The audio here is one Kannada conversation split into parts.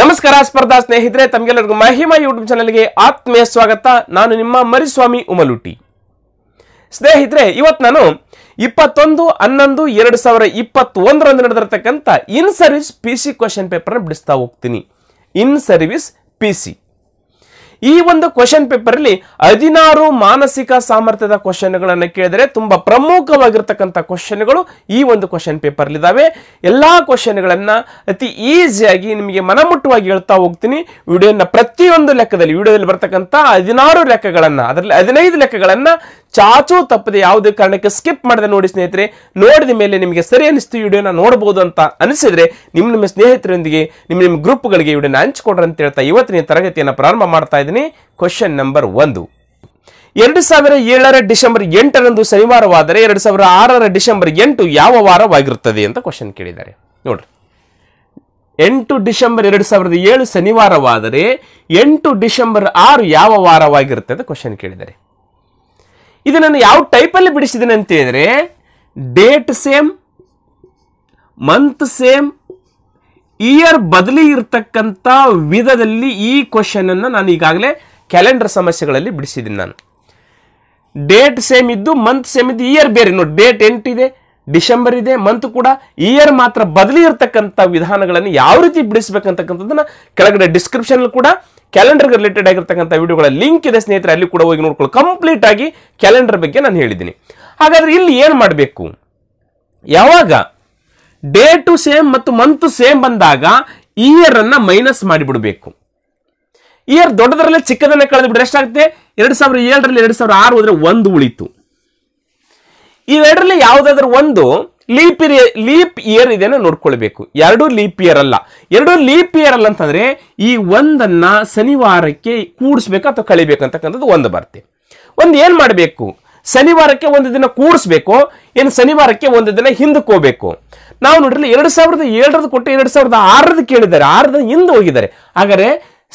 ನಮಸ್ಕಾರ ಸ್ಪರ್ಧಾ ಸ್ನೇಹಿತರೆ ತಮಗೆಲ್ಲರಿಗೂ ಮಹಿಮಾ ಯೂಟ್ಯೂಬ್ ಚಾನಲ್ಗೆ ಆತ್ಮೀಯ ಸ್ವಾಗತ ನಾನು ನಿಮ್ಮ ಮರಿಸ್ವಾಮಿ ಉಮಲೂಟಿ ಸ್ನೇಹಿತರೆ ಇವತ್ತು ನಾನು ಇಪ್ಪತ್ತೊಂದು ಹನ್ನೊಂದು ಎರಡು ಸಾವಿರ ಇಪ್ಪತ್ತೊಂದರಂದು ನಡೆದಿರತಕ್ಕಂಥ in service P C question ಪೇಪರ್ನ ಬಿಡಿಸ್ತಾ ಹೋಗ್ತೀನಿ ಇನ್ ಸರ್ವಿಸ್ ಪಿ ಸಿ ಈ ಒಂದು ಕ್ವಶನ್ ಪೇಪರ್ ಅಲ್ಲಿ ಹದಿನಾರು ಮಾನಸಿಕ ಸಾಮರ್ಥ್ಯದ ಗಳನ್ನು ಕೇಳಿದ್ರೆ ತುಂಬಾ ಪ್ರಮುಖವಾಗಿರ್ತಕ್ಕಂಥ ಗಳು ಈ ಒಂದು ಕ್ವಶನ್ ಪೇಪರ್ ಇದಾವೆ ಎಲ್ಲಾ ಗಳನ್ನ ಅತಿ ಈಸಿಯಾಗಿ ನಿಮಗೆ ಮನಮುಟ್ಟವಾಗಿ ಹೇಳ್ತಾ ಹೋಗ್ತೀನಿ ವಿಡಿಯೋನ ಪ್ರತಿಯೊಂದು ಲೆಕ್ಕದಲ್ಲಿ ವಿಡಿಯೋದಲ್ಲಿ ಬರ್ತಕ್ಕಂಥ ಹದಿನಾರು ಲೆಕ್ಕಗಳನ್ನ ಅದರಲ್ಲಿ ಹದಿನೈದು ಲೆಕ್ಕಗಳನ್ನ ಚಾಚು ತಪ್ಪದೆ ಯಾವುದೇ ಕಾರಣಕ್ಕೆ ಸ್ಕಿಪ್ ಮಾಡದೆ ನೋಡಿ ಸ್ನೇಹಿತರೆ ನೋಡಿದ ಮೇಲೆ ನಿಮಗೆ ಸರಿ ಅನಿಸ್ತು ವಿಡಿಯೋನ ನೋಡಬಹುದು ಅಂತ ಅನಿಸಿದ್ರೆ ನಿಮ್ಮ ನಿಮ್ಮ ಸ್ನೇಹಿತರೊಂದಿಗೆ ನಿಮ್ಮ ನಿಮ್ಮ ಗ್ರೂಪ್ಗಳಿಗೆ ವಿಡಿಯೋನ ಹಂಚಿಕೊಡ್ರಿ ಅಂತ ಹೇಳ್ತಾ ಇವತ್ತಿನ ತರಗತಿಯನ್ನು ಪ್ರಾರಂಭ ಮಾಡ್ತಾ ಇದ್ದೀನಿ ಕ್ವಶನ್ ನಂಬರ್ ಒಂದು ಎರಡು ಸಾವಿರ ಏಳರ ಡಿಸೆಂಬರ್ ಎಂಟರಂದು ಶನಿವಾರವಾದರೆ ಎರಡು ಸಾವಿರ ಆರರ ಡಿಸೆಂಬರ್ ಎಂಟು ಯಾವ ವಾರವಾಗಿರುತ್ತದೆ ಅಂತ ಕ್ವಶನ್ ಕೇಳಿದ್ದಾರೆ ನೋಡ್ರಿ ಎಂಟು ಡಿಸೆಂಬರ್ ಎರಡು ಸಾವಿರದ ಏಳು ಶನಿವಾರವಾದರೆ ಎಂಟು ಡಿಸೆಂಬರ್ ಆರು ಯಾವ ವಾರವಾಗಿರುತ್ತೆ ಅಂತ ಕ್ವಶನ್ ಕೇಳಿದ್ದಾರೆ ಇದನ್ನು ನಾನು ಯಾವ ಟೈಪಲ್ಲಿ ಬಿಡಿಸಿದ್ದೀನಿ ಅಂತ ಹೇಳಿದ್ರೆ date same month same year ಬದಲಿ ಇರತಕ್ಕಂಥ ವಿಧದಲ್ಲಿ ಈ ಅನ್ನು ನಾನು ಈಗಾಗಲೇ ಕ್ಯಾಲೆಂಡರ್ ಸಮಸ್ಯೆಗಳಲ್ಲಿ ಬಿಡಿಸಿದ್ದೀನಿ ನಾನು ಡೇಟ್ ಸೇಮ್ ಇದ್ದು ಮಂತ್ ಸೇಮ್ ಇದ್ದು ಇಯರ್ ಬೇರೆ ನೋಡಿ ಡೇಟ್ ಎಂಟಿದೆ ಡಿಸೆಂಬರ್ ಇದೆ ಮಂತ್ ಕೂಡ ಇಯರ್ ಮಾತ್ರ ಬದಲಿ ಇರತಕ್ಕಂಥ ವಿಧಾನಗಳನ್ನು ಯಾವ ರೀತಿ ಬಿಡಿಸ್ಬೇಕಂತಕ್ಕಂಥದ್ದನ್ನು ಕೆಳಗಡೆ ಡಿಸ್ಕ್ರಿಪ್ಷನ್ ಕೂಡ ಕ್ಯಾಲೆಂಡರ್ಗೆ ರಿಲೇಟೆಡ್ ಆಗಿರ್ತಕ್ಕಂಥ ವಿಡಿಯೋಗಳ ಲಿಂಕ್ ಇದೆ ಸ್ನೇಹಿತರೆ ಅಲ್ಲಿ ಕೂಡ ಹೋಗಿ ನೋಡ್ಕೊಳ್ಳಿ ಕಂಪ್ಲೀಟ್ ಆಗಿ ಕ್ಯಾಲೆಂಡರ್ ಬಗ್ಗೆ ನಾನು ಹೇಳಿದ್ದೀನಿ ಹಾಗಾದ್ರೆ ಇಲ್ಲಿ ಏನು ಮಾಡಬೇಕು ಯಾವಾಗ ಟು ಸೇಮ್ ಮತ್ತು ಮಂತ್ ಸೇಮ್ ಬಂದಾಗ ಇಯರ್ ಅನ್ನ ಮೈನಸ್ ಮಾಡಿಬಿಡಬೇಕು ಇಯರ್ ದೊಡ್ಡದರಲ್ಲೇ ಚಿಕ್ಕದನ್ನೇ ಕಳೆದು ಬಿಡ್ರೆ ಆಗುತ್ತೆ ಎರಡು ಸಾವಿರದ ಏಳರಲ್ಲಿ ಎರಡು ಸಾವಿರದ ಆರು ಹೋದ್ರೆ ಒಂದು ಉಳಿತು ಇವೆರಡರಲ್ಲಿ ಯಾವುದಾದ್ರೂ ಒಂದು ಲೀಪ್ ಇಯರ್ ಲೀಪ್ ಇಯರ್ ಇದೆಯೋ ನೋಡ್ಕೊಳ್ಬೇಕು ಎರಡೂ ಲೀಪ್ ಇಯರ್ ಅಲ್ಲ ಎರಡೂ ಲೀಪ್ ಇಯರ್ ಅಲ್ಲ ಅಂತಂದ್ರೆ ಈ ಒಂದನ್ನ ಶನಿವಾರಕ್ಕೆ ಕೂಡಿಸ್ಬೇಕು ಅಥವಾ ಕಳಿಬೇಕು ಒಂದು ಬರ್ತೆ ಒಂದು ಏನು ಮಾಡಬೇಕು ಶನಿವಾರಕ್ಕೆ ಒಂದು ದಿನ ಕೂಡಿಸ್ಬೇಕು ಏನು ಶನಿವಾರಕ್ಕೆ ಒಂದು ದಿನ ಹಿಂದಕ್ಕೆ ಹೋಗ್ಬೇಕು ನಾವು ನೋಡ್ರಿ ಎರಡು ಸಾವಿರದ ಏಳರದ್ದು ಕೊಟ್ಟು ಎರಡು ಸಾವಿರದ ಆರರದ್ದು ಕೇಳಿದ್ದಾರೆ ಆರದ ಹಿಂದೆ ಹೋಗಿದ್ದಾರೆ ಹಾಗಾದ್ರೆ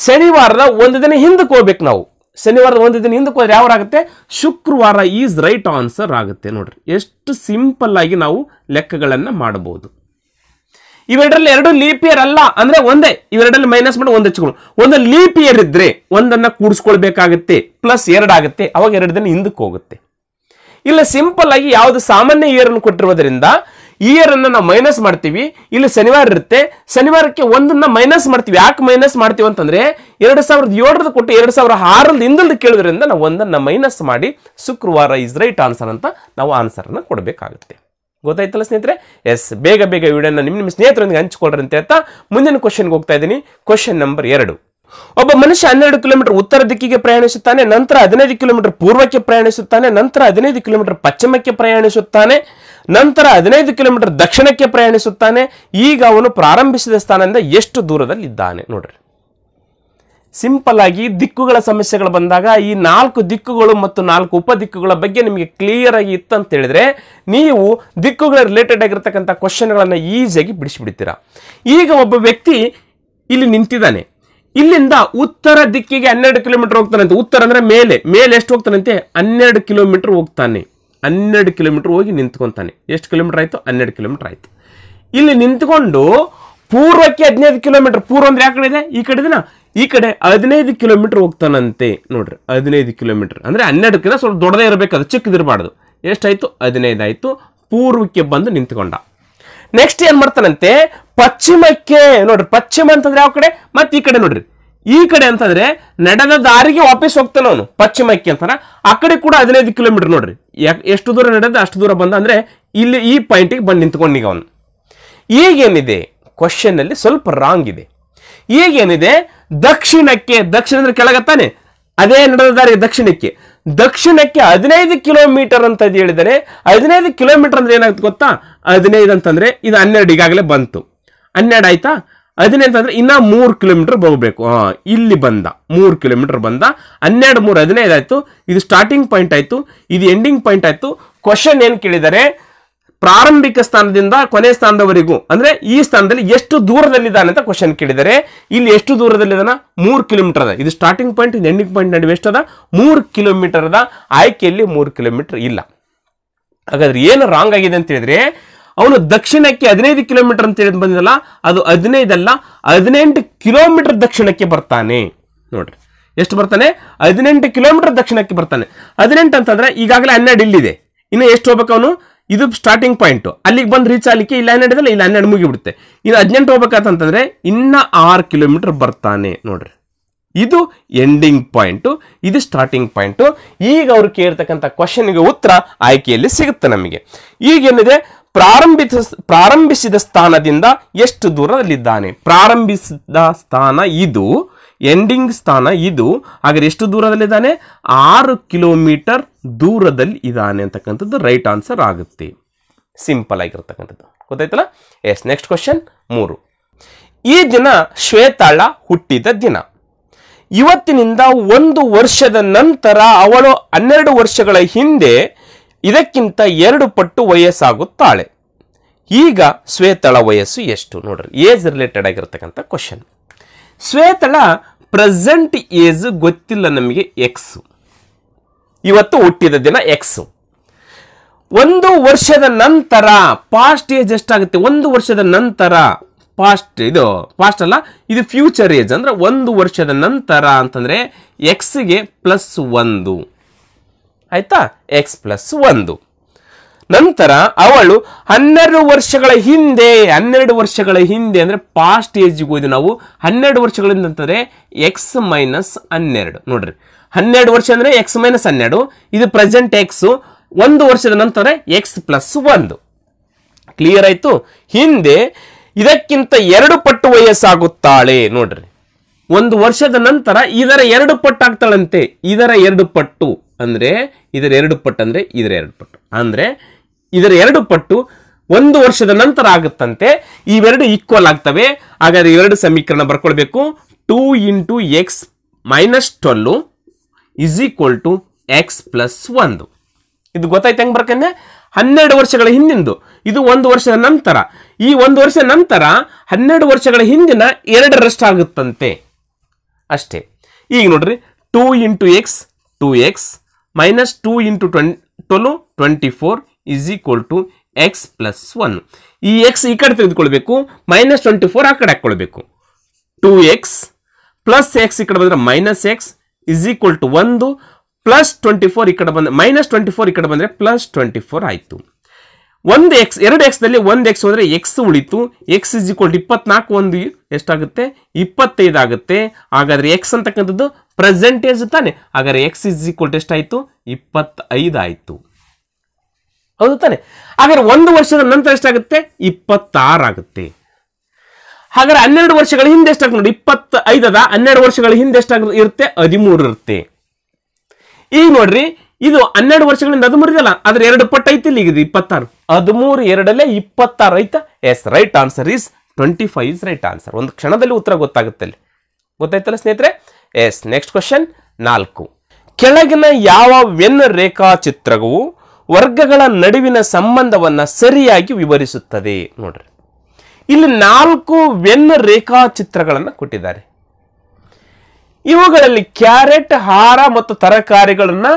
ಶನಿವಾರದ ಒಂದು ದಿನ ಹಿಂದಕ್ಕೆ ಹೋಗ್ಬೇಕು ನಾವು ಶನಿವಾರ ಒಂದು ದಿನ ಹಿಂದಕ್ಕೆ ಹೋದ್ರೆ ಯಾವಾಗುತ್ತೆ ಆಗುತ್ತೆ ಶುಕ್ರವಾರ ಈಸ್ ರೈಟ್ ಆನ್ಸರ್ ಆಗುತ್ತೆ ನೋಡ್ರಿ ಎಷ್ಟು ಸಿಂಪಲ್ ಆಗಿ ನಾವು ಲೆಕ್ಕಗಳನ್ನು ಮಾಡಬಹುದು ಇವೆರಡರಲ್ಲಿ ಎರಡು ಲೀಪ್ ಅಲ್ಲ ಅಂದ್ರೆ ಒಂದೇ ಇವೆರಡರಲ್ಲಿ ಮೈನಸ್ ಮಾಡಿ ಒಂದು ಹೆಚ್ಚು ಒಂದು ಲೀಪ್ ಇಯರ್ ಇದ್ರೆ ಒಂದನ್ನ ಕೂಡಿಸ್ಕೊಳ್ಬೇಕಾಗುತ್ತೆ ಪ್ಲಸ್ ಎರಡಾಗುತ್ತೆ ಅವಾಗ ಎರಡು ದಿನ ಹಿಂದಕ್ಕೆ ಹೋಗುತ್ತೆ ಇಲ್ಲ ಸಿಂಪಲ್ ಆಗಿ ಯಾವುದು ಸಾಮಾನ್ಯ ಇಯರ್ ಅನ್ನು ಕೊಟ್ಟಿರುವುದರಿಂದ ಇಯರ್ ಅನ್ನ ನಾವು ಮೈನಸ್ ಮಾಡ್ತೀವಿ ಇಲ್ಲಿ ಶನಿವಾರ ಇರುತ್ತೆ ಶನಿವಾರಕ್ಕೆ ಒಂದನ್ನ ಮೈನಸ್ ಮಾಡ್ತೀವಿ ಯಾಕೆ ಮೈನಸ್ ಮಾಡ್ತೀವಿ ಅಂತಂದ್ರೆ ಎರಡ್ ಸಾವಿರದ ಏಳರದ ಕೊಟ್ಟು ಎರಡ್ ಸಾವಿರದ ಆರಲ್ಲಿ ಹಿಂದಲ್ದು ಕೇಳೋದ್ರಿಂದ ನಾವು ಒಂದನ್ನ ಮೈನಸ್ ಮಾಡಿ ಶುಕ್ರವಾರ ಇಸ್ ರೈಟ್ ಆನ್ಸರ್ ಅಂತ ನಾವು ಆನ್ಸರ್ ಅನ್ನ ಕೊಡಬೇಕಾಗುತ್ತೆ ಗೊತ್ತಾಯ್ತಲ್ಲ ಸ್ನೇಹಿತರೆ ಎಸ್ ಬೇಗ ಬೇಗ ವಿಡಿಯೋನ ನಿಮ್ಮ ನಿಮ್ಮ ಸ್ನೇಹಿತರೊಂದಿಗೆ ಹಂಚಿಕೊಳ್ಳ್ರಂತೆ ಅಂತ ಹೇಳ್ತಾ ಮುಂದಿನ ಕ್ವಶನ್ಗೆ ಹೋಗ್ತಾ ಇದ್ದೀನಿ ಕ್ವಶನ್ ನಂಬರ್ ಎರಡು ಒಬ್ಬ ಮನುಷ್ಯ ಹನ್ನೆರಡು ಕಿಲೋಮೀಟರ್ ಉತ್ತರ ದಿಕ್ಕಿಗೆ ಪ್ರಯಾಣಿಸುತ್ತಾನೆ ನಂತರ ಹದಿನೈದು ಕಿಲೋಮೀಟರ್ ಪೂರ್ವಕ್ಕೆ ಪ್ರಯಾಣಿಸುತ್ತಾನೆ ನಂತರ ಹದಿನೈದು ಕಿಲೋಮೀಟರ್ ಪಶ್ಚಿಮಕ್ಕೆ ಪ್ರಯಾಣಿಸುತ್ತಾನೆ ನಂತರ ಹದಿನೈದು ಕಿಲೋಮೀಟರ್ ದಕ್ಷಿಣಕ್ಕೆ ಪ್ರಯಾಣಿಸುತ್ತಾನೆ ಈಗ ಅವನು ಪ್ರಾರಂಭಿಸಿದ ಸ್ಥಾನದಿಂದ ಎಷ್ಟು ದೂರದಲ್ಲಿದ್ದಾನೆ ನೋಡ್ರಿ ಸಿಂಪಲ್ ಆಗಿ ದಿಕ್ಕುಗಳ ಸಮಸ್ಯೆಗಳು ಬಂದಾಗ ಈ ನಾಲ್ಕು ದಿಕ್ಕುಗಳು ಮತ್ತು ನಾಲ್ಕು ಉಪ ದಿಕ್ಕುಗಳ ಬಗ್ಗೆ ನಿಮಗೆ ಕ್ಲಿಯರ್ ಆಗಿ ಇತ್ತು ಅಂತ ಹೇಳಿದ್ರೆ ನೀವು ದಿಕ್ಕುಗಳ ರಿಲೇಟೆಡ್ ಆಗಿರ್ತಕ್ಕಂಥ ಕ್ವಶನ್ಗಳನ್ನು ಈಸಿಯಾಗಿ ಬಿಡಿಸಿಬಿಡ್ತೀರಾ ಈಗ ಒಬ್ಬ ವ್ಯಕ್ತಿ ಇಲ್ಲಿ ನಿಂತಿದ್ದಾನೆ ಇಲ್ಲಿಂದ ಉತ್ತರ ದಿಕ್ಕಿಗೆ ಹನ್ನೆರಡು ಕಿಲೋಮೀಟರ್ ಹೋಗ್ತಾನಂತೆ ಉತ್ತರ ಅಂದ್ರೆ ಮೇಲೆ ಮೇಲೆ ಎಷ್ಟು ಹೋಗ್ತಾನಂತೆ ಹನ್ನೆರಡು ಕಿಲೋಮೀಟರ್ ಹೋಗ್ತಾನೆ ಹನ್ನೆರಡು ಕಿಲೋಮೀಟರ್ ಹೋಗಿ ನಿಂತ್ಕೊತಾನೆ ಎಷ್ಟು ಕಿಲೋಮೀಟರ್ ಆಯಿತು ಹನ್ನೆರಡು ಕಿಲೋಮೀಟರ್ ಆಯ್ತು ಇಲ್ಲಿ ನಿಂತ್ಕೊಂಡು ಪೂರ್ವಕ್ಕೆ ಹದಿನೈದು ಕಿಲೋಮೀಟರ್ ಪೂರ್ವ ಅಂದ್ರೆ ಯಾಕಡೆ ಇದೆ ಈ ಕಡೆ ದಿನ ಈ ಕಡೆ ಹದಿನೈದು ಕಿಲೋಮೀಟರ್ ಹೋಗ್ತಾನಂತೆ ನೋಡ್ರಿ ಹದಿನೈದು ಕಿಲೋಮೀಟರ್ ಅಂದರೆ ಹನ್ನೆರಡಕ್ಕಿಂತ ಸ್ವಲ್ಪ ದೊಡ್ಡದೇ ಇರಬೇಕು ಅದು ಚಿಕ್ಕದಿರಬಾರ್ದು ಎಷ್ಟಾಯಿತು ಹದಿನೈದು ಆಯ್ತು ಪೂರ್ವಕ್ಕೆ ಬಂದು ನಿಂತ್ಕೊಂಡ ನೆಕ್ಸ್ಟ್ ಏನ್ ಮಾಡ್ತಾನಂತೆ ಪಶ್ಚಿಮಕ್ಕೆ ನೋಡ್ರಿ ಪಶ್ಚಿಮ ಅಂತಂದ್ರೆ ಯಾವ ಕಡೆ ಮತ್ತೆ ಈ ಕಡೆ ನೋಡ್ರಿ ಈ ಕಡೆ ಅಂತಂದ್ರೆ ನಡೆದ ದಾರಿಗೆ ವಾಪಸ್ ಹೋಗ್ತಾನೆ ಅವನು ಪಶ್ಚಿಮಕ್ಕೆ ಅಂತಾನ ಆ ಕಡೆ ಕೂಡ ಹದಿನೈದು ಕಿಲೋಮೀಟರ್ ನೋಡ್ರಿ ಎಷ್ಟು ದೂರ ನಡೆದ ಅಷ್ಟು ದೂರ ಬಂದ ಅಂದ್ರೆ ಇಲ್ಲಿ ಈ ಪಾಯಿಂಟಿಗೆ ಬಂದು ನಿಂತ್ಕೊಂಡೀಗ ಅವನು ಈಗೇನಿದೆ ಕ್ವಶನ್ ಅಲ್ಲಿ ಸ್ವಲ್ಪ ರಾಂಗ್ ಇದೆ ಈಗೇನಿದೆ ದಕ್ಷಿಣಕ್ಕೆ ದಕ್ಷಿಣ ಅಂದ್ರೆ ಕೆಳಗತ್ತಾನೆ ಅದೇ ನಡೆದ ದಾರಿ ದಕ್ಷಿಣಕ್ಕೆ ದಕ್ಷಿಣಕ್ಕೆ ಹದಿನೈದು ಕಿಲೋಮೀಟರ್ ಅಂತ ಹೇಳಿದರೆ ಹದಿನೈದು ಕಿಲೋಮೀಟರ್ ಅಂದ್ರೆ ಏನಾಗುತ್ತೆ ಗೊತ್ತಾ ಹದಿನೈದು ಅಂತಂದ್ರೆ ಇದು ಹನ್ನೆರಡು ಈಗಾಗಲೇ ಬಂತು ಹನ್ನೆರಡು ಆಯ್ತಾ ಹದಿನೈದು ಅಂದ್ರೆ ಇನ್ನ ಮೂರು ಕಿಲೋಮೀಟರ್ ಹೋಗ್ಬೇಕು ಇಲ್ಲಿ ಬಂದ ಮೂರು ಕಿಲೋಮೀಟರ್ ಬಂದ ಹನ್ನೆರಡು ಮೂರು ಹದಿನೈದು ಆಯ್ತು ಇದು ಸ್ಟಾರ್ಟಿಂಗ್ ಪಾಯಿಂಟ್ ಆಯ್ತು ಇದು ಎಂಡಿಂಗ್ ಪಾಯಿಂಟ್ ಆಯ್ತು ಕ್ವಶನ್ ಏನು ಕೇಳಿದರೆ ಪ್ರಾರಂಭಿಕ ಸ್ಥಾನದಿಂದ ಕೊನೆ ಸ್ಥಾನದವರೆಗೂ ಅಂದ್ರೆ ಈ ಸ್ಥಾನದಲ್ಲಿ ಎಷ್ಟು ದೂರದಲ್ಲಿದ್ದಾನೆ ಅಂತ ಕ್ವಶನ್ ಕೇಳಿದರೆ ಇಲ್ಲಿ ಎಷ್ಟು ದೂರದಲ್ಲಿ ದೂರದಲ್ಲಿದ್ದಾನ ಮೂರು ಕಿಲೋಮೀಟರ್ ಅದ ಇದು ಸ್ಟಾರ್ಟಿಂಗ್ ಪಾಯಿಂಟ್ ಇದು ಎಂಡಿಂಗ್ ಪಾಯಿಂಟ್ ನಡುವೆ ಎಷ್ಟದ ಮೂರು ಕಿಲೋಮೀಟರ್ ಅದ ಆಯ್ಕೆಯಲ್ಲಿ ಮೂರು ಕಿಲೋಮೀಟರ್ ಇಲ್ಲ ಹಾಗಾದ್ರೆ ಏನು ರಾಂಗ್ ಆಗಿದೆ ಅಂತ ಹೇಳಿದ್ರೆ ಅವನು ದಕ್ಷಿಣಕ್ಕೆ ಹದಿನೈದು ಕಿಲೋಮೀಟರ್ ಅಂತ ಹೇಳಿದ್ ಬಂದಿದಲ್ಲ ಅದು ಹದಿನೈದಲ್ಲ ಹದಿನೆಂಟು ಕಿಲೋಮೀಟರ್ ದಕ್ಷಿಣಕ್ಕೆ ಬರ್ತಾನೆ ನೋಡ್ರಿ ಎಷ್ಟು ಬರ್ತಾನೆ ಹದಿನೆಂಟು ಕಿಲೋಮೀಟರ್ ದಕ್ಷಿಣಕ್ಕೆ ಬರ್ತಾನೆ ಹದಿನೆಂಟು ಅಂತಂದ್ರೆ ಈಗಾಗಲೇ ಹನ್ನೆರಡು ಇಲ್ಲಿದೆ ಇನ್ನು ಎಷ್ಟು ಹೋಗ್ಬೇಕು ಅವನು ಇದು ಸ್ಟಾರ್ಟಿಂಗ್ ಪಾಯಿಂಟ್ ಅಲ್ಲಿಗೆ ಬಂದು ರೀಚ್ ಆಗಲಿಕ್ಕೆ ಇಲ್ಲಿ ಹನ್ನೆರಡು ಇದ್ದಲ್ಲಿ ಇಲ್ಲಿ ಹನ್ನೆರಡು ಮುಗಿಬಿಡುತ್ತೆ ಇದು ಹದಿನೆಂಟು ಹೋಗ್ಬೇಕಂತಂದ್ರೆ ಇನ್ನೂ ಆರು ಕಿಲೋಮೀಟರ್ ಬರ್ತಾನೆ ನೋಡ್ರಿ ಇದು ಎಂಡಿಂಗ್ ಪಾಯಿಂಟು ಇದು ಸ್ಟಾರ್ಟಿಂಗ್ ಪಾಯಿಂಟು ಈಗ ಅವರು ಕೇಳ್ತಕ್ಕಂಥ ಕ್ವಶನ್ಗೆ ಉತ್ತರ ಆಯ್ಕೆಯಲ್ಲಿ ಸಿಗುತ್ತೆ ನಮಗೆ ಈಗೇನಿದೆ ಪ್ರಾರಂಭಿತ ಪ್ರಾರಂಭಿಸಿದ ಸ್ಥಾನದಿಂದ ಎಷ್ಟು ದೂರದಲ್ಲಿದ್ದಾನೆ ಪ್ರಾರಂಭಿಸಿದ ಸ್ಥಾನ ಇದು ಎಂಡಿಂಗ್ ಸ್ಥಾನ ಇದು ಹಾಗಾದ್ರೆ ಎಷ್ಟು ದೂರದಲ್ಲಿದ್ದಾನೆ ಆರು ಕಿಲೋಮೀಟರ್ ದೂರದಲ್ಲಿ ಇದ್ದಾನೆ ಅಂತಕ್ಕಂಥದ್ದು ರೈಟ್ ಆನ್ಸರ್ ಆಗುತ್ತೆ ಸಿಂಪಲ್ ಆಗಿರತಕ್ಕಂಥದ್ದು ಗೊತ್ತಾಯ್ತಲ್ಲ ಎಸ್ ನೆಕ್ಸ್ಟ್ ಕ್ವಶನ್ ಮೂರು ಈ ದಿನ ಶ್ವೇತಾಳ ಹುಟ್ಟಿದ ದಿನ ಇವತ್ತಿನಿಂದ ಒಂದು ವರ್ಷದ ನಂತರ ಅವಳು ಹನ್ನೆರಡು ವರ್ಷಗಳ ಹಿಂದೆ ಇದಕ್ಕಿಂತ ಎರಡು ಪಟ್ಟು ವಯಸ್ಸಾಗುತ್ತಾಳೆ ಈಗ ಶ್ವೇತಳ ವಯಸ್ಸು ಎಷ್ಟು ನೋಡ್ರಿ ಏಜ್ ರಿಲೇಟೆಡ್ ಆಗಿರತಕ್ಕಂಥ ಕ್ವಶನ್ ಶ್ವೇತಳ ಪ್ರೆಸೆಂಟ್ ಏಜ್ ಗೊತ್ತಿಲ್ಲ ನಮಗೆ ಎಕ್ಸ್ ಇವತ್ತು ಹುಟ್ಟಿದ ದಿನ ಎಕ್ಸ್ ಒಂದು ವರ್ಷದ ನಂತರ ಪಾಸ್ಟ್ ಏಜ್ ಎಷ್ಟಾಗುತ್ತೆ ಒಂದು ವರ್ಷದ ನಂತರ ಪಾಸ್ಟ್ ಇದು ಪಾಸ್ಟ್ ಅಲ್ಲ ಇದು ಫ್ಯೂಚರ್ ಏಜ್ ಅಂದ್ರೆ ಒಂದು ವರ್ಷದ ನಂತರ ಅಂತಂದರೆ ಎಕ್ಸ್ಗೆ ಪ್ಲಸ್ ಒಂದು ಆಯ್ತಾ ಎಕ್ಸ್ ಪ್ಲಸ್ ಒಂದು ನಂತರ ಅವಳು ಹನ್ನೆರಡು ವರ್ಷಗಳ ಹಿಂದೆ ಹನ್ನೆರಡು ವರ್ಷಗಳ ಹಿಂದೆ ಅಂದ್ರೆ ಪಾಸ್ಟ್ ಏಜ್ಗೆ ಹೋಯ್ದು ನಾವು ಹನ್ನೆರಡು ವರ್ಷಗಳಿಂದ ಅಂತಂದರೆ ಎಕ್ಸ್ ಮೈನಸ್ ಹನ್ನೆರಡು ನೋಡ್ರಿ ಹನ್ನೆರಡು ವರ್ಷ ಅಂದರೆ ಎಕ್ಸ್ ಮೈನಸ್ ಹನ್ನೆರಡು ಇದು ಪ್ರೆಸೆಂಟ್ ಎಕ್ಸು ಒಂದು ವರ್ಷದ ನಂತರ ಎಕ್ಸ್ ಪ್ಲಸ್ ಒಂದು ಕ್ಲಿಯರ್ ಆಯಿತು ಹಿಂದೆ ಇದಕ್ಕಿಂತ ಎರಡು ಪಟ್ಟು ವಯಸ್ಸಾಗುತ್ತಾಳೆ ನೋಡ್ರಿ ಒಂದು ವರ್ಷದ ನಂತರ ಇದರ ಎರಡು ಪಟ್ಟು ಆಗ್ತಾಳಂತೆ ಇದರ ಎರಡು ಪಟ್ಟು ಅಂದರೆ ಇದರ ಎರಡು ಪಟ್ಟು ಅಂದ್ರೆ ಇದರ ಎರಡು ಪಟ್ಟು ಅಂದರೆ ಇದರ ಎರಡು ಪಟ್ಟು ಒಂದು ವರ್ಷದ ನಂತರ ಆಗುತ್ತಂತೆ ಇವೆರಡು ಈಕ್ವಲ್ ಆಗ್ತವೆ ಹಾಗಾದ್ರೆ ಎರಡು ಸಮೀಕರಣ ಬರ್ಕೊಳ್ಬೇಕು two into x minus twelve is equal to x plus ಒಂದು ಇದು ಗೊತ್ತಾಯ್ತು ಹೆಂಗೆ ಬರ್ಕಂದ್ರೆ ಹನ್ನೆರಡು ವರ್ಷಗಳ ಹಿಂದಿಂದು ಇದು ಒಂದು ವರ್ಷದ ನಂತರ ಈ ಒಂದು ವರ್ಷದ ನಂತರ ಹನ್ನೆರಡು ವರ್ಷಗಳ ಹಿಂದಿನ ಎರಡರಷ್ಟು ಆಗುತ್ತಂತೆ ಅಷ್ಟೇ ಈಗ ನೋಡ್ರಿ two into x two x minus two into ಟ್ವೆಂಟ್ twelve twenty four is equal to x plus one ಈ ಎಕ್ಸ್ ಈ ಕಡೆ ತೆಗೆದುಕೊಳ್ಬೇಕು ಮೈನಸ್ ಟ್ವೆಂಟಿ ಫೋರ್ ಆ ಕಡೆ ಹಾಕ್ಕೊಳ್ಬೇಕು ಟೂ ಎಕ್ಸ್ ಪ್ಲಸ್ ಎಕ್ಸ್ ಈ ಕಡೆ ಬಂದರೆ minus x is equal to ಒಂದು ಪ್ಲಸ್ ಟ್ವೆಂಟಿ ಫೋರ್ ಈ ಕಡೆ ಬಂದ ಮೈನಸ್ ಟ್ವೆಂಟಿ ಫೋರ್ ಈ ಕಡೆ ಬಂದರೆ ಪ್ಲಸ್ ಟ್ವೆಂಟಿ ಫೋರ್ ಆಯಿತು ಒಂದು ಎಕ್ಸ್ ಎರಡು ಎಕ್ಸ್ದಲ್ಲಿ ಒಂದು ಎಕ್ಸ್ ಅಂದರೆ ಎಕ್ಸ್ ಉಳಿತು ಎಕ್ಸ್ ಇಸ್ ಈಕ್ವಲ್ ಟು ಇಪ್ಪತ್ನಾಲ್ಕು ಒಂದು ಎಷ್ಟಾಗುತ್ತೆ ಇಪ್ಪತ್ತೈದು ಆಗುತ್ತೆ ಹಾಗಾದರೆ ಎಕ್ಸ್ ಅಂತಕ್ಕಂಥದ್ದು ಪ್ರೆಸೆಂಟೇಜ್ ತಾನೆ ಹಾಗಾದರೆ ಎಕ್ಸ್ ಇಸ್ ಈಕ್ವಲ್ ಟು ಎಷ್ಟಾಯಿತು ಇಪ್ಪತ್ತೈದು ಆಯಿತು ಹೌದು ತಾನೆ ಹಾಗಾದ್ರೆ ಒಂದು ವರ್ಷದ ನಂತರ ಎಷ್ಟಾಗುತ್ತೆ ಇಪ್ಪತ್ತಾರಾಗುತ್ತೆ ಹಾಗಾದ್ರೆ ಹನ್ನೆರಡು ವರ್ಷಗಳ ಹಿಂದೆ ಎಷ್ಟಾಗುತ್ತೆ ನೋಡಿ ಇಪ್ಪತ್ತ ಐದದ ಹನ್ನೆರಡು ವರ್ಷಗಳ ಹಿಂದೆ ಎಷ್ಟಾಗ ಇರುತ್ತೆ ಹದಿಮೂರು ಇರುತ್ತೆ ಈಗ ನೋಡ್ರಿ ಇದು ಹನ್ನೆರಡು ವರ್ಷಗಳಿಂದ ಇದೆಯಲ್ಲ ಆದ್ರೆ ಎರಡು ಪಟ್ಟ ಐತಿ ಇಲ್ಲಿ ಇದು ಇಪ್ಪತ್ತಾರು ಹದಿಮೂರು ಎರಡಲ್ಲೇ ಇಪ್ಪತ್ತಾರು ಆಯ್ತಾ yes right answer is twenty five is right answer ಒಂದು ಕ್ಷಣದಲ್ಲಿ ಉತ್ತರ ಗೊತ್ತಾಗುತ್ತೆ ಅಲ್ಲಿ ಗೊತ್ತಾಯ್ತಲ್ಲ ಸ್ನೇಹಿತರೆ ಎಸ್ ನೆಕ್ಸ್ಟ್ ಕ್ವಶನ್ ನಾಲ್ಕು ಕೆಳಗಿನ ಯಾವ ವೆನ್ ರೇಖಾಚಿತ್ರವು ವರ್ಗಗಳ ನಡುವಿನ ಸಂಬಂಧವನ್ನು ಸರಿಯಾಗಿ ವಿವರಿಸುತ್ತದೆ ನೋಡ್ರಿ ಇಲ್ಲಿ ನಾಲ್ಕು ವೆನ್ ರೇಖಾಚಿತ್ರಗಳನ್ನು ಕೊಟ್ಟಿದ್ದಾರೆ ಇವುಗಳಲ್ಲಿ ಕ್ಯಾರೆಟ್ ಹಾರ ಮತ್ತು ತರಕಾರಿಗಳನ್ನು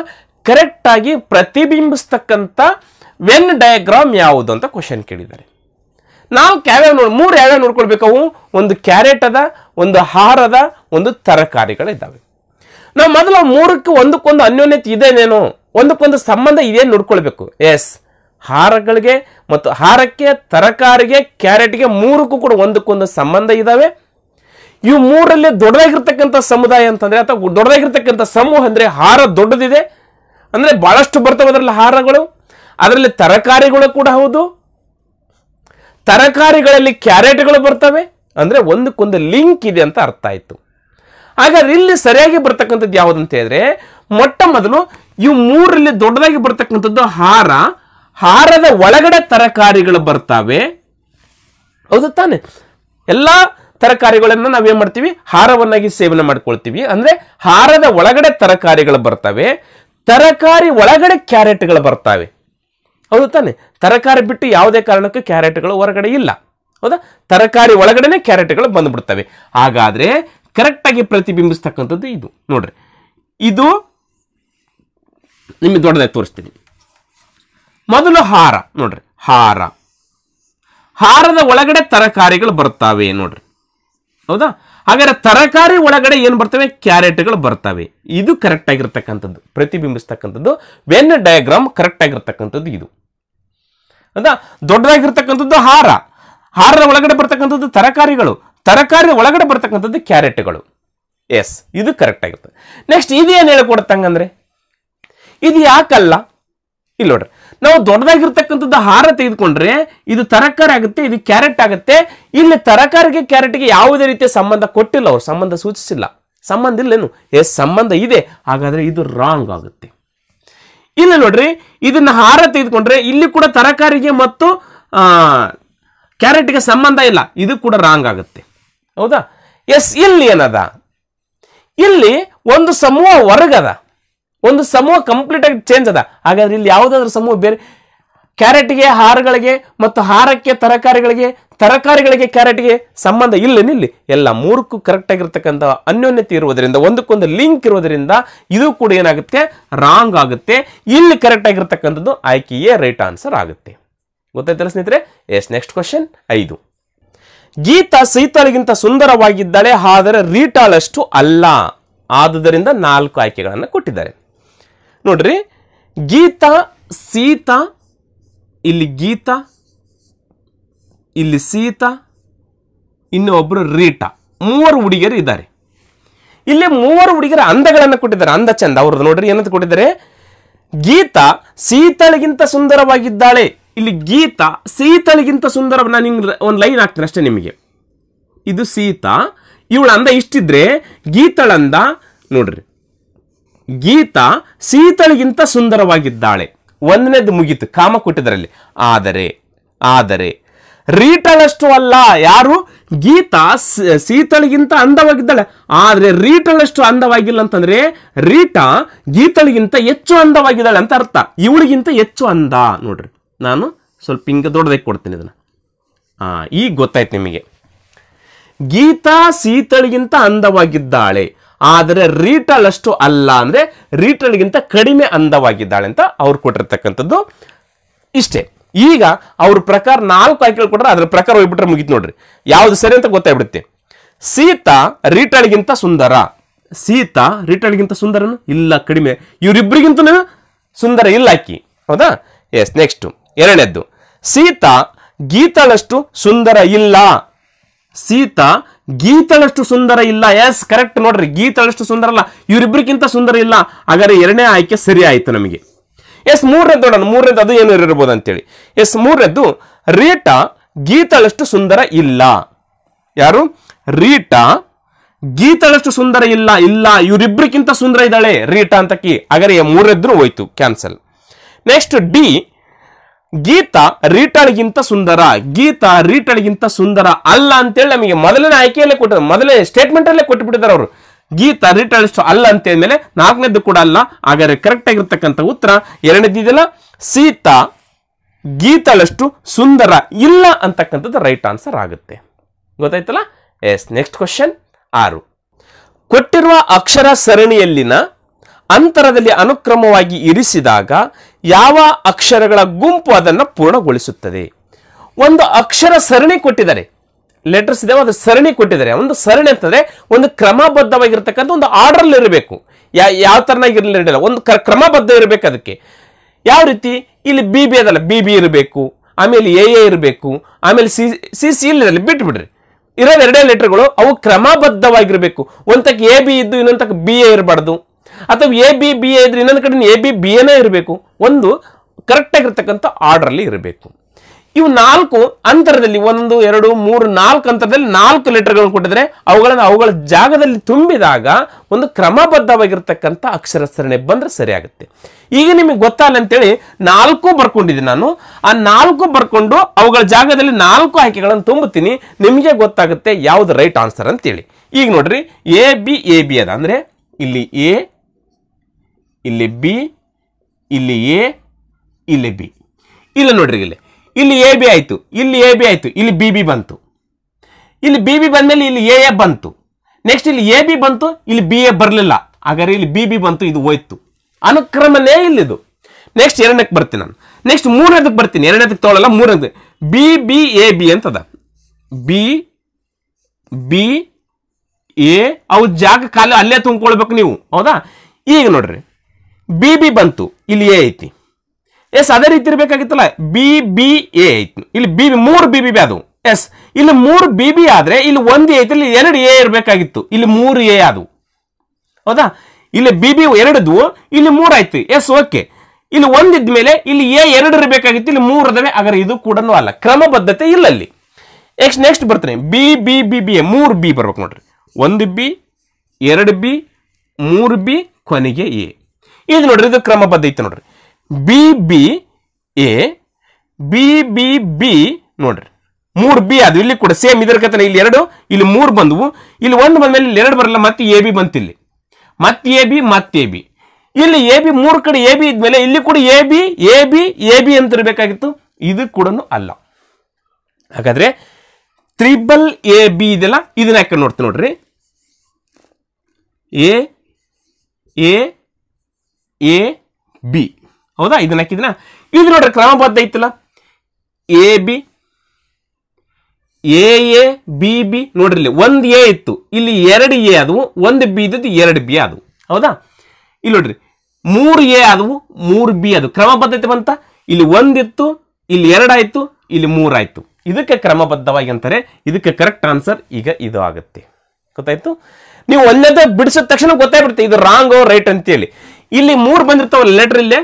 ಕರೆಕ್ಟ್ ಆಗಿ ಪ್ರತಿಬಿಂಬಿಸ್ತಕ್ಕಂಥ ವೆನ್ ಡಯಾಗ್ರಾಮ್ ಯಾವುದು ಅಂತ ಕ್ವಶನ್ ಕೇಳಿದ್ದಾರೆ ನಾವು ಯಾವ್ಯಾವ ನೋಡಿ ಮೂರು ಯಾವ್ಯಾವ ನೋಡ್ಕೊಳ್ಬೇಕು ಒಂದು ಕ್ಯಾರೆಟ್ ಅದ ಒಂದು ಹಾರದ ಒಂದು ತರಕಾರಿಗಳಿದ್ದಾವೆ ನಾವು ಮೊದಲು ಮೂರಕ್ಕೆ ಒಂದಕ್ಕೊಂದು ಅನ್ಯೋನ್ಯತೆ ಇದೇನೇನೋ ಒಂದಕ್ಕೊಂದು ಸಂಬಂಧ ಇದೇ ನೋಡ್ಕೊಳ್ಬೇಕು ಎಸ್ ಹಾರಗಳಿಗೆ ಮತ್ತು ಹಾರಕ್ಕೆ ತರಕಾರಿಗೆ ಕ್ಯಾರೆಟ್ಗೆ ಮೂರಕ್ಕೂ ಕೂಡ ಒಂದಕ್ಕೊಂದು ಸಂಬಂಧ ಇದ್ದಾವೆ ಇವು ಮೂರಲ್ಲಿ ದೊಡ್ಡದಾಗಿರ್ತಕ್ಕಂಥ ಸಮುದಾಯ ಅಂತಂದರೆ ಅಥವಾ ದೊಡ್ಡದಾಗಿರ್ತಕ್ಕಂಥ ಸಮೂಹ ಅಂದರೆ ಹಾರ ದೊಡ್ಡದಿದೆ ಅಂದರೆ ಭಾಳಷ್ಟು ಬರ್ತವೆ ಅದರಲ್ಲಿ ಹಾರಗಳು ಅದರಲ್ಲಿ ತರಕಾರಿಗಳು ಕೂಡ ಹೌದು ತರಕಾರಿಗಳಲ್ಲಿ ಕ್ಯಾರೆಟ್ಗಳು ಬರ್ತವೆ ಅಂದರೆ ಒಂದಕ್ಕೊಂದು ಲಿಂಕ್ ಇದೆ ಅಂತ ಅರ್ಥ ಆಯಿತು ಹಾಗಾದ್ರೆ ಇಲ್ಲಿ ಸರಿಯಾಗಿ ಬರ್ತಕ್ಕಂಥದ್ದು ಯಾವುದಂತ ಹೇಳಿದ್ರೆ ಮೊಟ್ಟ ಮೊದಲು ಇವು ಮೂರಲ್ಲಿ ದೊಡ್ಡದಾಗಿ ಬರ್ತಕ್ಕಂಥದ್ದು ಹಾರ ಹಾರದ ಒಳಗಡೆ ತರಕಾರಿಗಳು ಬರ್ತಾವೆ ಹೌದು ತಾನೆ ಎಲ್ಲ ತರಕಾರಿಗಳನ್ನು ನಾವೇನ್ ಮಾಡ್ತೀವಿ ಹಾರವನ್ನಾಗಿ ಸೇವನೆ ಮಾಡ್ಕೊಳ್ತೀವಿ ಅಂದ್ರೆ ಹಾರದ ಒಳಗಡೆ ತರಕಾರಿಗಳು ಬರ್ತವೆ ತರಕಾರಿ ಒಳಗಡೆ ಕ್ಯಾರೆಟ್ಗಳು ಬರ್ತಾವೆ ಹೌದು ತಾನೆ ತರಕಾರಿ ಬಿಟ್ಟು ಯಾವುದೇ ಕಾರಣಕ್ಕೂ ಕ್ಯಾರೆಟ್ಗಳು ಹೊರಗಡೆ ಇಲ್ಲ ಹೌದಾ ತರಕಾರಿ ಒಳಗಡೆನೆ ಕ್ಯಾರೆಟ್ಗಳು ಬಂದ್ಬಿಡ್ತವೆ ಹಾಗಾದ್ರೆ ಕರೆಕ್ಟಾಗಿ ಪ್ರತಿಬಿಂಬಿಸ್ತಕ್ಕಂಥದ್ದು ಇದು ನೋಡ್ರಿ ಇದು ನಿಮಗೆ ದೊಡ್ಡದಾಗಿ ತೋರಿಸ್ತೀನಿ ಮೊದಲು ಹಾರ ನೋಡ್ರಿ ಹಾರ ಹಾರದ ಒಳಗಡೆ ತರಕಾರಿಗಳು ಬರ್ತಾವೆ ನೋಡ್ರಿ ಹೌದಾ ಹಾಗಾದ್ರೆ ತರಕಾರಿ ಒಳಗಡೆ ಏನು ಬರ್ತವೆ ಕ್ಯಾರೆಟ್ಗಳು ಬರ್ತವೆ ಇದು ಕರೆಕ್ಟ್ ಆಗಿರ್ತಕ್ಕಂಥದ್ದು ಪ್ರತಿಬಿಂಬಿಸ್ತಕ್ಕಂಥದ್ದು ವೆನ್ ಡಯಾಗ್ರಾಮ್ ಕರೆಕ್ಟ್ ಆಗಿರ್ತಕ್ಕಂಥದ್ದು ಇದು ಹೌದಾ ದೊಡ್ಡದಾಗಿರ್ತಕ್ಕಂಥದ್ದು ಹಾರ ಹಾರದ ಒಳಗಡೆ ಬರ್ತಕ್ಕಂಥದ್ದು ತರಕಾರಿಗಳು ತರಕಾರಿ ಒಳಗಡೆ ಬರ್ತಕ್ಕಂಥದ್ದು ಕ್ಯಾರೆಟ್ಗಳು ಎಸ್ ಇದು ಕರೆಕ್ಟ್ ಆಗಿರ್ತದೆ ನೆಕ್ಸ್ಟ್ ಇದು ಏನು ಹೇಳ್ಕೊಡ್ತಂಗಂದ್ರೆ ಇದು ಯಾಕಲ್ಲ ಇಲ್ಲಿ ನೋಡ್ರಿ ನಾವು ದೊಡ್ಡದಾಗಿರ್ತಕ್ಕಂಥದ್ದು ಹಾರ ತೆಗೆದುಕೊಂಡ್ರೆ ಇದು ತರಕಾರಿ ಆಗುತ್ತೆ ಇದು ಕ್ಯಾರೆಟ್ ಆಗುತ್ತೆ ಇಲ್ಲಿ ತರಕಾರಿಗೆ ಕ್ಯಾರೆಟ್ಗೆ ಯಾವುದೇ ರೀತಿಯ ಸಂಬಂಧ ಕೊಟ್ಟಿಲ್ಲ ಅವ್ರು ಸಂಬಂಧ ಸೂಚಿಸಿಲ್ಲ ಸಂಬಂಧ ಇಲ್ಲೇನು ಎಸ್ ಸಂಬಂಧ ಇದೆ ಹಾಗಾದ್ರೆ ಇದು ರಾಂಗ್ ಆಗುತ್ತೆ ಇಲ್ಲ ನೋಡ್ರಿ ಇದನ್ನ ಹಾರ ತೆಗೆದುಕೊಂಡ್ರೆ ಇಲ್ಲಿ ಕೂಡ ತರಕಾರಿಗೆ ಮತ್ತು ಕ್ಯಾರೆಟ್ಗೆ ಸಂಬಂಧ ಇಲ್ಲ ಇದು ಕೂಡ ರಾಂಗ್ ಆಗುತ್ತೆ ಹೌದಾ ಎಸ್ ಇಲ್ಲಿ ಏನದ ಇಲ್ಲಿ ಒಂದು ಸಮೂಹ ವರ್ಗದ ಒಂದು ಸಮೂಹ ಕಂಪ್ಲೀಟ್ ಆಗಿ ಚೇಂಜ್ ಅದ ಹಾಗಾದ್ರೆ ಇಲ್ಲಿ ಯಾವುದಾದ್ರೂ ಸಮೂಹ ಬೇರೆ ಕ್ಯಾರೆಟ್ಗೆ ಹಾರಗಳಿಗೆ ಮತ್ತು ಹಾರಕ್ಕೆ ತರಕಾರಿಗಳಿಗೆ ತರಕಾರಿಗಳಿಗೆ ಕ್ಯಾರೆಟ್ಗೆ ಸಂಬಂಧ ನಿಲ್ಲಿ ಎಲ್ಲ ಮೂರಕ್ಕೂ ಕರೆಕ್ಟ್ ಆಗಿರ್ತಕ್ಕಂಥ ಅನ್ಯೋನ್ಯತೆ ಇರುವುದರಿಂದ ಒಂದಕ್ಕೊಂದು ಲಿಂಕ್ ಇರುವುದರಿಂದ ಇದು ಕೂಡ ಏನಾಗುತ್ತೆ ರಾಂಗ್ ಆಗುತ್ತೆ ಇಲ್ಲಿ ಕರೆಕ್ಟ್ ಆಗಿರ್ತಕ್ಕಂಥದ್ದು ಆಯ್ಕೆಯೇ ರೈಟ್ ಆನ್ಸರ್ ಆಗುತ್ತೆ ಗೊತ್ತಾಯ್ತಲ್ಲ ಸ್ನೇಹಿತರೆ ಎಸ್ ನೆಕ್ಸ್ಟ್ ಕ್ವಶನ್ ಐದು ಗೀತಾ ಸೀತಾಳಿಗಿಂತ ಸುಂದರವಾಗಿದ್ದಾಳೆ ಆದರೆ ರೀಟಾಳಷ್ಟು ಅಲ್ಲ ಆದುದರಿಂದ ನಾಲ್ಕು ಆಯ್ಕೆಗಳನ್ನು ಕೊಟ್ಟಿದ್ದಾರೆ ನೋಡ್ರಿ ಗೀತಾ ಸೀತಾ ಇಲ್ಲಿ ಗೀತಾ ಇಲ್ಲಿ ಸೀತಾ ಇನ್ನು ಒಬ್ಬರು ರೀಟಾ ಮೂವರು ಹುಡುಗಿಯರು ಇದ್ದಾರೆ ಇಲ್ಲಿ ಮೂವರು ಹುಡುಗಿಯರ ಅಂದಗಳನ್ನು ಕೊಟ್ಟಿದ್ದಾರೆ ಅಂದ ಚಂದ ಅವ್ರದ್ದು ನೋಡ್ರಿ ಏನಂತ ಕೊಟ್ಟಿದ್ದಾರೆ ಗೀತಾ ಸೀತಳಿಗಿಂತ ಸುಂದರವಾಗಿದ್ದಾಳೆ ಇಲ್ಲಿ ಗೀತಾ ಸೀತಳಿಗಿಂತ ಸುಂದರ ನಾನು ನಿಮ್ಗೆ ಒಂದು ಲೈನ್ ಹಾಕ್ತೇನೆ ಅಷ್ಟೇ ನಿಮಗೆ ಇದು ಸೀತಾ ಇವಳು ಅಂದ ಇಷ್ಟಿದ್ರೆ ಗೀತಾಳಂದ ನೋಡ್ರಿ ಗೀತಾ ಸೀತಳಿಗಿಂತ ಸುಂದರವಾಗಿದ್ದಾಳೆ ಒಂದನೇದು ಮುಗೀತು ಕಾಮ ಕೊಟ್ಟಿದ್ರಲ್ಲಿ ಆದರೆ ಆದರೆ ರೀಟಳಷ್ಟು ಅಲ್ಲ ಯಾರು ಗೀತಾ ಸೀತಳಿಗಿಂತ ಅಂದವಾಗಿದ್ದಾಳೆ ಆದರೆ ರೀಟಳಷ್ಟು ಅಂದವಾಗಿಲ್ಲ ಅಂತಂದ್ರೆ ರೀಟಾ ಗೀತಳಿಗಿಂತ ಹೆಚ್ಚು ಅಂದವಾಗಿದ್ದಾಳೆ ಅಂತ ಅರ್ಥ ಇವಳಿಗಿಂತ ಹೆಚ್ಚು ಅಂದ ನೋಡ್ರಿ ನಾನು ಸ್ವಲ್ಪ ಹಿಂಗೆ ದೊಡ್ಡದಾಗಿ ಕೊಡ್ತೀನಿ ಇದನ್ನ ಈಗ ಗೊತ್ತಾಯ್ತು ನಿಮಗೆ ಗೀತಾ ಸೀತಳಿಗಿಂತ ಅಂದವಾಗಿದ್ದಾಳೆ ಆದರೆ ರೀಟಲ್ ಅಷ್ಟು ಅಲ್ಲ ಅಂದರೆ ರೀಟಲ್ಗಿಂತ ಕಡಿಮೆ ಅಂದವಾಗಿದ್ದಾಳೆ ಅಂತ ಅವ್ರು ಕೊಟ್ಟಿರ್ತಕ್ಕಂಥದ್ದು ಇಷ್ಟೇ ಈಗ ಅವ್ರ ಪ್ರಕಾರ ನಾಲ್ಕು ಆಯ್ಕೆಗಳು ಕೊಟ್ಟರೆ ಅದ್ರ ಪ್ರಕಾರ ಹೋಗ್ಬಿಟ್ರೆ ಮುಗಿತು ನೋಡ್ರಿ ಯಾವ್ದು ಸರಿ ಅಂತ ಗೊತ್ತಾಗ್ಬಿಡುತ್ತೆ ಸೀತಾ ಗಿಂತ ಸುಂದರ ಸೀತಾ ಗಿಂತ ಸುಂದರನು ಇಲ್ಲ ಕಡಿಮೆ ಇವರಿಬ್ಬರಿಗಿಂತ ಸುಂದರ ಇಲ್ಲ ಆಕಿ ಹೌದಾ ಎಸ್ ನೆಕ್ಸ್ಟ್ ಎರಡನೇದ್ದು ಸೀತಾ ಗೀತಾಳಷ್ಟು ಸುಂದರ ಇಲ್ಲ ಸೀತಾ ಗೀತಳಷ್ಟು ಸುಂದರ ಇಲ್ಲ ಎಸ್ ಕರೆಕ್ಟ್ ನೋಡ್ರಿ ಗೀತಳಷ್ಟು ಸುಂದರ ಅಲ್ಲ ಇವರಿಬ್ಬರಿಗಿಂತ ಸುಂದರ ಇಲ್ಲ ಹಾಗಾದ್ರೆ ಎರಡನೇ ಆಯ್ಕೆ ಸರಿ ಆಯ್ತು ನಮಗೆ ಎಸ್ ಮೂರನೇದು ನೋಡೋಣ ಮೂರನೇದು ಅದು ಏನು ಇರಬಹುದು ಅಂತೇಳಿ ಎಸ್ ಮೂರನೇದು ರೀಟಾ ಗೀತಳಷ್ಟು ಸುಂದರ ಇಲ್ಲ ಯಾರು ರೀಟಾ ಗೀತಳಷ್ಟು ಸುಂದರ ಇಲ್ಲ ಇಲ್ಲ ಇವರಿಬ್ಬರಿಗಿಂತ ಸುಂದರ ಇದ್ದಾಳೆ ರೀಟಾ ಅಂತಕಿ ಹಾಗಾದ್ರೆ ಮೂರನೇದ್ರು ಹೋಯ್ತು ಕ್ಯಾನ್ಸಲ್ ನೆಕ್ಸ್ಟ್ ಡಿ ಗೀತಾ ರೀಟಳ್ಗಿಂತ ಸುಂದರ ಗೀತಾ ರೀಟಳ್ಗಿಂತ ಸುಂದರ ಅಲ್ಲ ಅಂತೇಳಿ ನಮಗೆ ಮೊದಲನೇ ಆಯ್ಕೆಯಲ್ಲೇ ಕೊಟ್ಟ ಮೊದಲನೇ ಸ್ಟೇಟ್ಮೆಂಟ್ ಅಲ್ಲೇ ಕೊಟ್ಟು ಅವರು ಗೀತ ರೀಟಲ್ ಅಲ್ಲ ಅಂತ ಮೇಲೆ ನಾಲ್ಕನೇದು ಕೂಡ ಅಲ್ಲ ಹಾಗಾದ್ರೆ ಕರೆಕ್ಟ್ ಆಗಿರ್ತಕ್ಕಂಥ ಉತ್ತರ ಎರಡನೇದಿದೆಯಲ್ಲ ಸೀತಾ ಗೀತಳಷ್ಟು ಸುಂದರ ಇಲ್ಲ ಅಂತಕ್ಕಂಥದ್ದು ರೈಟ್ ಆನ್ಸರ್ ಆಗುತ್ತೆ ಗೊತ್ತಾಯ್ತಲ್ಲ ಎಸ್ ನೆಕ್ಸ್ಟ್ ಕ್ವಶನ್ ಆರು ಕೊಟ್ಟಿರುವ ಅಕ್ಷರ ಸರಣಿಯಲ್ಲಿನ ಅಂತರದಲ್ಲಿ ಅನುಕ್ರಮವಾಗಿ ಇರಿಸಿದಾಗ ಯಾವ ಅಕ್ಷರಗಳ ಗುಂಪು ಅದನ್ನು ಪೂರ್ಣಗೊಳಿಸುತ್ತದೆ ಒಂದು ಅಕ್ಷರ ಸರಣಿ ಕೊಟ್ಟಿದ್ದಾರೆ ಲೆಟರ್ಸ್ ಇದೆ ಅದು ಸರಣಿ ಕೊಟ್ಟಿದ್ದಾರೆ ಒಂದು ಸರಣಿ ಅಂತಂದರೆ ಒಂದು ಕ್ರಮಬದ್ಧವಾಗಿರ್ತಕ್ಕಂಥ ಒಂದು ಆರ್ಡರ್ ಇರಬೇಕು ಯಾ ಯಾವ ಇರಲಿಲ್ಲ ಒಂದು ಕ್ರಮಬದ್ಧ ಇರಬೇಕು ಅದಕ್ಕೆ ಯಾವ ರೀತಿ ಇಲ್ಲಿ ಬಿ ಬಿ ಅದಲ್ಲ ಬಿ ಬಿ ಇರಬೇಕು ಆಮೇಲೆ ಎ ಎ ಇರಬೇಕು ಆಮೇಲೆ ಸಿ ಸಿ ಸಿ ಇಲ್ಲಿರಲಿ ಬಿಟ್ಟು ಬಿಡ್ರಿ ಇರೋ ಎರಡೇ ಲೆಟರ್ಗಳು ಅವು ಕ್ರಮಬದ್ಧವಾಗಿರಬೇಕು ಒಂದಕ್ಕೆ ಎ ಬಿ ಇದ್ದು ಇನ್ನೊಂದಕ್ಕೆ ಬಿ ಎ ಇರಬಾರ್ದು ಅಥವಾ ಎ ಬಿ ಬಿ ಎ ಇದ್ರೆ ಇನ್ನೊಂದು ಕಡೆ ಎ ಬಿ ಬಿ ಎನೇ ಇರಬೇಕು ಒಂದು ಆರ್ಡರ್ ಅಲ್ಲಿ ಇರಬೇಕು ಇವು ನಾಲ್ಕು ಅಂತರದಲ್ಲಿ ಒಂದು ಎರಡು ಮೂರು ನಾಲ್ಕು ಅಂತರದಲ್ಲಿ ನಾಲ್ಕು ಲೆಟರ್ಗಳನ್ನು ಕೊಟ್ಟಿದ್ರೆ ಅವುಗಳನ್ನು ಅವುಗಳ ಜಾಗದಲ್ಲಿ ತುಂಬಿದಾಗ ಒಂದು ಕ್ರಮಬದ್ಧವಾಗಿರ್ತಕ್ಕಂಥ ಅಕ್ಷರ ಸರಣೆ ಬಂದರೆ ಸರಿಯಾಗುತ್ತೆ ಈಗ ನಿಮಗೆ ಗೊತ್ತಾಗಲ್ಲ ಅಂತೇಳಿ ನಾಲ್ಕು ಬರ್ಕೊಂಡಿದ್ದೀನಿ ನಾನು ಆ ನಾಲ್ಕು ಬರ್ಕೊಂಡು ಅವುಗಳ ಜಾಗದಲ್ಲಿ ನಾಲ್ಕು ಆಯ್ಕೆಗಳನ್ನು ತುಂಬುತ್ತೀನಿ ನಿಮಗೆ ಗೊತ್ತಾಗುತ್ತೆ ಯಾವುದು ರೈಟ್ ಆನ್ಸರ್ ಅಂತೇಳಿ ಈಗ ನೋಡ್ರಿ ಎ ಬಿ ಎ ಬಿ ಅದ ಅಂದ್ರೆ ಇಲ್ಲಿ ಎ ಇಲ್ಲಿ ಬಿ ಇಲ್ಲಿ ಎ ಇಲ್ಲಿ ಬಿ ಇಲ್ಲ ನೋಡ್ರಿ ಇಲ್ಲಿ ಇಲ್ಲಿ ಎ ಬಿ ಆಯಿತು ಇಲ್ಲಿ ಎ ಬಿ ಆಯಿತು ಇಲ್ಲಿ ಬಿ ಬಿ ಬಂತು ಇಲ್ಲಿ ಬಿ ಬಿ ಬಂದಮೇಲೆ ಇಲ್ಲಿ ಎ ಎ ಬಂತು ನೆಕ್ಸ್ಟ್ ಇಲ್ಲಿ ಎ ಬಿ ಬಂತು ಇಲ್ಲಿ ಬಿ ಎ ಬರಲಿಲ್ಲ ಹಾಗಾದ್ರೆ ಇಲ್ಲಿ ಬಿ ಬಿ ಬಂತು ಇದು ಹೋಯ್ತು ಅನುಕ್ರಮನೇ ಇಲ್ಲಿದು ನೆಕ್ಸ್ಟ್ ಎರಡನೇಕ್ಕೆ ಬರ್ತೀನಿ ನಾನು ನೆಕ್ಸ್ಟ್ ಮೂರನೇದಕ್ಕೆ ಬರ್ತೀನಿ ಎರಡನೇದಕ್ಕೆ ತೊಗೊಳ್ಳಲ್ಲ ಮೂರನೇದು ಬಿ ಬಿ ಎ ಬಿ ಅಂತದ ಬಿ ಬಿ ಎ ಅವು ಜಾಗ ಖಾಲಿ ಅಲ್ಲೇ ತುಂಬ್ಕೊಳ್ಬೇಕು ನೀವು ಹೌದಾ ಈಗ ನೋಡ್ರಿ ಬಿ ಬಿ ಬಂತು ಇಲ್ಲಿ ಎ ಐತಿ ಎಸ್ ಅದೇ ರೀತಿ ಇರಬೇಕಾಗಿತ್ತಲ್ಲ ಬಿ ಬಿ ಎ ಐತಿ ಇಲ್ಲಿ ಬಿ ಬಿ ಮೂರು ಬಿ ಬಿ ಬಿ ಅದು ಎಸ್ ಇಲ್ಲಿ ಮೂರು ಬಿ ಬಿ ಆದರೆ ಇಲ್ಲಿ ಒಂದು ಐತಿ ಇಲ್ಲಿ ಎರಡು ಎ ಇರಬೇಕಾಗಿತ್ತು ಇಲ್ಲಿ ಮೂರು ಎ ಆದವು ಹೌದಾ ಇಲ್ಲಿ ಬಿ ಬಿ ಎರಡದು ಇಲ್ಲಿ ಮೂರು ಆಯ್ತು ಎಸ್ ಓಕೆ ಇಲ್ಲಿ ಒಂದಿದ ಮೇಲೆ ಇಲ್ಲಿ ಎ ಎರಡು ಇರಬೇಕಾಗಿತ್ತು ಇಲ್ಲಿ ಮೂರು ಅದಾವೆ ಆದರೆ ಇದು ಕೂಡ ಅಲ್ಲ ಕ್ರಮಬದ್ಧತೆ ಇಲ್ಲ ಅಲ್ಲಿ ಎಕ್ಸ್ ನೆಕ್ಸ್ಟ್ ಬರ್ತೀನಿ B B B B A ಮೂರು ಬಿ ಬರ್ಬೇಕು ನೋಡ್ರಿ ಒಂದು ಬಿ ಎರಡು ಬಿ ಮೂರು ಬಿ ಕೊನೆಗೆ ಎ ಇದು ನೋಡ್ರಿ ಇದು ಕ್ರಮಬದ್ಧ ಐತೆ ನೋಡ್ರಿ B B A B B B ನೋಡ್ರಿ ಮೂರು ಬಿ ಅದು ಇಲ್ಲಿ ಕೂಡ ಸೇಮ್ ಇದರ ಕತನ ಇಲ್ಲಿ ಎರಡು ಇಲ್ಲಿ ಮೂರು ಬಂದವು ಇಲ್ಲಿ ಒಂದು ಬಂದ ಮೇಲೆ ಇಲ್ಲಿ ಎರಡು ಬರಲ್ಲ ಮತ್ತೆ ಎ ಬಿ ಇಲ್ಲಿ ಮತ್ತೆ ಎ ಬಿ ಮತ್ತೆ ಬಿ ಇಲ್ಲಿ ಎ ಬಿ ಮೂರು ಕಡೆ ಎ ಬಿ ಇದ್ಮೇಲೆ ಇಲ್ಲಿ ಕೂಡ A B A B A B ಅಂತ ಇರಬೇಕಾಗಿತ್ತು ಇದು ಕೂಡ ಅಲ್ಲ ಹಾಗಾದ್ರೆ ತ್ರಿಬಲ್ ಎ ಬಿ ಇದೆಲ್ಲ ಇದನ್ನ ಯಾಕೆ ನೋಡ್ತೀನಿ ನೋಡ್ರಿ ಎ ಎ ಎ ಬಿ ಹೌದಾ ಇದನ್ನ ಹಾಕಿದ್ನ ಇದು ನೋಡ್ರಿ ಕ್ರಮಬದ್ಧ ಇತ್ತಲ್ಲ A B A A B B ನೋಡ್ರಿ ಇಲ್ಲಿ ಒಂದು ಎ ಇತ್ತು ಇಲ್ಲಿ ಎರಡು ಎ ಆದವು ಒಂದು ಬಿ ಇದ್ದು ಎರಡು ಬಿ ಅದು ಹೌದಾ ಇಲ್ಲಿ ನೋಡ್ರಿ ಮೂರು ಎ ಆದವು ಮೂರು ಬಿ ಆದವು ಕ್ರಮಬದ್ಧತೆ ಬಂತ ಇಲ್ಲಿ ಒಂದಿತ್ತು ಇಲ್ಲಿ ಎರಡಾಯ್ತು ಇಲ್ಲಿ ಮೂರಾಯ್ತು ಇದಕ್ಕೆ ಕ್ರಮಬದ್ಧವಾಗಿ ಅಂತಾರೆ ಇದಕ್ಕೆ ಕರೆಕ್ಟ್ ಆನ್ಸರ್ ಈಗ ಇದು ಆಗುತ್ತೆ ಗೊತ್ತಾಯ್ತು ನೀವು ಒಂದೇದ ಬಿಡಿಸಿದ ತಕ್ಷಣ ಗೊತ್ತಾಗ್ಬಿಡುತ್ತೆ ಇದು ರಾಂಗ್ ರೈಟ್ ಅಂತೇಳಿ ಇಲ್ಲಿ ಮೂರು ಬಂದಿರ್ತಾವಲ್ಲ ಲೆಟರ್ ಇಲ್ಲೇ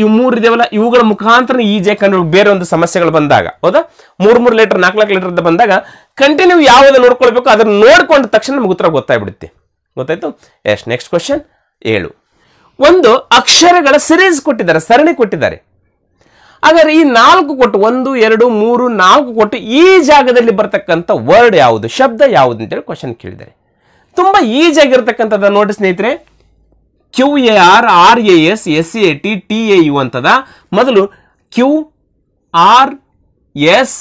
ಇವು ಮೂರು ಇದಾವಲ್ಲ ಇವುಗಳ ಮುಖಾಂತರ ಜೆ ಕಂಡು ಬೇರೆ ಒಂದು ಸಮಸ್ಯೆಗಳು ಬಂದಾಗ ಹೌದಾ ಮೂರ್ ಮೂರು ಲೆಟರ್ ನಾಲ್ಕು ನಾಲ್ಕು ಲೆಟರ್ ಬಂದಾಗ ಕಂಟಿನ್ಯೂ ಯಾವ್ದು ನೋಡ್ಕೊಳ್ಬೇಕು ಅದನ್ನು ನೋಡ್ಕೊಂಡ ತಕ್ಷಣ ನಮಗೆ ಉತ್ತರ ಗೊತ್ತಾಗ್ಬಿಡುತ್ತೆ ಗೊತ್ತಾಯ್ತು ಎಸ್ ನೆಕ್ಸ್ಟ್ ಕ್ವಶನ್ ಏಳು ಒಂದು ಅಕ್ಷರಗಳ ಸಿರೀಸ್ ಕೊಟ್ಟಿದ್ದಾರೆ ಸರಣಿ ಕೊಟ್ಟಿದ್ದಾರೆ ಹಾಗಾದ್ರೆ ಈ ನಾಲ್ಕು ಕೊಟ್ಟು ಒಂದು ಎರಡು ಮೂರು ನಾಲ್ಕು ಕೊಟ್ಟು ಈ ಜಾಗದಲ್ಲಿ ಬರ್ತಕ್ಕಂಥ ವರ್ಡ್ ಯಾವುದು ಶಬ್ದ ಯಾವುದು ಅಂತೇಳಿ ಕ್ವಶನ್ ಕೇಳಿದ್ದಾರೆ ಈಜಿ ಆಗಿರ್ತಕ್ಕಂಥದ್ದು ನೋಡಿ ಸ್ನೇಹಿತರೆ Q A R R A S S A T T A U ಅಂತದ ಮೊದಲು ಕ್ಯೂ ಆರ್ ಎಸ್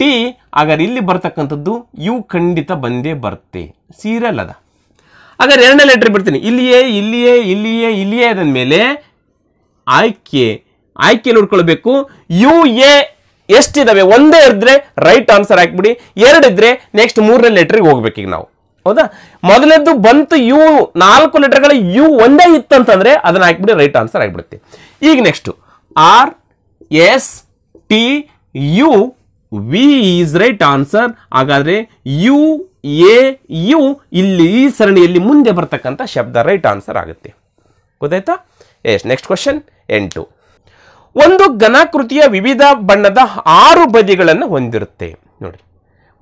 ಟಿ ಹಾಗಾದ್ರೆ ಇಲ್ಲಿ ಬರ್ತಕ್ಕಂಥದ್ದು ಯು ಖಂಡಿತ ಬಂದೇ ಬರ್ತೆ ಸೀರಿಯಲ್ ಅದ ಹಾಗಾದ್ರೆ ಎರಡನೇ ಲೆಟರ್ ಬಿಡ್ತೀನಿ ಇಲ್ಲಿಯೇ ಇಲ್ಲಿಯೇ ಇಲ್ಲಿಯೇ ಇಲ್ಲಿಯೇ ಅದನ್ ಮೇಲೆ ಆಯ್ಕೆ ಆಯ್ಕೆ ನೋಡ್ಕೊಳ್ಬೇಕು ಯು ಎ ಎಷ್ಟಿದಾವೆ ಒಂದೇ ಇದ್ರೆ ರೈಟ್ ಆನ್ಸರ್ ಹಾಕ್ಬಿಡಿ ಎರಡಿದ್ರೆ ನೆಕ್ಸ್ಟ್ ಮೂರನೇ ಲೆಟ್ರಿಗೆ ಹೋಗ್ಬೇಕೀಗ ನಾವು ಹೌದಾ ಮೊದಲದ್ದು ಬಂತು ಯು ನಾಲ್ಕು ಲೆಟರ್ಗಳ ಯು ಒಂದೇ ಅಂತಂದ್ರೆ ಅದನ್ನ ಹಾಕ್ಬಿಡಿ ರೈಟ್ ಆನ್ಸರ್ ಆಗಿಬಿಡುತ್ತೆ ಈಗ next R S T U V is right answer ಹಾಗಾದ್ರೆ ಯು ಎ ಯು ಇಲ್ಲಿ ಈ ಸರಣಿಯಲ್ಲಿ ಮುಂದೆ ಬರ್ತಕ್ಕಂಥ ಶಬ್ದ ರೈಟ್ ಆನ್ಸರ್ ಆಗುತ್ತೆ ಗೊತ್ತಾಯ್ತಾ ಎಸ್ ನೆಕ್ಸ್ಟ್ ಕ್ವಶನ್ ಎಂಟು ಒಂದು ಘನಾಕೃತಿಯ ವಿವಿಧ ಬಣ್ಣದ ಆರು ಬದಿಗಳನ್ನು ಹೊಂದಿರುತ್ತೆ ನೋಡಿ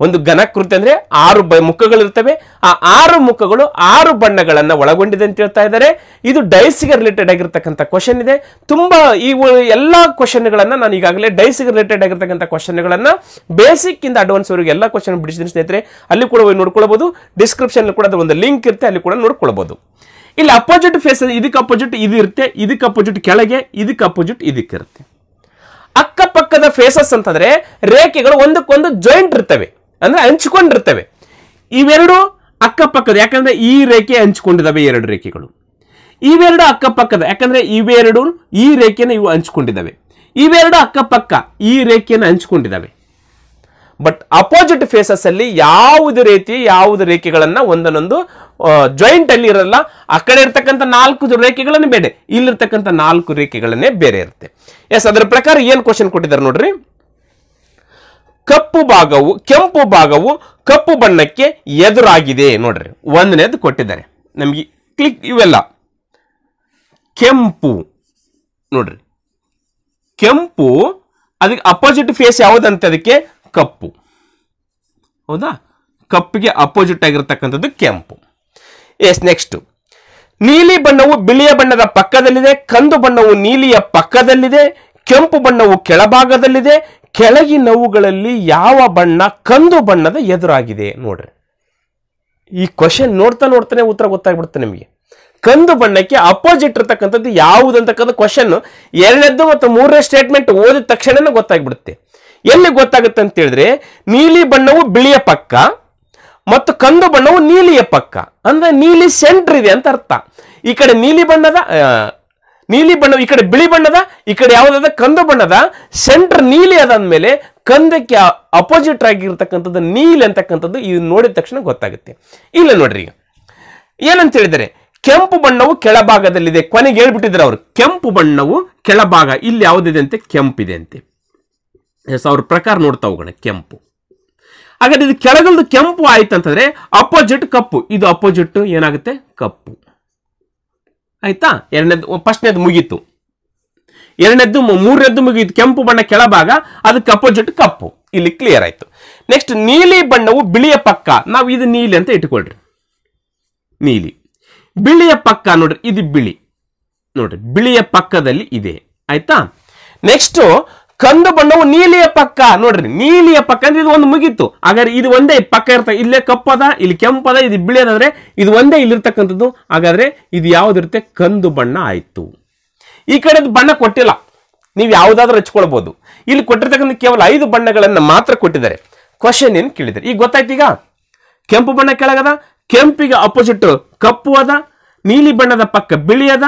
ಒಂದು ಘನಕೃತಿ ಅಂದ್ರೆ ಆರು ಮುಖಗಳು ಮುಖಗಳಿರ್ತವೆ ಆ ಆರು ಮುಖಗಳು ಆರು ಬಣ್ಣಗಳನ್ನು ಒಳಗೊಂಡಿದೆ ಅಂತ ಹೇಳ್ತಾ ಇದ್ದಾರೆ ಇದು ಡೈಸ್ಗೆ ರಿಲೇಟೆಡ್ ಆಗಿರ್ತಕ್ಕಂಥ ಕ್ವಶನ್ ಇದೆ ತುಂಬಾ ಈ ಎಲ್ಲ ಕ್ವಶನ್ಗಳನ್ನು ನಾನು ಈಗಾಗಲೇ ಡೈಸ್ಗೆ ರಿಲೇಟೆಡ್ ಆಗಿರ್ತಕ್ಕಂಥ ಕ್ವಶನ್ಗಳನ್ನು ಬೇಸಿಕ್ ಇಂದ ಅಡ್ವಾನ್ಸ್ ವರೆಗೆ ಎಲ್ಲ ಕ್ವಶನ್ ಬಿಡಿಸಿದ ಸ್ನೇಹಿತರೆ ಅಲ್ಲಿ ಕೂಡ ಹೋಗಿ ನೋಡ್ಕೊಳ್ಬಹುದು ಡಿಸ್ಕ್ರಿಪ್ಷನ್ ಕೂಡ ಅದು ಒಂದು ಲಿಂಕ್ ಇರುತ್ತೆ ಅಲ್ಲಿ ಕೂಡ ನೋಡ್ಕೊಳ್ಬಹುದು ಇಲ್ಲಿ ಅಪೋಸಿಟ್ ಫೇಸ್ ಇದಕ್ಕೆ ಅಪೋಸಿಟ್ ಇದು ಇರುತ್ತೆ ಇದಕ್ಕೆ ಅಪೋಸಿಟ್ ಕೆಳಗೆ ಇದಕ್ಕೆ ಅಪೋಸಿಟ್ ಇದಕ್ಕೆ ಇರುತ್ತೆ ಅಕ್ಕಪಕ್ಕದ ಫೇಸಸ್ ಅಂತಂದ್ರೆ ರೇಖೆಗಳು ಒಂದಕ್ಕೊಂದು ಜಾಯಿಂಟ್ ಇರ್ತವೆ ಅಂದ್ರೆ ಹಂಚಿಕೊಂಡಿರ್ತವೆ ಇವೆರಡು ಅಕ್ಕಪಕ್ಕದ ಯಾಕಂದರೆ ಈ ರೇಖೆ ಹಂಚಿಕೊಂಡಿದ್ದಾವೆ ಎರಡು ರೇಖೆಗಳು ಇವೆರಡು ಅಕ್ಕಪಕ್ಕದ ಯಾಕಂದರೆ ಇವೆರಡು ಈ ರೇಖೆನ ಇವು ಹಂಚಿಕೊಂಡಿದ್ದಾವೆ ಇವೆರಡು ಅಕ್ಕಪಕ್ಕ ಈ ರೇಖೆಯನ್ನು ಹಂಚಿಕೊಂಡಿದ್ದಾವೆ ಬಟ್ ಅಪೋಸಿಟ್ ಫೇಸಸ್ ಅಲ್ಲಿ ಯಾವುದು ರೀತಿ ಯಾವುದು ರೇಖೆಗಳನ್ನ ಒಂದನ್ನೊಂದು ಜಾಯಿಂಟ್ ಅಲ್ಲಿ ಇರಲ್ಲ ಆ ಕಡೆ ಇರ್ತಕ್ಕಂಥ ನಾಲ್ಕು ರೇಖೆಗಳನ್ನೇ ಬೇರೆ ಇಲ್ಲಿರ್ತಕ್ಕಂಥ ನಾಲ್ಕು ರೇಖೆಗಳನ್ನೇ ಬೇರೆ ಇರುತ್ತೆ ಎಸ್ ಅದರ ಪ್ರಕಾರ ಏನು ಕ್ವಶನ್ ಕೊಟ್ಟಿದ್ದಾರೆ ನೋಡ್ರಿ ಕಪ್ಪು ಭಾಗವು ಕೆಂಪು ಭಾಗವು ಕಪ್ಪು ಬಣ್ಣಕ್ಕೆ ಎದುರಾಗಿದೆ ನೋಡ್ರಿ ಒಂದನೇದು ಕೊಟ್ಟಿದ್ದಾರೆ ನಮಗೆ ಕ್ಲಿಕ್ ಇವೆಲ್ಲ ಕೆಂಪು ನೋಡ್ರಿ ಕೆಂಪು ಅದಕ್ಕೆ ಅಪೋಸಿಟ್ ಫೇಸ್ ಯಾವುದಂತೆ ಅದಕ್ಕೆ ಕಪ್ಪು ಹೌದಾ ಕಪ್ಪಿಗೆ ಅಪೋಸಿಟ್ ಆಗಿರತಕ್ಕಂಥದ್ದು ಕೆಂಪು ಎಸ್ ನೆಕ್ಸ್ಟ್ ನೀಲಿ ಬಣ್ಣವು ಬಿಳಿಯ ಬಣ್ಣದ ಪಕ್ಕದಲ್ಲಿದೆ ಕಂದು ಬಣ್ಣವು ನೀಲಿಯ ಪಕ್ಕದಲ್ಲಿದೆ ಕೆಂಪು ಬಣ್ಣವು ಕೆಳಭಾಗದಲ್ಲಿದೆ ಕೆಳಗಿನವುಗಳಲ್ಲಿ ಯಾವ ಬಣ್ಣ ಕಂದು ಬಣ್ಣದ ಎದುರಾಗಿದೆ ನೋಡ್ರಿ ಈ ಕ್ವಶನ್ ನೋಡ್ತಾ ನೋಡ್ತಾನೆ ಉತ್ತರ ಗೊತ್ತಾಗ್ಬಿಡುತ್ತೆ ನಿಮಗೆ ಕಂದು ಬಣ್ಣಕ್ಕೆ ಅಪೋಸಿಟ್ ಇರ್ತಕ್ಕಂಥದ್ದು ಯಾವುದು ಅಂತಕ್ಕಂಥ ಕ್ವಶನ್ ಎರಡನೇದ್ದು ಮತ್ತು ಮೂರನೇ ಸ್ಟೇಟ್ಮೆಂಟ್ ಓದಿದ ತಕ್ಷಣ ಗೊತ್ತಾಗ್ಬಿಡುತ್ತೆ ಎಲ್ಲಿ ಗೊತ್ತಾಗುತ್ತೆ ಅಂತ ಹೇಳಿದ್ರೆ ನೀಲಿ ಬಣ್ಣವು ಬಿಳಿಯ ಪಕ್ಕ ಮತ್ತು ಕಂದು ಬಣ್ಣವು ನೀಲಿಯ ಪಕ್ಕ ಅಂದ್ರೆ ನೀಲಿ ಸೆಂಟ್ರ್ ಇದೆ ಅಂತ ಅರ್ಥ ಈ ಕಡೆ ನೀಲಿ ಬಣ್ಣದ ನೀಲಿ ಬಣ್ಣ ಈ ಕಡೆ ಬಿಳಿ ಬಣ್ಣದ ಈ ಕಡೆ ಯಾವುದಾದ ಕಂದು ಬಣ್ಣದ ಸೆಂಟರ್ ನೀಲಿ ಅದಾದ್ಮೇಲೆ ಕಂದಕ್ಕೆ ಅಪೋಸಿಟ್ ಆಗಿರ್ತಕ್ಕಂಥದ್ದು ನೀಲಿ ಅಂತಕ್ಕಂಥದ್ದು ಇದು ನೋಡಿದ ತಕ್ಷಣ ಗೊತ್ತಾಗುತ್ತೆ ಇಲ್ಲ ನೋಡ್ರಿ ಈಗ ಏನಂತ ಹೇಳಿದರೆ ಕೆಂಪು ಬಣ್ಣವು ಕೆಳಭಾಗದಲ್ಲಿದೆ ಕೊನೆಗೆ ಹೇಳ್ಬಿಟ್ಟಿದ್ರೆ ಅವರು ಕೆಂಪು ಬಣ್ಣವು ಕೆಳಭಾಗ ಇಲ್ಲಿ ಯಾವುದಿದೆ ಅಂತೆ ಕೆಂಪಿದೆ ಅಂತೆ ಎಸ್ ಅವ್ರ ಪ್ರಕಾರ ನೋಡ್ತಾ ಹೋಗೋಣ ಕೆಂಪು ಹಾಗಾದ್ರೆ ಇದು ಕೆಳಗಲ್ದು ಕೆಂಪು ಆಯ್ತು ಅಂತಂದ್ರೆ ಅಪೋಸಿಟ್ ಕಪ್ಪು ಇದು ಅಪೋಸಿಟ್ ಏನಾಗುತ್ತೆ ಕಪ್ಪು ಆಯ್ತಾ ಎರಡನೇದು ಫಸ್ಟ್ನೇದು ಮುಗೀತು ಎರಡನೇದ್ದು ಮೂರನೇದ್ದು ಮುಗಿಯಿತು ಕೆಂಪು ಬಣ್ಣ ಕೆಳಭಾಗ ಅದಕ್ಕೆ ಅಪೋಸಿಟ್ ಕಪ್ಪು ಇಲ್ಲಿ ಕ್ಲಿಯರ್ ಆಯ್ತು ನೆಕ್ಸ್ಟ್ ನೀಲಿ ಬಣ್ಣವು ಬಿಳಿಯ ಪಕ್ಕ ನಾವು ಇದು ನೀಲಿ ಅಂತ ಇಟ್ಕೊಳ್ರಿ ನೀಲಿ ಬಿಳಿಯ ಪಕ್ಕ ನೋಡ್ರಿ ಇದು ಬಿಳಿ ನೋಡ್ರಿ ಬಿಳಿಯ ಪಕ್ಕದಲ್ಲಿ ಇದೆ ಆಯ್ತಾ ನೆಕ್ಸ್ಟು ಕಂದು ಬಣ್ಣವು ನೀಲಿಯ ಪಕ್ಕ ನೋಡ್ರಿ ನೀಲಿಯ ಪಕ್ಕ ಅಂದ್ರೆ ಇದು ಒಂದು ಮುಗಿತ್ತು ಹಾಗಾದ್ರೆ ಇದು ಒಂದೇ ಪಕ್ಕ ಇರ್ತ ಇಲ್ಲೇ ಕಪ್ಪದ ಇಲ್ಲಿ ಕೆಂಪದ ಇದು ಬಿಳಿಯದಾದ್ರೆ ಇದು ಒಂದೇ ಇಲ್ಲಿರ್ತಕ್ಕಂಥದ್ದು ಹಾಗಾದ್ರೆ ಇದು ಯಾವ್ದಿರುತ್ತೆ ಕಂದು ಬಣ್ಣ ಆಯ್ತು ಈ ಕಡೆ ಬಣ್ಣ ಕೊಟ್ಟಿಲ್ಲ ನೀವು ಯಾವುದಾದ್ರೂ ಹಚ್ಕೊಳ್ಬಹುದು ಇಲ್ಲಿ ಕೊಟ್ಟಿರ್ತಕ್ಕಂಥ ಕೇವಲ ಐದು ಬಣ್ಣಗಳನ್ನು ಮಾತ್ರ ಕೊಟ್ಟಿದ್ದಾರೆ ಕ್ವಶನ್ ಏನು ಕೇಳಿದ್ದಾರೆ ಈಗ ಗೊತ್ತಾಯ್ತೀಗ ಈಗ ಕೆಂಪು ಬಣ್ಣ ಕೆಳಗದ ಕೆಂಪಿಗೆ ಅಪೋಸಿಟ್ ಕಪ್ಪು ಅದ ನೀಲಿ ಬಣ್ಣದ ಪಕ್ಕ ಬಿಳಿಯದ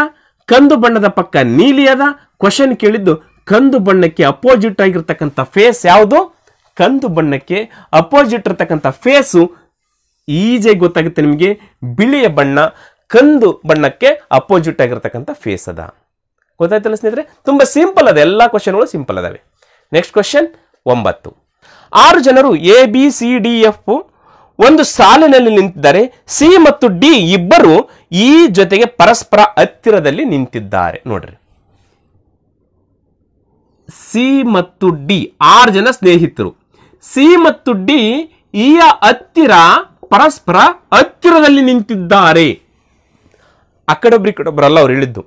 ಕಂದು ಬಣ್ಣದ ಪಕ್ಕ ನೀಲಿಯದ ಕ್ವಶನ್ ಕೇಳಿದ್ದು ಕಂದು ಬಣ್ಣಕ್ಕೆ ಅಪೋಸಿಟ್ ಆಗಿರ್ತಕ್ಕಂಥ ಫೇಸ್ ಯಾವುದು ಕಂದು ಬಣ್ಣಕ್ಕೆ ಅಪೋಸಿಟ್ ಇರ್ತಕ್ಕಂಥ ಫೇಸು ಈಜೆ ಗೊತ್ತಾಗುತ್ತೆ ನಿಮಗೆ ಬಿಳಿಯ ಬಣ್ಣ ಕಂದು ಬಣ್ಣಕ್ಕೆ ಅಪೋಸಿಟ್ ಆಗಿರ್ತಕ್ಕಂಥ ಫೇಸ್ ಅದ ಗೊತ್ತಾಯ್ತಲ್ಲ ಸ್ನೇಹಿತರೆ ತುಂಬ ಸಿಂಪಲ್ ಅದ ಎಲ್ಲ ಕ್ವಶನ್ಗಳು ಸಿಂಪಲ್ ಅದಾವೆ ನೆಕ್ಸ್ಟ್ ಕ್ವಶನ್ ಒಂಬತ್ತು ಆರು ಜನರು A B C D F ಒಂದು ಸಾಲಿನಲ್ಲಿ ನಿಂತಿದ್ದಾರೆ ಸಿ ಮತ್ತು ಡಿ ಇಬ್ಬರು ಈ ಜೊತೆಗೆ ಪರಸ್ಪರ ಹತ್ತಿರದಲ್ಲಿ ನಿಂತಿದ್ದಾರೆ ನೋಡ್ರಿ ಸಿ ಮತ್ತು ಡಿ ಆರು ಜನ ಸ್ನೇಹಿತರು ಸಿ ಮತ್ತು ಡಿ ಇಯ ಹತ್ತಿರ ಪರಸ್ಪರ ಹತ್ತಿರದಲ್ಲಿ ನಿಂತಿದ್ದಾರೆ ಆ ಕಡೆ ಕಡೊಬ್ರಲ್ಲ ಅವ್ರು ಹೇಳಿದ್ದು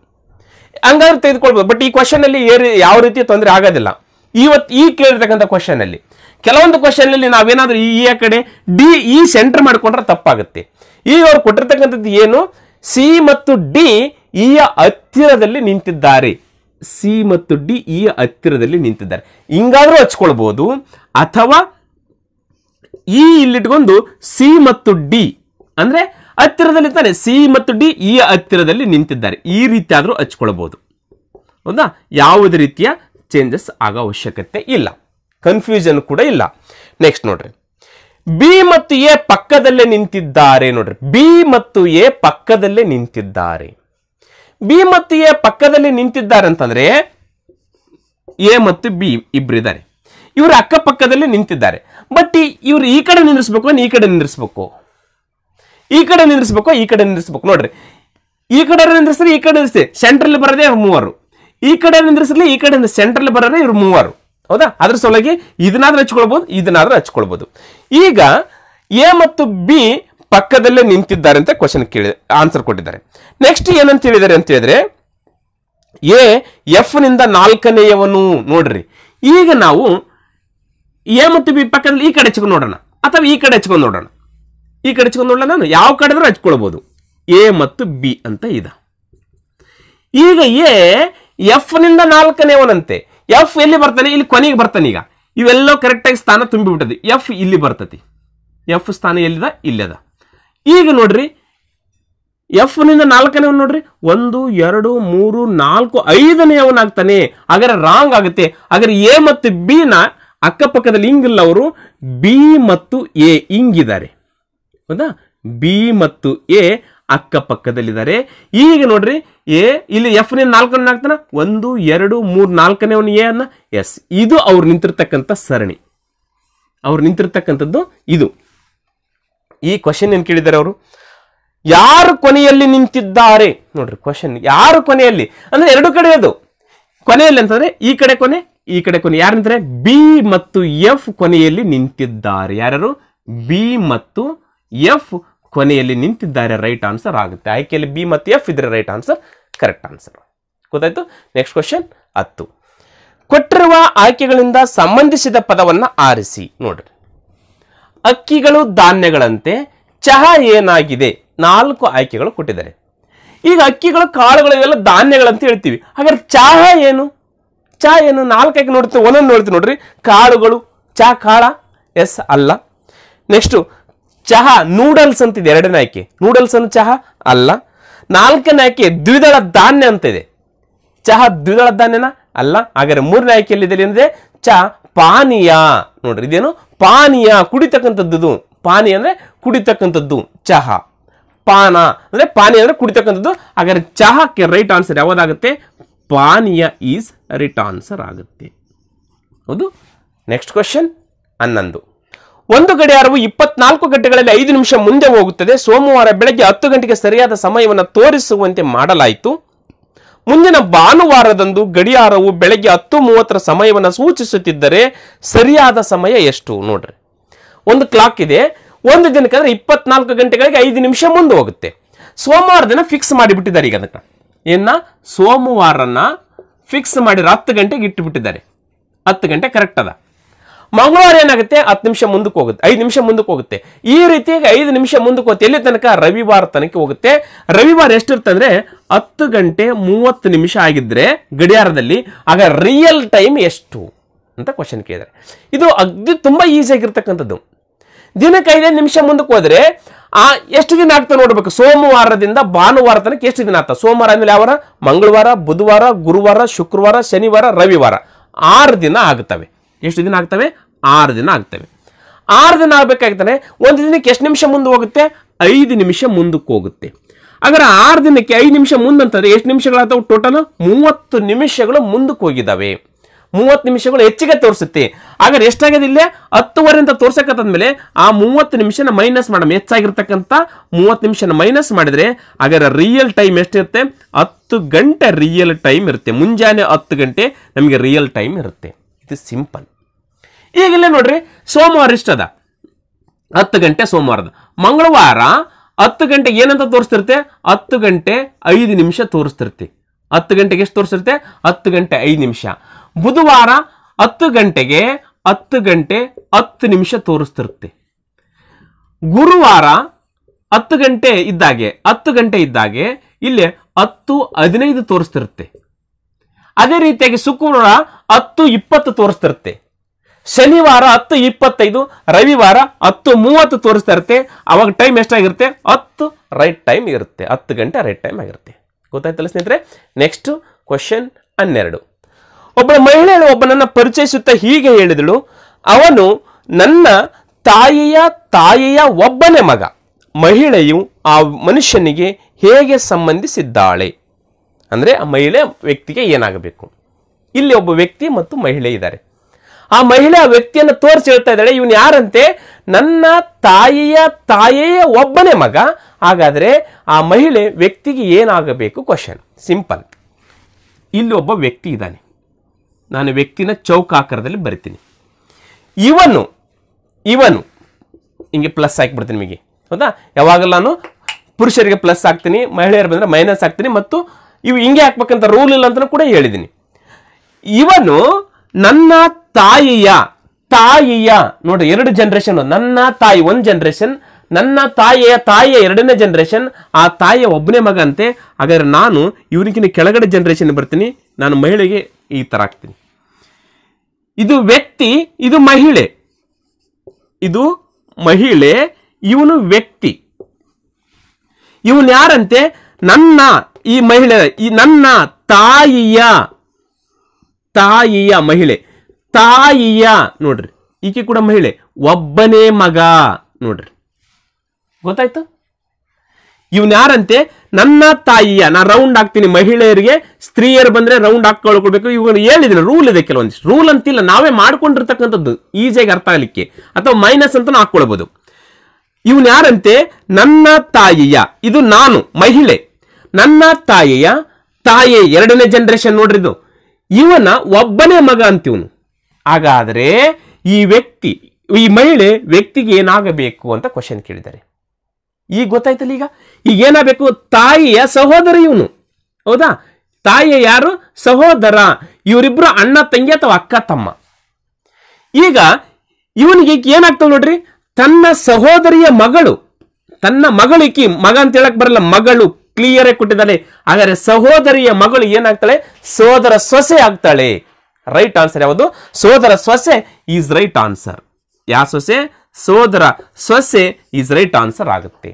ಹಂಗಾದ್ರೆ ತೆಗೆದುಕೊಳ್ಬೋದು ಬಟ್ ಈ ಕ್ವಶನ್ ಅಲ್ಲಿ ಯಾವ ರೀತಿಯ ತೊಂದರೆ ಆಗೋದಿಲ್ಲ ಇವತ್ತು ಈ ಕೇಳಿರ್ತಕ್ಕಂಥ ಕ್ವಶನ್ ಅಲ್ಲಿ ಕೆಲವೊಂದು ಕ್ವಶನ್ ಅಲ್ಲಿ ನಾವೇನಾದ್ರೂ ಈ ಕಡೆ ಡಿ ಈ ಸೆಂಟರ್ ಮಾಡ್ಕೊಂಡ್ರೆ ತಪ್ಪಾಗುತ್ತೆ ಈಗ ಅವ್ರು ಕೊಟ್ಟಿರ್ತಕ್ಕಂಥದ್ದು ಏನು ಸಿ ಮತ್ತು ಡಿ ಇಯ ಹತ್ತಿರದಲ್ಲಿ ನಿಂತಿದ್ದಾರೆ ಸಿ ಮತ್ತು ಡಿ ಈ e ಹತ್ತಿರದಲ್ಲಿ ನಿಂತಿದ್ದಾರೆ ಹಿಂಗಾದ್ರೂ ಹಚ್ಕೊಳ್ಬಹುದು ಅಥವಾ ಇ e ಇಲ್ಲಿಟ್ಕೊಂಡು ಸಿ ಮತ್ತು ಡಿ ಅಂದ್ರೆ ಹತ್ತಿರದಲ್ಲಿ ತಾನೆ ಸಿ ಮತ್ತು ಡಿ ಈ e ಹತ್ತಿರದಲ್ಲಿ ನಿಂತಿದ್ದಾರೆ ಈ ರೀತಿ ಹಚ್ಕೊಳ್ಬಹುದು ಹಚ್ಕೊಳ್ಬೋದು ಹೌದಾ ಯಾವುದೇ ರೀತಿಯ ಚೇಂಜಸ್ ಆಗೋ ಅವಶ್ಯಕತೆ ಇಲ್ಲ ಕನ್ಫ್ಯೂಷನ್ ಕೂಡ ಇಲ್ಲ ನೆಕ್ಸ್ಟ್ ನೋಡ್ರಿ ಬಿ ಮತ್ತು ಎ ಪಕ್ಕದಲ್ಲೇ ನಿಂತಿದ್ದಾರೆ ನೋಡ್ರಿ ಬಿ ಮತ್ತು ಎ ಪಕ್ಕದಲ್ಲೇ ನಿಂತಿದ್ದಾರೆ ಬಿ ಮತ್ತು ಎ ಪಕ್ಕದಲ್ಲಿ ನಿಂತಿದ್ದಾರೆ ಅಂತಂದ್ರೆ ಎ ಮತ್ತು ಬಿ ಇದ್ದಾರೆ ಇವರು ಅಕ್ಕಪಕ್ಕದಲ್ಲಿ ನಿಂತಿದ್ದಾರೆ ಬಟ್ ಇವ್ರು ಈ ಕಡೆ ನಿಂದಿರ್ಸ್ಬೇಕು ಈ ಕಡೆ ನಿಂದಿರ್ಸ್ಬೇಕು ಈ ಕಡೆ ನಿಂದಿರ್ಸ್ಬೇಕು ಈ ಕಡೆ ನಿಂದಿರ್ಸ್ಬೇಕು ನೋಡ್ರಿ ಈ ಕಡೆ ನಿಂದ್ರಿಸ್ರಿ ಈ ಕಡೆ ನಿಂದಿರ್ಸಿ ಸೆಂಟ್ರಲ್ಲಿ ಬರೋದೇ ಮೂವರು ಈ ಕಡೆ ನಿಂದಿರ್ಸಲಿ ಈ ಕಡೆ ಸೆಂಟ್ರಲ್ಲಿ ಬರೋದೇ ಇವ್ರು ಮೂವರು ಹೌದಾ ಅದ್ರ ಸಲುವಾಗಿ ಇದನ್ನಾದ್ರೂ ಹಚ್ಕೊಳ್ಬೋದು ಇದನ್ನಾದ್ರೂ ಹಚ್ಕೊಳ್ಬೋದು ಈಗ ಎ ಮತ್ತು ಬಿ ಪಕ್ಕದಲ್ಲೇ ನಿಂತಿದ್ದಾರೆ ಅಂತ ಕ್ವಶನ್ ಕೇಳಿ ಆನ್ಸರ್ ಕೊಟ್ಟಿದ್ದಾರೆ ನೆಕ್ಸ್ಟ್ ಏನಂತ ಹೇಳಿದ್ದಾರೆ ಅಂತ ಹೇಳಿದ್ರೆ ಎ ಎಫ್ ನಿಂದ ನಾಲ್ಕನೆಯವನು ನೋಡ್ರಿ ಈಗ ನಾವು ಎ ಮತ್ತು ಬಿ ಪಕ್ಕದಲ್ಲಿ ಈ ಕಡೆ ಹಚ್ಕೊಂಡು ನೋಡೋಣ ಅಥವಾ ಈ ಕಡೆ ಹಚ್ಕೊಂಡು ನೋಡೋಣ ಈ ಕಡೆ ಹಚ್ಕೊಂಡು ನೋಡೋಣ ನಾನು ಯಾವ ಕಡೆದ್ರೂ ಹಚ್ಕೊಳ್ಬೋದು ಎ ಮತ್ತು ಬಿ ಅಂತ ಇದ ಈಗ ಎ ಎಫ್ ನಿಂದ ನಾಲ್ಕನೇವನಂತೆ ಎಫ್ ಎಲ್ಲಿ ಬರ್ತಾನೆ ಇಲ್ಲಿ ಕೊನೆಗೆ ಬರ್ತಾನೆ ಈಗ ಇವೆಲ್ಲೋ ಕರೆಕ್ಟಾಗಿ ಸ್ಥಾನ ತುಂಬಿಬಿಟ್ಟದೆ ಎಫ್ ಇಲ್ಲಿ ಬರ್ತತಿ ಎಫ್ ಸ್ಥಾನ ಎಲ್ಲಿದ ಇಲ್ಲದ ಈಗ ನೋಡ್ರಿ ಎಫ್ನಿಂದ ನಾಲ್ಕನೇ ನೋಡ್ರಿ ಒಂದು ಎರಡು ಮೂರು ನಾಲ್ಕು ಐದನೇ ಆಗ್ತಾನೆ ಹಾಗಾದ್ರೆ ರಾಂಗ್ ಆಗುತ್ತೆ ಹಾಗಾದ್ರೆ ಎ ಮತ್ತು ಬಿ ನ ಅಕ್ಕಪಕ್ಕದಲ್ಲಿ ಹಿಂಗಿಲ್ಲ ಅವರು ಬಿ ಮತ್ತು ಎ ಹಿಂಗಿದ್ದಾರೆ ಹೌದಾ ಬಿ ಮತ್ತು ಎ ಅಕ್ಕಪಕ್ಕದಲ್ಲಿದ್ದಾರೆ ಈಗ ನೋಡ್ರಿ ಎ ಇಲ್ಲಿ ಎಫ್ನಿಂದ ನಾಲ್ಕನೇ ಆಗ್ತಾನ ಒಂದು ಎರಡು ಮೂರು ನಾಲ್ಕನೇ ಅವನು ಎ ಅನ್ನ ಎಸ್ ಇದು ಅವ್ರು ನಿಂತಿರ್ತಕ್ಕಂಥ ಸರಣಿ ಅವ್ರು ನಿಂತಿರ್ತಕ್ಕಂಥದ್ದು ಇದು ಈ ಕ್ವಶನ್ ಏನು ಕೇಳಿದ್ದಾರೆ ಅವರು ಯಾರು ಕೊನೆಯಲ್ಲಿ ನಿಂತಿದ್ದಾರೆ ನೋಡ್ರಿ ಕ್ವಶನ್ ಯಾರು ಕೊನೆಯಲ್ಲಿ ಅಂದ್ರೆ ಎರಡು ಕಡೆ ಅದು ಕೊನೆಯಲ್ಲಿ ಅಂತಂದ್ರೆ ಈ ಕಡೆ ಕೊನೆ ಈ ಕಡೆ ಕೊನೆ ಯಾರು ನಿಂತಾರೆ ಬಿ ಮತ್ತು ಎಫ್ ಕೊನೆಯಲ್ಲಿ ನಿಂತಿದ್ದಾರೆ ಯಾರು ಬಿ ಮತ್ತು ಎಫ್ ಕೊನೆಯಲ್ಲಿ ನಿಂತಿದ್ದಾರೆ ರೈಟ್ ಆನ್ಸರ್ ಆಗುತ್ತೆ ಆಯ್ಕೆಯಲ್ಲಿ ಬಿ ಮತ್ತು ಎಫ್ ಇದ್ರೆ ರೈಟ್ ಆನ್ಸರ್ ಕರೆಕ್ಟ್ ಆನ್ಸರ್ ಗೊತ್ತಾಯ್ತು ನೆಕ್ಸ್ಟ್ ಕ್ವಶನ್ ಹತ್ತು ಕೊಟ್ಟಿರುವ ಆಯ್ಕೆಗಳಿಂದ ಸಂಬಂಧಿಸಿದ ಪದವನ್ನು ಆರಿಸಿ ನೋಡ್ರಿ ಅಕ್ಕಿಗಳು ಧಾನ್ಯಗಳಂತೆ ಚಹಾ ಏನಾಗಿದೆ ನಾಲ್ಕು ಆಯ್ಕೆಗಳು ಕೊಟ್ಟಿದ್ದಾರೆ ಈಗ ಅಕ್ಕಿಗಳು ಕಾಳುಗಳು ಇವೆಲ್ಲ ಧಾನ್ಯಗಳಂತ ಹೇಳ್ತೀವಿ ಹಾಗಾದ್ರೆ ಚಹಾ ಏನು ಚಹಾ ಏನು ನಾಲ್ಕು ಆಯ್ಕೆ ನೋಡ್ತೀವಿ ಒಂದೊಂದು ನೋಡ್ತೀವಿ ನೋಡ್ರಿ ಕಾಳುಗಳು ಚಹಾ ಕಾಳ ಎಸ್ ಅಲ್ಲ ನೆಕ್ಸ್ಟು ಚಹಾ ನೂಡಲ್ಸ್ ಅಂತಿದೆ ಎರಡನೇ ಆಯ್ಕೆ ನೂಡಲ್ಸ್ ಅನ್ನು ಚಹಾ ಅಲ್ಲ ನಾಲ್ಕನೇ ಆಯ್ಕೆ ದ್ವಿದಳ ಧಾನ್ಯ ಅಂತ ಇದೆ ಚಹಾ ದ್ವಿದಳ ಧಾನ್ಯನ ಅಲ್ಲ ಹಾಗಾದ್ರೆ ಮೂರನೇ ಆಯ್ಕೆಯಲ್ಲಿ ಏನಿದೆ ಚ ಪಾನೀಯ ನೋಡ್ರಿ ಇದೇನು ಪಾನೀಯ ಕುಡಿತಕ್ಕಂಥದ್ದು ಪಾನಿ ಅಂದರೆ ಕುಡಿತಕ್ಕಂಥದ್ದು ಚಹಾ ಪಾನ ಅಂದರೆ ಪಾನಿ ಅಂದರೆ ಕುಡಿತಕ್ಕಂಥದ್ದು ಹಾಗಾದ್ರೆ ಚಹಾಕ್ಕೆ ರೈಟ್ ಆನ್ಸರ್ ಯಾವುದಾಗುತ್ತೆ ಪಾನೀಯ ಈಸ್ ರೈಟ್ ಆನ್ಸರ್ ಆಗುತ್ತೆ ಹೌದು ನೆಕ್ಸ್ಟ್ ಕ್ವಶನ್ ಹನ್ನೊಂದು ಒಂದು ಗಡಿಯಾರವು ಇಪ್ಪತ್ನಾಲ್ಕು ಗಂಟೆಗಳಲ್ಲಿ ಐದು ನಿಮಿಷ ಮುಂದೆ ಹೋಗುತ್ತದೆ ಸೋಮವಾರ ಬೆಳಗ್ಗೆ ಹತ್ತು ಗಂಟೆಗೆ ಸರಿಯಾದ ಸಮಯವನ್ನು ತೋರಿಸುವಂತೆ ಮಾಡಲಾಯಿತು ಮುಂದಿನ ಭಾನುವಾರದಂದು ಗಡಿಯಾರವು ಬೆಳಗ್ಗೆ ಹತ್ತು ಮೂವತ್ತರ ಸಮಯವನ್ನು ಸೂಚಿಸುತ್ತಿದ್ದರೆ ಸರಿಯಾದ ಸಮಯ ಎಷ್ಟು ನೋಡ್ರಿ ಒಂದು ಕ್ಲಾಕ್ ಇದೆ ಒಂದು ದಿನಕ್ಕೆ ಅಂದ್ರೆ ಇಪ್ಪತ್ನಾಲ್ಕು ಗಂಟೆಗಳಿಗೆ ಐದು ನಿಮಿಷ ಮುಂದೆ ಹೋಗುತ್ತೆ ಸೋಮವಾರ ದಿನ ಫಿಕ್ಸ್ ಮಾಡಿಬಿಟ್ಟಿದ್ದಾರೆ ಈಗ ಅದಕ್ಕೆ ಏನ ಸೋಮವಾರನ ಫಿಕ್ಸ್ ಮಾಡಿರೋ ಹತ್ತು ಗಂಟೆಗೆ ಇಟ್ಟುಬಿಟ್ಟಿದ್ದಾರೆ ಹತ್ತು ಗಂಟೆ ಕರೆಕ್ಟ್ ಅದ ಮಂಗಳವಾರ ಏನಾಗುತ್ತೆ ಹತ್ತು ನಿಮಿಷ ಮುಂದಕ್ಕೆ ಹೋಗುತ್ತೆ ಐದು ನಿಮಿಷ ಮುಂದಕ್ಕೆ ಹೋಗುತ್ತೆ ಈ ರೀತಿಯಾಗಿ ಐದು ನಿಮಿಷ ಮುಂದಕ್ಕೆ ಹೋಗುತ್ತೆ ಎಲ್ಲಿ ತನಕ ರವಿವಾರ ತನಕ ಹೋಗುತ್ತೆ ರವಿವಾರ ಎಷ್ಟಿರ್ತಂದ್ರೆ ಹತ್ತು ಗಂಟೆ ಮೂವತ್ತು ನಿಮಿಷ ಆಗಿದ್ರೆ ಗಡಿಯಾರದಲ್ಲಿ ಆಗ ರಿಯಲ್ ಟೈಮ್ ಎಷ್ಟು ಅಂತ ಕ್ವಶನ್ ಕೇಳಿದರೆ ಇದು ಅಗ್ದಿ ತುಂಬ ಈಸಿಯಾಗಿರ್ತಕ್ಕಂಥದ್ದು ದಿನಕ್ಕೆ ಐದೈದು ನಿಮಿಷ ಮುಂದಕ್ಕೆ ಹೋದ್ರೆ ಆ ಎಷ್ಟು ದಿನ ಆಗ್ತಾ ನೋಡ್ಬೇಕು ಸೋಮವಾರದಿಂದ ಭಾನುವಾರ ತನಕ ಎಷ್ಟು ದಿನ ಆಗ್ತಾ ಸೋಮವಾರ ಅಂದ್ರೆ ಯಾವ ಮಂಗಳವಾರ ಬುಧವಾರ ಗುರುವಾರ ಶುಕ್ರವಾರ ಶನಿವಾರ ರವಿವಾರ ಆರು ದಿನ ಆಗುತ್ತವೆ ಎಷ್ಟು ದಿನ ಆಗ್ತವೆ ಆರು ದಿನ ಆಗ್ತವೆ ಆರು ದಿನ ಆಗಬೇಕಾಗ್ತಾನೆ ಒಂದು ದಿನಕ್ಕೆ ಎಷ್ಟು ನಿಮಿಷ ಮುಂದೆ ಹೋಗುತ್ತೆ ಐದು ನಿಮಿಷ ಮುಂದಕ್ಕೆ ಹೋಗುತ್ತೆ ಹಾಗಾದ್ರೆ ಆರು ದಿನಕ್ಕೆ ಐದು ನಿಮಿಷ ಮುಂದಂತಂದ್ರೆ ಎಷ್ಟು ನಿಮಿಷಗಳಾಗ್ತವೆ ಟೋಟಲ್ ಮೂವತ್ತು ನಿಮಿಷಗಳು ಮುಂದಕ್ಕೆ ಹೋಗಿದ್ದಾವೆ ಮೂವತ್ತು ನಿಮಿಷಗಳು ಹೆಚ್ಚಿಗೆ ತೋರಿಸುತ್ತೆ ಹಾಗಾದ್ರೆ ಎಷ್ಟಾಗಿದೆ ಹತ್ತುವರೆ ಅಂತ ಆ ಮೂವತ್ತು ನಿಮಿಷನ ಮೈನಸ್ ಮಾಡೋಣ ಹೆಚ್ಚಾಗಿರ್ತಕ್ಕಂಥ ಮೂವತ್ತು ನಿಮಿಷನ ಮೈನಸ್ ಮಾಡಿದರೆ ಹಾಗಾದ್ರೆ ರಿಯಲ್ ಟೈಮ್ ಎಷ್ಟಿರುತ್ತೆ ಹತ್ತು ಗಂಟೆ ರಿಯಲ್ ಟೈಮ್ ಇರುತ್ತೆ ಮುಂಜಾನೆ ಹತ್ತು ಗಂಟೆ ನಮಗೆ ರಿಯಲ್ ಟೈಮ್ ಇರುತ್ತೆ ಸಿಂಪಲ್ ಈಗಿಲ್ಲ ನೋಡ್ರಿ ಸೋಮವಾರ ಇಷ್ಟದ ಹತ್ತು ಗಂಟೆ ಸೋಮವಾರದ ಮಂಗಳವಾರ ಹತ್ತು ಗಂಟೆ ಏನಂತ ತೋರಿಸ್ತಿರ್ತೆ ಹತ್ತು ಗಂಟೆ ಐದು ನಿಮಿಷ ತೋರಿಸ್ತಿರ್ತಿ ಹತ್ತು ಗಂಟೆಗೆ ಎಷ್ಟು ತೋರಿಸಿರ್ತೆ ಹತ್ತು ಗಂಟೆ ಐದು ನಿಮಿಷ ಬುಧವಾರ ಹತ್ತು ಗಂಟೆಗೆ ಹತ್ತು ಗಂಟೆ ಹತ್ತು ನಿಮಿಷ ತೋರಿಸ್ತಿರ್ತಿ ಗುರುವಾರ ಹತ್ತು ಗಂಟೆ ಇದ್ದಾಗೆ ಹತ್ತು ಗಂಟೆ ಇದ್ದಾಗೆ ಇಲ್ಲಿ ಹತ್ತು ಹದಿನೈದು ತೋರಿಸ್ತಿರುತ್ತೆ ಅದೇ ರೀತಿಯಾಗಿ ಶುಕ್ರವಾರ ಹತ್ತು ಇಪ್ಪತ್ತು ತೋರಿಸ್ತಿರುತ್ತೆ ಶನಿವಾರ ಹತ್ತು ಇಪ್ಪತ್ತೈದು ರವಿವಾರ ಹತ್ತು ಮೂವತ್ತು ತೋರಿಸ್ತಾ ಇರುತ್ತೆ ಅವಾಗ ಟೈಮ್ ಎಷ್ಟಾಗಿರುತ್ತೆ ಹತ್ತು ರೈಟ್ ಟೈಮ್ ಇರುತ್ತೆ ಹತ್ತು ಗಂಟೆ ರೈಟ್ ಟೈಮ್ ಆಗಿರುತ್ತೆ ಗೊತ್ತಾಯ್ತಲ್ಲ ಸ್ನೇಹಿತರೆ ನೆಕ್ಸ್ಟ್ ಕ್ವಶನ್ ಹನ್ನೆರಡು ಒಬ್ಬ ಮಹಿಳೆಯಳು ಒಬ್ಬನನ್ನು ಪರಿಚಯಿಸುತ್ತಾ ಹೀಗೆ ಹೇಳಿದಳು ಅವನು ನನ್ನ ತಾಯಿಯ ತಾಯಿಯ ಒಬ್ಬನೇ ಮಗ ಮಹಿಳೆಯು ಆ ಮನುಷ್ಯನಿಗೆ ಹೇಗೆ ಸಂಬಂಧಿಸಿದ್ದಾಳೆ ಅಂದರೆ ಆ ಮಹಿಳೆ ವ್ಯಕ್ತಿಗೆ ಏನಾಗಬೇಕು ಇಲ್ಲಿ ಒಬ್ಬ ವ್ಯಕ್ತಿ ಮತ್ತು ಮಹಿಳೆ ಇದ್ದಾರೆ ಆ ಮಹಿಳೆ ಆ ವ್ಯಕ್ತಿಯನ್ನು ತೋರಿಸಿ ಹೇಳ್ತಾ ಇದ್ದಾಳೆ ಇವನು ಯಾರಂತೆ ನನ್ನ ತಾಯಿಯ ತಾಯಿಯ ಒಬ್ಬನೇ ಮಗ ಹಾಗಾದರೆ ಆ ಮಹಿಳೆ ವ್ಯಕ್ತಿಗೆ ಏನಾಗಬೇಕು ಕ್ವಶನ್ ಸಿಂಪಲ್ ಇಲ್ಲಿ ಒಬ್ಬ ವ್ಯಕ್ತಿ ಇದ್ದಾನೆ ನಾನು ವ್ಯಕ್ತಿನ ಚೌಕಾಕಾರದಲ್ಲಿ ಬರಿತೀನಿ ಇವನು ಇವನು ಹಿಂಗೆ ಪ್ಲಸ್ ಹಾಕಿಬಿಡ್ತೀನಿ ನಿಮಗೆ ಹೌದಾ ಯಾವಾಗಲ್ಲ ನಾನು ಪುರುಷರಿಗೆ ಪ್ಲಸ್ ಹಾಕ್ತೀನಿ ಮಹಿಳೆಯರು ಬಂದರೆ ಮೈನಸ್ ಹಾಕ್ತೀನಿ ಮತ್ತು ಇವು ಹಿಂಗೆ ಹಾಕ್ಬೇಕಂತ ರೂಲ್ ಇಲ್ಲ ಅಂತಲೂ ಕೂಡ ಹೇಳಿದ್ದೀನಿ ಇವನು ನನ್ನ ತಾಯಿಯ ತಾಯಿಯ ನೋಡ್ರಿ ಎರಡು ಜನ್ರೇಷನ್ ನನ್ನ ತಾಯಿ ಒಂದು ಜನ್ರೇಷನ್ ನನ್ನ ತಾಯಿಯ ತಾಯಿಯ ಎರಡನೇ ಜನ್ರೇಷನ್ ಆ ತಾಯಿಯ ಒಬ್ಬನೇ ಮಗ ಅಂತೆ ಹಾಗಾದ್ರೆ ನಾನು ಇವನಿಗಿನ ಕೆಳಗಡೆ ಜನ್ರೇಷನ್ ಬರ್ತೀನಿ ನಾನು ಮಹಿಳೆಗೆ ಈ ಥರ ಆಗ್ತೀನಿ ಇದು ವ್ಯಕ್ತಿ ಇದು ಮಹಿಳೆ ಇದು ಮಹಿಳೆ ಇವನು ವ್ಯಕ್ತಿ ಇವನು ಯಾರಂತೆ ನನ್ನ ಈ ಮಹಿಳೆ ಈ ನನ್ನ ತಾಯಿಯ ತಾಯಿಯ ಮಹಿಳೆ ತಾಯಿಯ ನೋಡ್ರಿ ಈಕೆ ಕೂಡ ಮಹಿಳೆ ಒಬ್ಬನೇ ಮಗ ನೋಡ್ರಿ ಗೊತ್ತಾಯ್ತು ಇವನ್ ಯಾರಂತೆ ನನ್ನ ತಾಯಿಯ ನಾ ರೌಂಡ್ ಹಾಕ್ತೀನಿ ಮಹಿಳೆಯರಿಗೆ ಸ್ತ್ರೀಯರು ಬಂದ್ರೆ ರೌಂಡ್ ಹಾಕೊಳ್ಕೊಳ್ಬೇಕು ಇವನು ಹೇಳಿದ್ರೆ ರೂಲ್ ಇದೆ ಕೆಲವೊಂದಿಷ್ಟು ರೂಲ್ ಅಂತಿಲ್ಲ ನಾವೇ ಮಾಡ್ಕೊಂಡಿರ್ತಕ್ಕಂಥದ್ದು ಈಸಿಯಾಗಿ ಅರ್ಥ ಆಗಲಿಕ್ಕೆ ಅಥವಾ ಮೈನಸ್ ಅಂತ ಹಾಕೊಳ್ಬಹುದು ಇವನ್ ಯಾರಂತೆ ನನ್ನ ತಾಯಿಯ ಇದು ನಾನು ಮಹಿಳೆ ನನ್ನ ತಾಯಿಯ ತಾಯಿ ಎರಡನೇ ಜನರೇಷನ್ ನೋಡ್ರಿದು ಇವನ ಒಬ್ಬನೇ ಮಗ ಅಂತಿವನು ಹಾಗಾದರೆ ಈ ವ್ಯಕ್ತಿ ಈ ಮಹಿಳೆ ವ್ಯಕ್ತಿಗೆ ಏನಾಗಬೇಕು ಅಂತ ಕ್ವಶನ್ ಕೇಳಿದ್ದಾರೆ ಈಗ ಗೊತ್ತಾಯ್ತಲ್ಲ ಈಗ ಈಗ ಏನಾಗಬೇಕು ತಾಯಿಯ ಸಹೋದರ ಇವನು ಹೌದಾ ತಾಯಿಯ ಯಾರು ಸಹೋದರ ಇವರಿಬ್ಬರು ಅಣ್ಣ ತಂಗಿ ಅಥವಾ ಅಕ್ಕ ತಮ್ಮ ಈಗ ಇವನಿಗೆ ಏನಾಗ್ತವೆ ನೋಡ್ರಿ ತನ್ನ ಸಹೋದರಿಯ ಮಗಳು ತನ್ನ ಮಗಳಿಕಿ ಮಗ ಅಂತ ಹೇಳಕ್ ಬರಲ್ಲ ಮಗಳು ಕ್ಲಿಯರ್ ಆಗಿ ಕೊಟ್ಟಿದ್ದಾನೆ ಹಾಗಾದ್ರೆ ಸಹೋದರಿಯ ಮಗಳು ಏನಾಗ್ತಾಳೆ ಸೋದರ ಸೊಸೆ ಆಗ್ತಾಳೆ ರೈಟ್ ಆನ್ಸರ್ ಯಾವುದು ಸೋದರ ಸೊಸೆ ಈಸ್ ರೈಟ್ ಆನ್ಸರ್ ಯಾ ಸೊಸೆ ಸೋದರ ಸೊಸೆ ಈಸ್ ರೈಟ್ ಆನ್ಸರ್ ಆಗುತ್ತೆ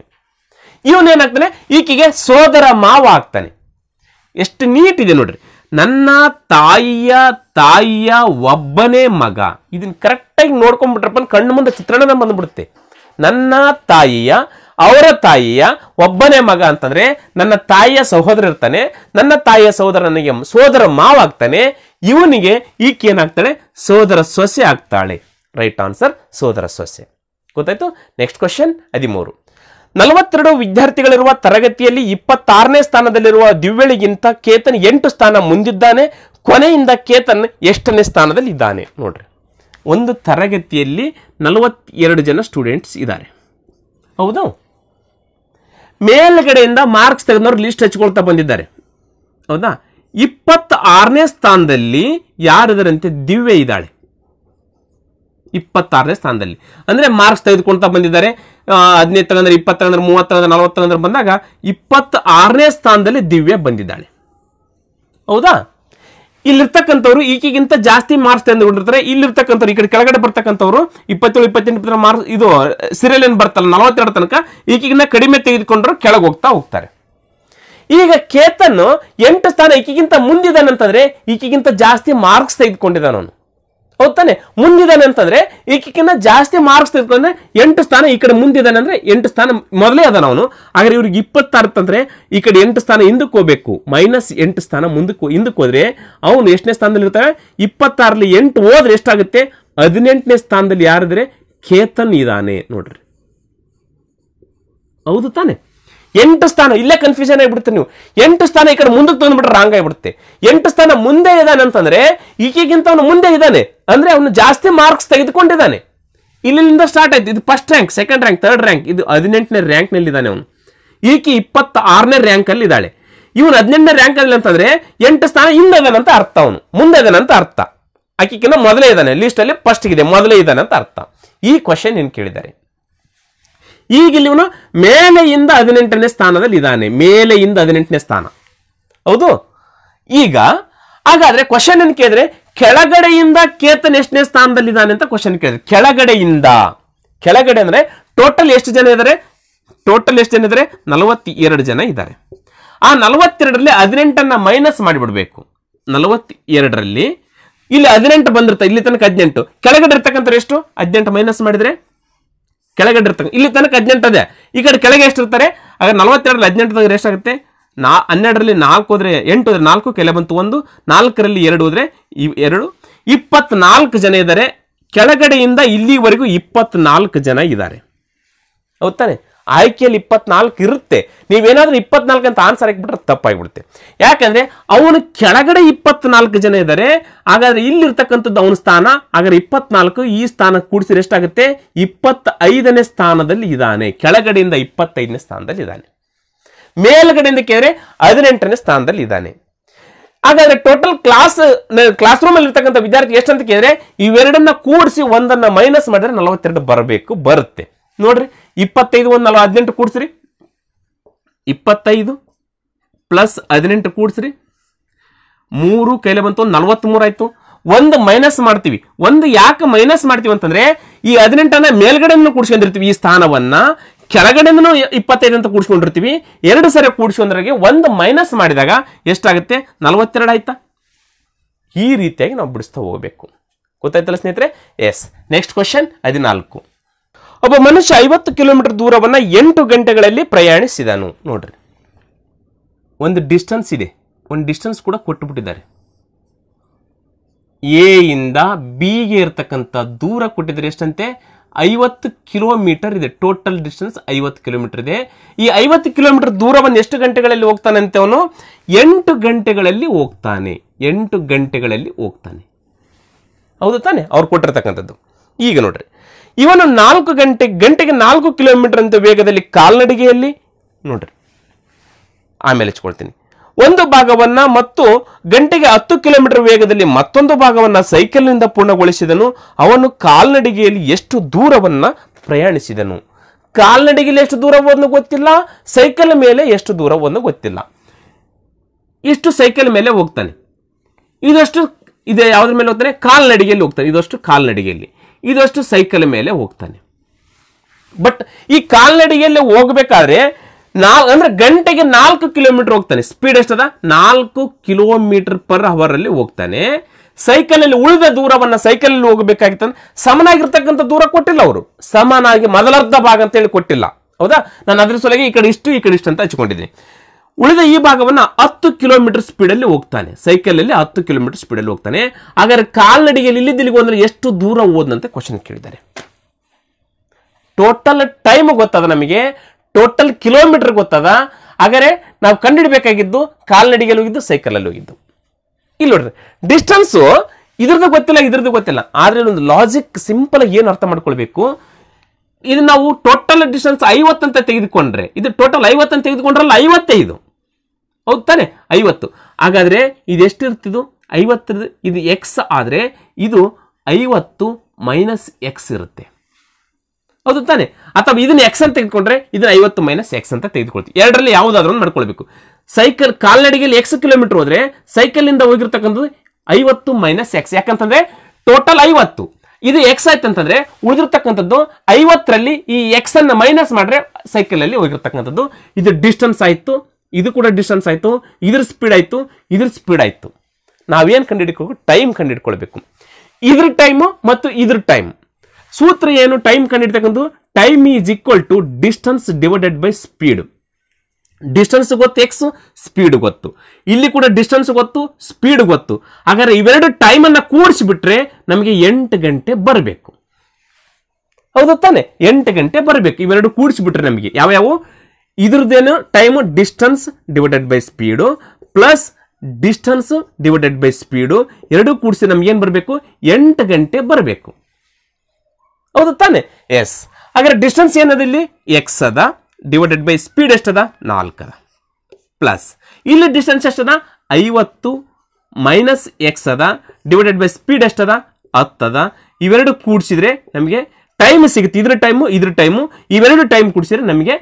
ಇವನೇನಾಗ್ತಾನೆ ಈಕೆಗೆ ಸೋದರ ಮಾವ ಆಗ್ತಾನೆ ಎಷ್ಟು ನೀಟ್ ಇದೆ ನೋಡ್ರಿ ನನ್ನ ತಾಯಿಯ ತಾಯಿಯ ಒಬ್ಬನೇ ಮಗ ಇದನ್ನ ಕರೆಕ್ಟಾಗಿ ನೋಡ್ಕೊಂಡ್ಬಿಟ್ರಪ್ಪ ಕಣ್ಣು ಮುಂದೆ ಚಿತ್ರಣನ ಬಂದ್ಬಿಡುತ್ತೆ ನನ್ನ ತಾಯಿಯ ಅವರ ತಾಯಿಯ ಒಬ್ಬನೇ ಮಗ ಅಂತಂದ್ರೆ ನನ್ನ ತಾಯಿಯ ಸಹೋದರ ಇರ್ತಾನೆ ನನ್ನ ತಾಯಿಯ ಸಹೋದರ ನನಗೆ ಸೋದರ ಮಾವಾಗ್ತಾನೆ ಇವನಿಗೆ ಈಕೆ ಏನಾಗ್ತಾಳೆ ಸೋದರ ಸೊಸೆ ಆಗ್ತಾಳೆ ರೈಟ್ ಆನ್ಸರ್ ಸೋದರ ಸೊಸೆ ಗೊತ್ತಾಯ್ತು ನೆಕ್ಸ್ಟ್ ಕ್ವಶನ್ ಹದಿಮೂರು ನಲವತ್ತೆರಡು ವಿದ್ಯಾರ್ಥಿಗಳಿರುವ ತರಗತಿಯಲ್ಲಿ ಇಪ್ಪತ್ತಾರನೇ ಸ್ಥಾನದಲ್ಲಿರುವ ದಿವ್ಯಳಿಗಿಂತ ಕೇತನ್ ಎಂಟು ಸ್ಥಾನ ಮುಂದಿದ್ದಾನೆ ಕೊನೆಯಿಂದ ಕೇತನ್ ಎಷ್ಟನೇ ಸ್ಥಾನದಲ್ಲಿ ಇದ್ದಾನೆ ನೋಡ್ರಿ ಒಂದು ತರಗತಿಯಲ್ಲಿ ನಲವತ್ತೆರಡು ಜನ ಸ್ಟೂಡೆಂಟ್ಸ್ ಇದ್ದಾರೆ ಹೌದು ಮೇಲ್ಗಡೆಯಿಂದ ಮಾರ್ಕ್ಸ್ ತೆಗೆದವ್ರು ಲಿಸ್ಟ್ ಹಚ್ಕೊಳ್ತಾ ಬಂದಿದ್ದಾರೆ ಹೌದಾ ಇಪ್ಪತ್ತ ಆರನೇ ಸ್ಥಾನದಲ್ಲಿ ಯಾರದರಂತೆ ದಿವ್ಯ ಇದ್ದಾಳೆ ಇಪ್ಪತ್ತಾರನೇ ಸ್ಥಾನದಲ್ಲಿ ಅಂದರೆ ಮಾರ್ಕ್ಸ್ ತೆಗೆದುಕೊಳ್ತಾ ಬಂದಿದ್ದಾರೆ ಹದಿನೈದು ತಗೊಂಡ್ರೆ ಇಪ್ಪತ್ತು ತಗೊಂಡ್ರೆ ಮೂವತ್ತು ತಗೊಂಡ್ರೆ ಬಂದಾಗ ಇಪ್ಪತ್ತ ಆರನೇ ಸ್ಥಾನದಲ್ಲಿ ದಿವ್ಯ ಬಂದಿದ್ದಾಳೆ ಹೌದಾ ಇಲ್ಲಿರ್ತಕ್ಕಂಥವ್ರು ಈಕೆಗಿಂತ ಜಾಸ್ತಿ ಮಾರ್ಕ್ಸ್ ತಂದುಕೊಂಡಿರ್ತಾರೆ ಇಲ್ಲಿರ್ತಕ್ಕಂಥವ್ರು ಈ ಕಡೆ ಕೆಳಗಡೆ ಬರ್ತಕ್ಕಂಥವ್ರು ಇಪ್ಪತ್ತೇಳು ಇಪ್ಪತ್ತೆಂಟು ಮಾರ್ಕ್ಸ್ ಇದು ಸೀರಿಯಲ್ ಏನು ಬರ್ತಲ್ಲ ನಲವತ್ತೆರಡು ತನಕ ಈಕೆಗಿಂತ ಕಡಿಮೆ ತೆಗೆದುಕೊಂಡ್ರು ಕೆಳಗೆ ಹೋಗ್ತಾ ಹೋಗ್ತಾರೆ ಈಗ ಕೇತನ್ ಎಂಟು ಸ್ಥಾನ ಈಕೆಗಿಂತ ಮುಂದಿದ್ದಾನಂತಂದ್ರೆ ಈಕೆಗಿಂತ ಜಾಸ್ತಿ ಮಾರ್ಕ್ಸ್ ತೆಗೆದುಕೊಂಡಿದ್ದಾನು ಹೌದು ತಾನೆ ಮುಂದಿದ್ದಾನೆ ಅಂತಂದ್ರೆ ಈಕಿಕ್ಕಿಂತ ಜಾಸ್ತಿ ಮಾರ್ಕ್ಸ್ ತಿಳ್ಕೊಂಡ್ರೆ ಎಂಟು ಸ್ಥಾನ ಈ ಕಡೆ ಮುಂದಿದ್ದಾನೆ ಅಂದ್ರೆ ಎಂಟು ಸ್ಥಾನ ಮೊದಲೇ ಅದಾನ ಅವನು ಹಾಗಾದ್ರೆ ಇವ್ರಿಗೆ ಇಪ್ಪತ್ತಾರು ತಂದ್ರೆ ಈ ಕಡೆ ಎಂಟು ಸ್ಥಾನ ಹಿಂದಕ್ಕೆ ಹೋಗ್ಬೇಕು ಮೈನಸ್ ಎಂಟು ಸ್ಥಾನ ಮುಂದಕ್ಕೆ ಹಿಂದಕ್ಕೆ ಹೋದ್ರೆ ಅವನು ಎಷ್ಟನೇ ಸ್ಥಾನದಲ್ಲಿ ಇರ್ತಾನೆ ಇಪ್ಪತ್ತಾರಲ್ಲಿ ಎಂಟು ಹೋದ್ರೆ ಎಷ್ಟಾಗುತ್ತೆ ಹದಿನೆಂಟನೇ ಸ್ಥಾನದಲ್ಲಿ ಯಾರಿದ್ರೆ ಖೇತನ್ ಇದ್ದಾನೆ ನೋಡ್ರಿ ಹೌದು ತಾನೆ ಎಂಟು ಸ್ಥಾನ ಇಲ್ಲೇ ಕನ್ಫ್ಯೂಷನ್ ಆಗಿಬಿಡುತ್ತೆ ನೀವು ಎಂಟು ಸ್ಥಾನ ಈ ಕಡೆ ಮುಂದಕ್ಕೆ ತಂದ್ಬಿಟ್ರೆ ರಾಂಗ್ ಆಗಿಬಿಡುತ್ತೆ ಎಂಟು ಸ್ಥಾನ ಮುಂದೆ ಇದ್ದಾನೆ ಅಂತಂದ್ರೆ ಈಕೆಗಿಂತ ಅವನು ಮುಂದೆ ಇದ್ದಾನೆ ಅಂದ್ರೆ ಅವನು ಜಾಸ್ತಿ ಮಾರ್ಕ್ಸ್ ತೆಗೆದುಕೊಂಡಿದ್ದಾನೆ ಇಲ್ಲಿಂದ ಸ್ಟಾರ್ಟ್ ಆಯ್ತು ಇದು first rank second rank third rank ಇದು ಹದಿನೆಂಟನೇ ಇದ್ದಾನೆ ಅವನು ಈಕೆ ಇಪ್ಪತ್ತ ಆರನೇ ರ್ಯಾಂಕ್ ಅಲ್ಲಿ ಇದ್ದಾಳೆ ಇವನು ಹದಿನೆಂಟನೇ ರ್ಯಾಂಕ್ ಅಲ್ಲಿ ಅಂತಂದ್ರೆ ಎಂಟು ಸ್ಥಾನ ಇದಾನಂತ ಅರ್ಥ ಅವನು ಮುಂದೆ ಅಂತ ಅರ್ಥ ಆಕೆಕಿನ್ನ ಮೊದಲೇ ಇದ್ದಾನೆ ಲಿಸ್ಟ್ ಅಲ್ಲಿ ಫಸ್ಟ್ ಇದೆ ಮೊದಲೇ ಇದ್ದಾನೆ ಅಂತ ಅರ್ಥ ಈ ಕ್ವಶನ್ ಏನು ಕೇಳಿದ್ದಾರೆ ಈಗ ಇಲ್ಲಿ ಇವನು ಮೇಲೆಯಿಂದ ಹದಿನೆಂಟನೇ ಸ್ಥಾನದಲ್ಲಿ ಇದ್ದಾನೆ ಮೇಲೆಯಿಂದ ಹದಿನೆಂಟನೇ ಸ್ಥಾನ ಹೌದು ಈಗ ಹಾಗಾದ್ರೆ ಕ್ವಶನ್ ಏನು ಕೇಳಿದ್ರೆ ಕೆಳಗಡೆಯಿಂದ ಕೇತನ್ ಎಷ್ಟನೇ ಸ್ಥಾನದಲ್ಲಿದ್ದಾನೆ ಅಂತ ಕ್ವಶನ್ ಕೇಳಿದ್ರು ಕೆಳಗಡೆಯಿಂದ ಕೆಳಗಡೆ ಅಂದ್ರೆ ಟೋಟಲ್ ಎಷ್ಟು ಜನ ಇದ್ದಾರೆ ಟೋಟಲ್ ಎಷ್ಟು ಜನ ಇದ್ದಾರೆ ನಲವತ್ತೆರಡು ಜನ ಇದ್ದಾರೆ ಆ ನಲವತ್ತೆರಡರಲ್ಲಿ ಹದಿನೆಂಟನ್ನ ಮೈನಸ್ ಮಾಡಿಬಿಡ್ಬೇಕು ಎರಡರಲ್ಲಿ ಇಲ್ಲಿ ಹದಿನೆಂಟು ಬಂದಿರ್ತಾ ಇಲ್ಲಿ ತನಕ ಹದಿನೆಂಟು ಕೆಳಗಡೆ ಇರ್ತಕ್ಕಂಥ ಎಷ್ಟು ಹದಿನೆಂಟು ಮೈನಸ್ ಮಾಡಿದ್ರೆ ಕೆಳಗಡೆ ಇರ್ತಕ್ಕಂಥ ಇಲ್ಲಿ ತನಕ ಹದಿನೆಂಟು ಅದೇ ಈ ಕಡೆ ಕೆಳಗೆ ಎಷ್ಟಿರ್ತಾರೆ ಆಗ ನಲವತ್ತೆರಡರಲ್ಲಿ ಹದಿನೆಂಟು ಎಷ್ಟಾಗುತ್ತೆ ನಾ ಹನ್ನೆರಡರಲ್ಲಿ ನಾಲ್ಕು ಹೋದರೆ ಎಂಟು ಹೋದರೆ ನಾಲ್ಕು ಕೆಲ ಬಂತು ಒಂದು ನಾಲ್ಕರಲ್ಲಿ ಎರಡು ಹೋದರೆ ಎರಡು ಇಪ್ಪತ್ನಾಲ್ಕು ಜನ ಇದ್ದಾರೆ ಕೆಳಗಡೆಯಿಂದ ಇಲ್ಲಿವರೆಗೂ ಇಪ್ಪತ್ನಾಲ್ಕು ಜನ ಇದ್ದಾರೆ ಹೌದಾನೆ ಆಯ್ಕೆಯಲ್ಲಿ ಇಪ್ಪತ್ನಾಲ್ಕು ಇರುತ್ತೆ ನೀವೇನಾದರೂ ಇಪ್ಪತ್ನಾಲ್ಕು ಅಂತ ಆನ್ಸರ್ ಹಾಕಿಬಿಟ್ರೆ ತಪ್ಪಾಗಿಬಿಡುತ್ತೆ ಯಾಕಂದರೆ ಅವನು ಕೆಳಗಡೆ ಇಪ್ಪತ್ನಾಲ್ಕು ಜನ ಇದ್ದಾರೆ ಹಾಗಾದರೆ ಇಲ್ಲಿರ್ತಕ್ಕಂಥದ್ದು ಅವನ ಸ್ಥಾನ ಹಾಗಾದ್ರೆ ಇಪ್ಪತ್ನಾಲ್ಕು ಈ ಸ್ಥಾನ ಕೂಡಿಸಿದ್ರೆ ಎಷ್ಟಾಗುತ್ತೆ ಇಪ್ಪತ್ತೈದನೇ ಸ್ಥಾನದಲ್ಲಿ ಇದ್ದಾನೆ ಕೆಳಗಡೆಯಿಂದ ಇಪ್ಪತ್ತೈದನೇ ಸ್ಥಾನದಲ್ಲಿ ಇದ್ದಾನೆ ಮೇಲ್ಗಡೆಯಿಂದ ಕೇಳಿದ್ರೆ ಹದಿನೆಂಟನೇ ಸ್ಥಾನದಲ್ಲಿ ಇದ್ದಾನೆ ಹಾಗಾದ್ರೆ ಟೋಟಲ್ ಕ್ಲಾಸ್ ಕ್ಲಾಸ್ ರೂಮ್ ಅಲ್ಲಿ ಇರ್ತಕ್ಕಂಥ ವಿದ್ಯಾರ್ಥಿ ಎಷ್ಟಂತ ಕೇಳಿದ್ರೆ ಇವೆರಡನ್ನ ಕೂಡಿಸಿ ಒಂದನ್ನ ಮೈನಸ್ ಮಾಡಿದ್ರೆ ನಲವತ್ತೆರಡು ಬರಬೇಕು ಬರುತ್ತೆ ನೋಡ್ರಿ ಇಪ್ಪತ್ತೈದು ಒಂದು ನಲ್ವ ಹದಿನೆಂಟು ಕೂಡಿಸ್ರಿ ಇಪ್ಪತ್ತೈದು ಪ್ಲಸ್ ಹದಿನೆಂಟು ಕೂಡಿಸ್ರಿ ಮೂರು ಕೈಲೆ ಬಂತು ಒಂದು ನಲವತ್ತ್ಮೂರು ಆಯ್ತು ಒಂದು ಮೈನಸ್ ಮಾಡ್ತೀವಿ ಒಂದು ಯಾಕೆ ಮೈನಸ್ ಮಾಡ್ತೀವಿ ಅಂತಂದ್ರೆ ಈ ಹದಿನೆಂಟನ್ನ ಮೇಲ್ಗಡೆಯನ್ನು ಕೂಡಿಸ್ಕೊಂಡಿರ್ತೀವಿ ಈ ಸ್ಥಾನವನ್ನ ಕೆಳಗಡೆ ಇಪ್ಪತ್ತೈದು ಅಂತ ಕೂಡಿಸ್ಕೊಂಡಿರ್ತೀವಿ ಎರಡು ಸರಿ ಕೂಡಿಸ್ಕೊಂಡ್ರಿಗೆ ಒಂದು ಮೈನಸ್ ಮಾಡಿದಾಗ ಎಷ್ಟಾಗುತ್ತೆ ನಲವತ್ತೆರಡು ಆಯ್ತಾ ಈ ರೀತಿಯಾಗಿ ನಾವು ಬಿಡಿಸ್ತಾ ಹೋಗಬೇಕು ಗೊತ್ತಾಯ್ತಲ್ಲ ಸ್ನೇಹಿತರೆ ಎಸ್ ನೆಕ್ಸ್ಟ್ ಕ್ವಶನ್ ಹದಿನಾಲ್ಕು ಒಬ್ಬ ಮನುಷ್ಯ ಐವತ್ತು ಕಿಲೋಮೀಟರ್ ದೂರವನ್ನು ಎಂಟು ಗಂಟೆಗಳಲ್ಲಿ ಪ್ರಯಾಣಿಸಿದನು ನೋಡ್ರಿ ಒಂದು ಡಿಸ್ಟೆನ್ಸ್ ಇದೆ ಒಂದು ಡಿಸ್ಟೆನ್ಸ್ ಕೂಡ ಕೊಟ್ಟುಬಿಟ್ಟಿದ್ದಾರೆ ಎ ಇಂದ ಬಿಗೆ ಇರ್ತಕ್ಕಂಥ ದೂರ ಕೊಟ್ಟಿದ್ರೆ ಎಷ್ಟಂತೆ ಐವತ್ತು ಕಿಲೋಮೀಟರ್ ಇದೆ ಟೋಟಲ್ ಡಿಸ್ಟೆನ್ಸ್ ಐವತ್ತು ಕಿಲೋಮೀಟರ್ ಇದೆ ಈ ಐವತ್ತು ಕಿಲೋಮೀಟರ್ ದೂರವನ್ನು ಎಷ್ಟು ಗಂಟೆಗಳಲ್ಲಿ ಹೋಗ್ತಾನೆ ಅಂತ ಅವನು ಎಂಟು ಗಂಟೆಗಳಲ್ಲಿ ಹೋಗ್ತಾನೆ ಎಂಟು ಗಂಟೆಗಳಲ್ಲಿ ಹೋಗ್ತಾನೆ ಹೌದು ತಾನೆ ಅವ್ರು ಕೊಟ್ಟಿರ್ತಕ್ಕಂಥದ್ದು ಈಗ ನೋಡ್ರಿ ಇವನು ನಾಲ್ಕು ಗಂಟೆ ಗಂಟೆಗೆ ನಾಲ್ಕು ಕಿಲೋಮೀಟರ್ ಅಂತ ವೇಗದಲ್ಲಿ ಕಾಲ್ನಡಿಗೆಯಲ್ಲಿ ನೋಡ್ರಿ ಆಮೇಲೆ ಹಚ್ಕೊಳ್ತೀನಿ ಒಂದು ಭಾಗವನ್ನ ಮತ್ತು ಗಂಟೆಗೆ ಹತ್ತು ಕಿಲೋಮೀಟರ್ ವೇಗದಲ್ಲಿ ಮತ್ತೊಂದು ಭಾಗವನ್ನ ಸೈಕಲ್ನಿಂದ ಪೂರ್ಣಗೊಳಿಸಿದನು ಅವನು ಕಾಲ್ನಡಿಗೆಯಲ್ಲಿ ಎಷ್ಟು ದೂರವನ್ನ ಪ್ರಯಾಣಿಸಿದನು ಕಾಲ್ನಡಿಗೆಯಲ್ಲಿ ಎಷ್ಟು ದೂರವನ್ನು ಗೊತ್ತಿಲ್ಲ ಸೈಕಲ್ ಮೇಲೆ ಎಷ್ಟು ದೂರವನ್ನು ಗೊತ್ತಿಲ್ಲ ಇಷ್ಟು ಸೈಕಲ್ ಮೇಲೆ ಹೋಗ್ತಾನೆ ಇದಷ್ಟು ಇದೆ ಯಾವುದ್ರ ಮೇಲೆ ಹೋಗ್ತಾನೆ ಕಾಲ್ನಡಿಗೆಯಲ್ಲಿ ಹೋಗ್ತಾನೆ ಇದಷ್ಟು ಕಾಲ್ನಡಿಗೆಯಲ್ಲಿ ಇದಷ್ಟು ಸೈಕಲ್ ಮೇಲೆ ಹೋಗ್ತಾನೆ ಬಟ್ ಈ ಕಾಲ್ನಡಿಗೆಯಲ್ಲಿ ಹೋಗ್ಬೇಕಾದ್ರೆ ನಾಲ್ ಅಂದ್ರೆ ಗಂಟೆಗೆ ನಾಲ್ಕು ಕಿಲೋಮೀಟರ್ ಹೋಗ್ತಾನೆ ಸ್ಪೀಡ್ ಎಷ್ಟದ ನಾಲ್ಕು ಕಿಲೋಮೀಟರ್ ಪರ್ ಅವರ್ ಅಲ್ಲಿ ಹೋಗ್ತಾನೆ ಅಲ್ಲಿ ಉಳಿದ ದೂರವನ್ನು ಸೈಕಲಲ್ಲಿ ಹೋಗಬೇಕಾಗಿತ್ತಂದ್ರೆ ಸಮನಾಗಿರ್ತಕ್ಕಂಥ ದೂರ ಕೊಟ್ಟಿಲ್ಲ ಅವರು ಸಮನಾಗಿ ಮೊದಲರ್ಧ ಭಾಗ ಅಂತ ಹೇಳಿ ಕೊಟ್ಟಿಲ್ಲ ಹೌದಾ ನಾನು ಅದ್ರ ಸೊಲಗೆ ಈ ಕಡೆ ಇಷ್ಟು ಈ ಕಡೆ ಇಷ್ಟು ಅಂತ ಹಚ್ಕೊಂಡಿದ್ದೀನಿ ಉಳಿದ ಈ ಭಾಗವನ್ನ ಹತ್ತು ಕಿಲೋಮೀಟರ್ ಸ್ಪೀಡಲ್ಲಿ ಹೋಗ್ತಾನೆ ಅಲ್ಲಿ ಹತ್ತು ಕಿಲೋಮೀಟರ್ ಸ್ಪೀಡಲ್ಲಿ ಹೋಗ್ತಾನೆ ಹಾಗಾದ್ರೆ ಕಾಲ್ನಡಿಗೆಯಲ್ಲಿ ಇಲ್ಲಿದ್ದಿಲ್ಲಿಗೆ ಅಂದ್ರೆ ಎಷ್ಟು ದೂರ ಓದ್ನಂತೆ ಕ್ವಶನ್ ಕೇಳಿದ್ದಾರೆ ಟೋಟಲ್ ಟೈಮ್ ಗೊತ್ತದ ನಮಗೆ ಟೋಟಲ್ ಕಿಲೋಮೀಟರ್ ಗೊತ್ತದ ಆದರೆ ನಾವು ಕಂಡುಹಿಡಬೇಕಾಗಿದ್ದು ಕಾಲ್ನಡಿಗೆಯಲ್ಲಿ ಹೋಗಿದ್ದು ಸೈಕಲಲ್ಲಿ ಹೋಗಿದ್ದು ಇಲ್ಲಿ ನೋಡ್ರಿ ಡಿಸ್ಟೆನ್ಸು ಇದ್ರದ್ದು ಗೊತ್ತಿಲ್ಲ ಇದ್ರದ್ದು ಗೊತ್ತಿಲ್ಲ ಆದರೆ ಒಂದು ಲಾಜಿಕ್ ಸಿಂಪಲ್ ಆಗಿ ಏನು ಅರ್ಥ ಮಾಡ್ಕೊಳ್ಬೇಕು ಇದು ನಾವು ಟೋಟಲ್ ಡಿಸ್ಟೆನ್ಸ್ ಅಂತ ತೆಗೆದುಕೊಂಡ್ರೆ ಇದು ಟೋಟಲ್ ಐವತ್ತಂತ ತೆಗೆದುಕೊಂಡ್ರಲ್ಲ ಐವತ್ತೇ ಇದು ಹೋಗ್ತಾನೆ ಐವತ್ತು ಹಾಗಾದರೆ ಇದೆಷ್ಟಿರ್ತಿದು ಐವತ್ತರದ್ದು ಇದು ಎಕ್ಸ್ ಆದರೆ ಇದು ಐವತ್ತು ಮೈನಸ್ ಎಕ್ಸ್ ಇರುತ್ತೆ ಹೌದು ತಾನೆ ಅಥವಾ ಇದನ್ನ ಎಕ್ಸ್ ಅಂತ ತೆಗೆದುಕೊಂಡ್ರೆ ಇದನ್ನ ಐವತ್ತು ಮೈನಸ್ ಎಕ್ಸ್ ಅಂತ ತೆಗೆದುಕೊಳ್ತೀವಿ ಎರಡರಲ್ಲಿ ಯಾವುದಾದ್ರೂ ಒಂದು ಮಾಡ್ಕೊಳ್ಬೇಕು ಸೈಕಲ್ ಕಾಲ್ನಡಿಗೆಯಲ್ಲಿ ಎಕ್ಸ್ ಕಿಲೋಮೀಟರ್ ಹೋದ್ರೆ ಸೈಕಲ್ ಇಂದ ಹೋಗಿರ್ತಕ್ಕಂಥದ್ದು ಐವತ್ತು ಮೈನಸ್ ಎಕ್ಸ್ ಯಾಕಂತಂದ್ರೆ ಟೋಟಲ್ ಐವತ್ತು ಇದು ಎಕ್ಸ್ ಆಯ್ತು ಅಂತಂದ್ರೆ ಉಳಿದಿರ್ತಕ್ಕಂಥದ್ದು ಐವತ್ತರಲ್ಲಿ ಈ ಎಕ್ಸ್ ಅನ್ನ ಮೈನಸ್ ಮಾಡ್ರೆ ಸೈಕಲ್ ಅಲ್ಲಿ ಹೋಗಿರ್ತಕ್ಕಂಥದ್ದು ಇದು ಡಿಸ್ಟೆನ್ಸ್ ಆಯ್ತು ಇದು ಕೂಡ ಡಿಸ್ಟೆನ್ಸ್ ಆಯ್ತು ಇದ್ರ ಸ್ಪೀಡ್ ಆಯ್ತು ಇದ್ರ ಸ್ಪೀಡ್ ಆಯ್ತು ನಾವೇನು ಕಂಡು ಹಿಡ್ಕೋಬೇಕು ಟೈಮ್ ಕಂಡು ಹಿಡ್ಕೊಳ್ಬೇಕು ಇದ್ರ ಟೈಮು ಮತ್ತು ಇದ್ರ ಟೈಮ್ ಸೂತ್ರ ಏನು ಟೈಮ್ ಕಂಡಿರ್ತಕ್ಕಂಥ time is equal to distance divided by speed distance ಗೊತ್ತು ಎಕ್ಸ್ ಸ್ಪೀಡ್ ಗೊತ್ತು ಇಲ್ಲಿ ಕೂಡ ಡಿಸ್ಟೆನ್ಸ್ ಗೊತ್ತು ಸ್ಪೀಡ್ ಗೊತ್ತು ಹಾಗಾದ್ರೆ ಇವೆರಡು ಟೈಮನ್ನು ಕೂಡಿಸಿಬಿಟ್ರೆ ನಮಗೆ ಎಂಟು ಗಂಟೆ ಬರಬೇಕು ಹೌದು ತಾನೆ ಎಂಟು ಗಂಟೆ ಬರಬೇಕು ಇವೆರಡು ಕೂಡಿಸಿಬಿಟ್ರೆ ನಮಗೆ ಯಾವ ಯಾವ ಇದ್ರದ್ದೇನು time distance divided by speed plus distance divided by speed ಎರಡು ಕೂಡಿಸಿ ನಮ್ಗೆ ಏನು ಬರಬೇಕು ಎಂಟು ಗಂಟೆ ಬರಬೇಕು ಹೌದು ತಾನೆ ಎಸ್ ಹಾಗಾದ್ರೆ ಡಿಸ್ಟೆನ್ಸ್ ಏನದ ಇಲ್ಲಿ ಎಕ್ಸ್ ಅದ ಡಿವೈಡೆಡ್ ಬೈ ಸ್ಪೀಡ್ ಎಷ್ಟದ ನಾಲ್ಕು ಅದ ಪ್ಲಸ್ ಇಲ್ಲಿ ಡಿಸ್ಟೆನ್ಸ್ ಎಷ್ಟದ ಐವತ್ತು ಮೈನಸ್ ಎಕ್ಸ್ ಅದ ಡಿವೈಡೆಡ್ ಬೈ ಸ್ಪೀಡ್ ಎಷ್ಟದ ಹತ್ತದ ಇವೆರಡು ಕೂಡಿಸಿದ್ರೆ ನಮಗೆ ಟೈಮ್ ಸಿಗುತ್ತೆ ಇದ್ರ ಟೈಮು ಇದ್ರ ಟೈಮು ಇವೆರಡು ಟೈಮ್ ಕೂಡಿಸಿದ್ರೆ ನಮಗೆ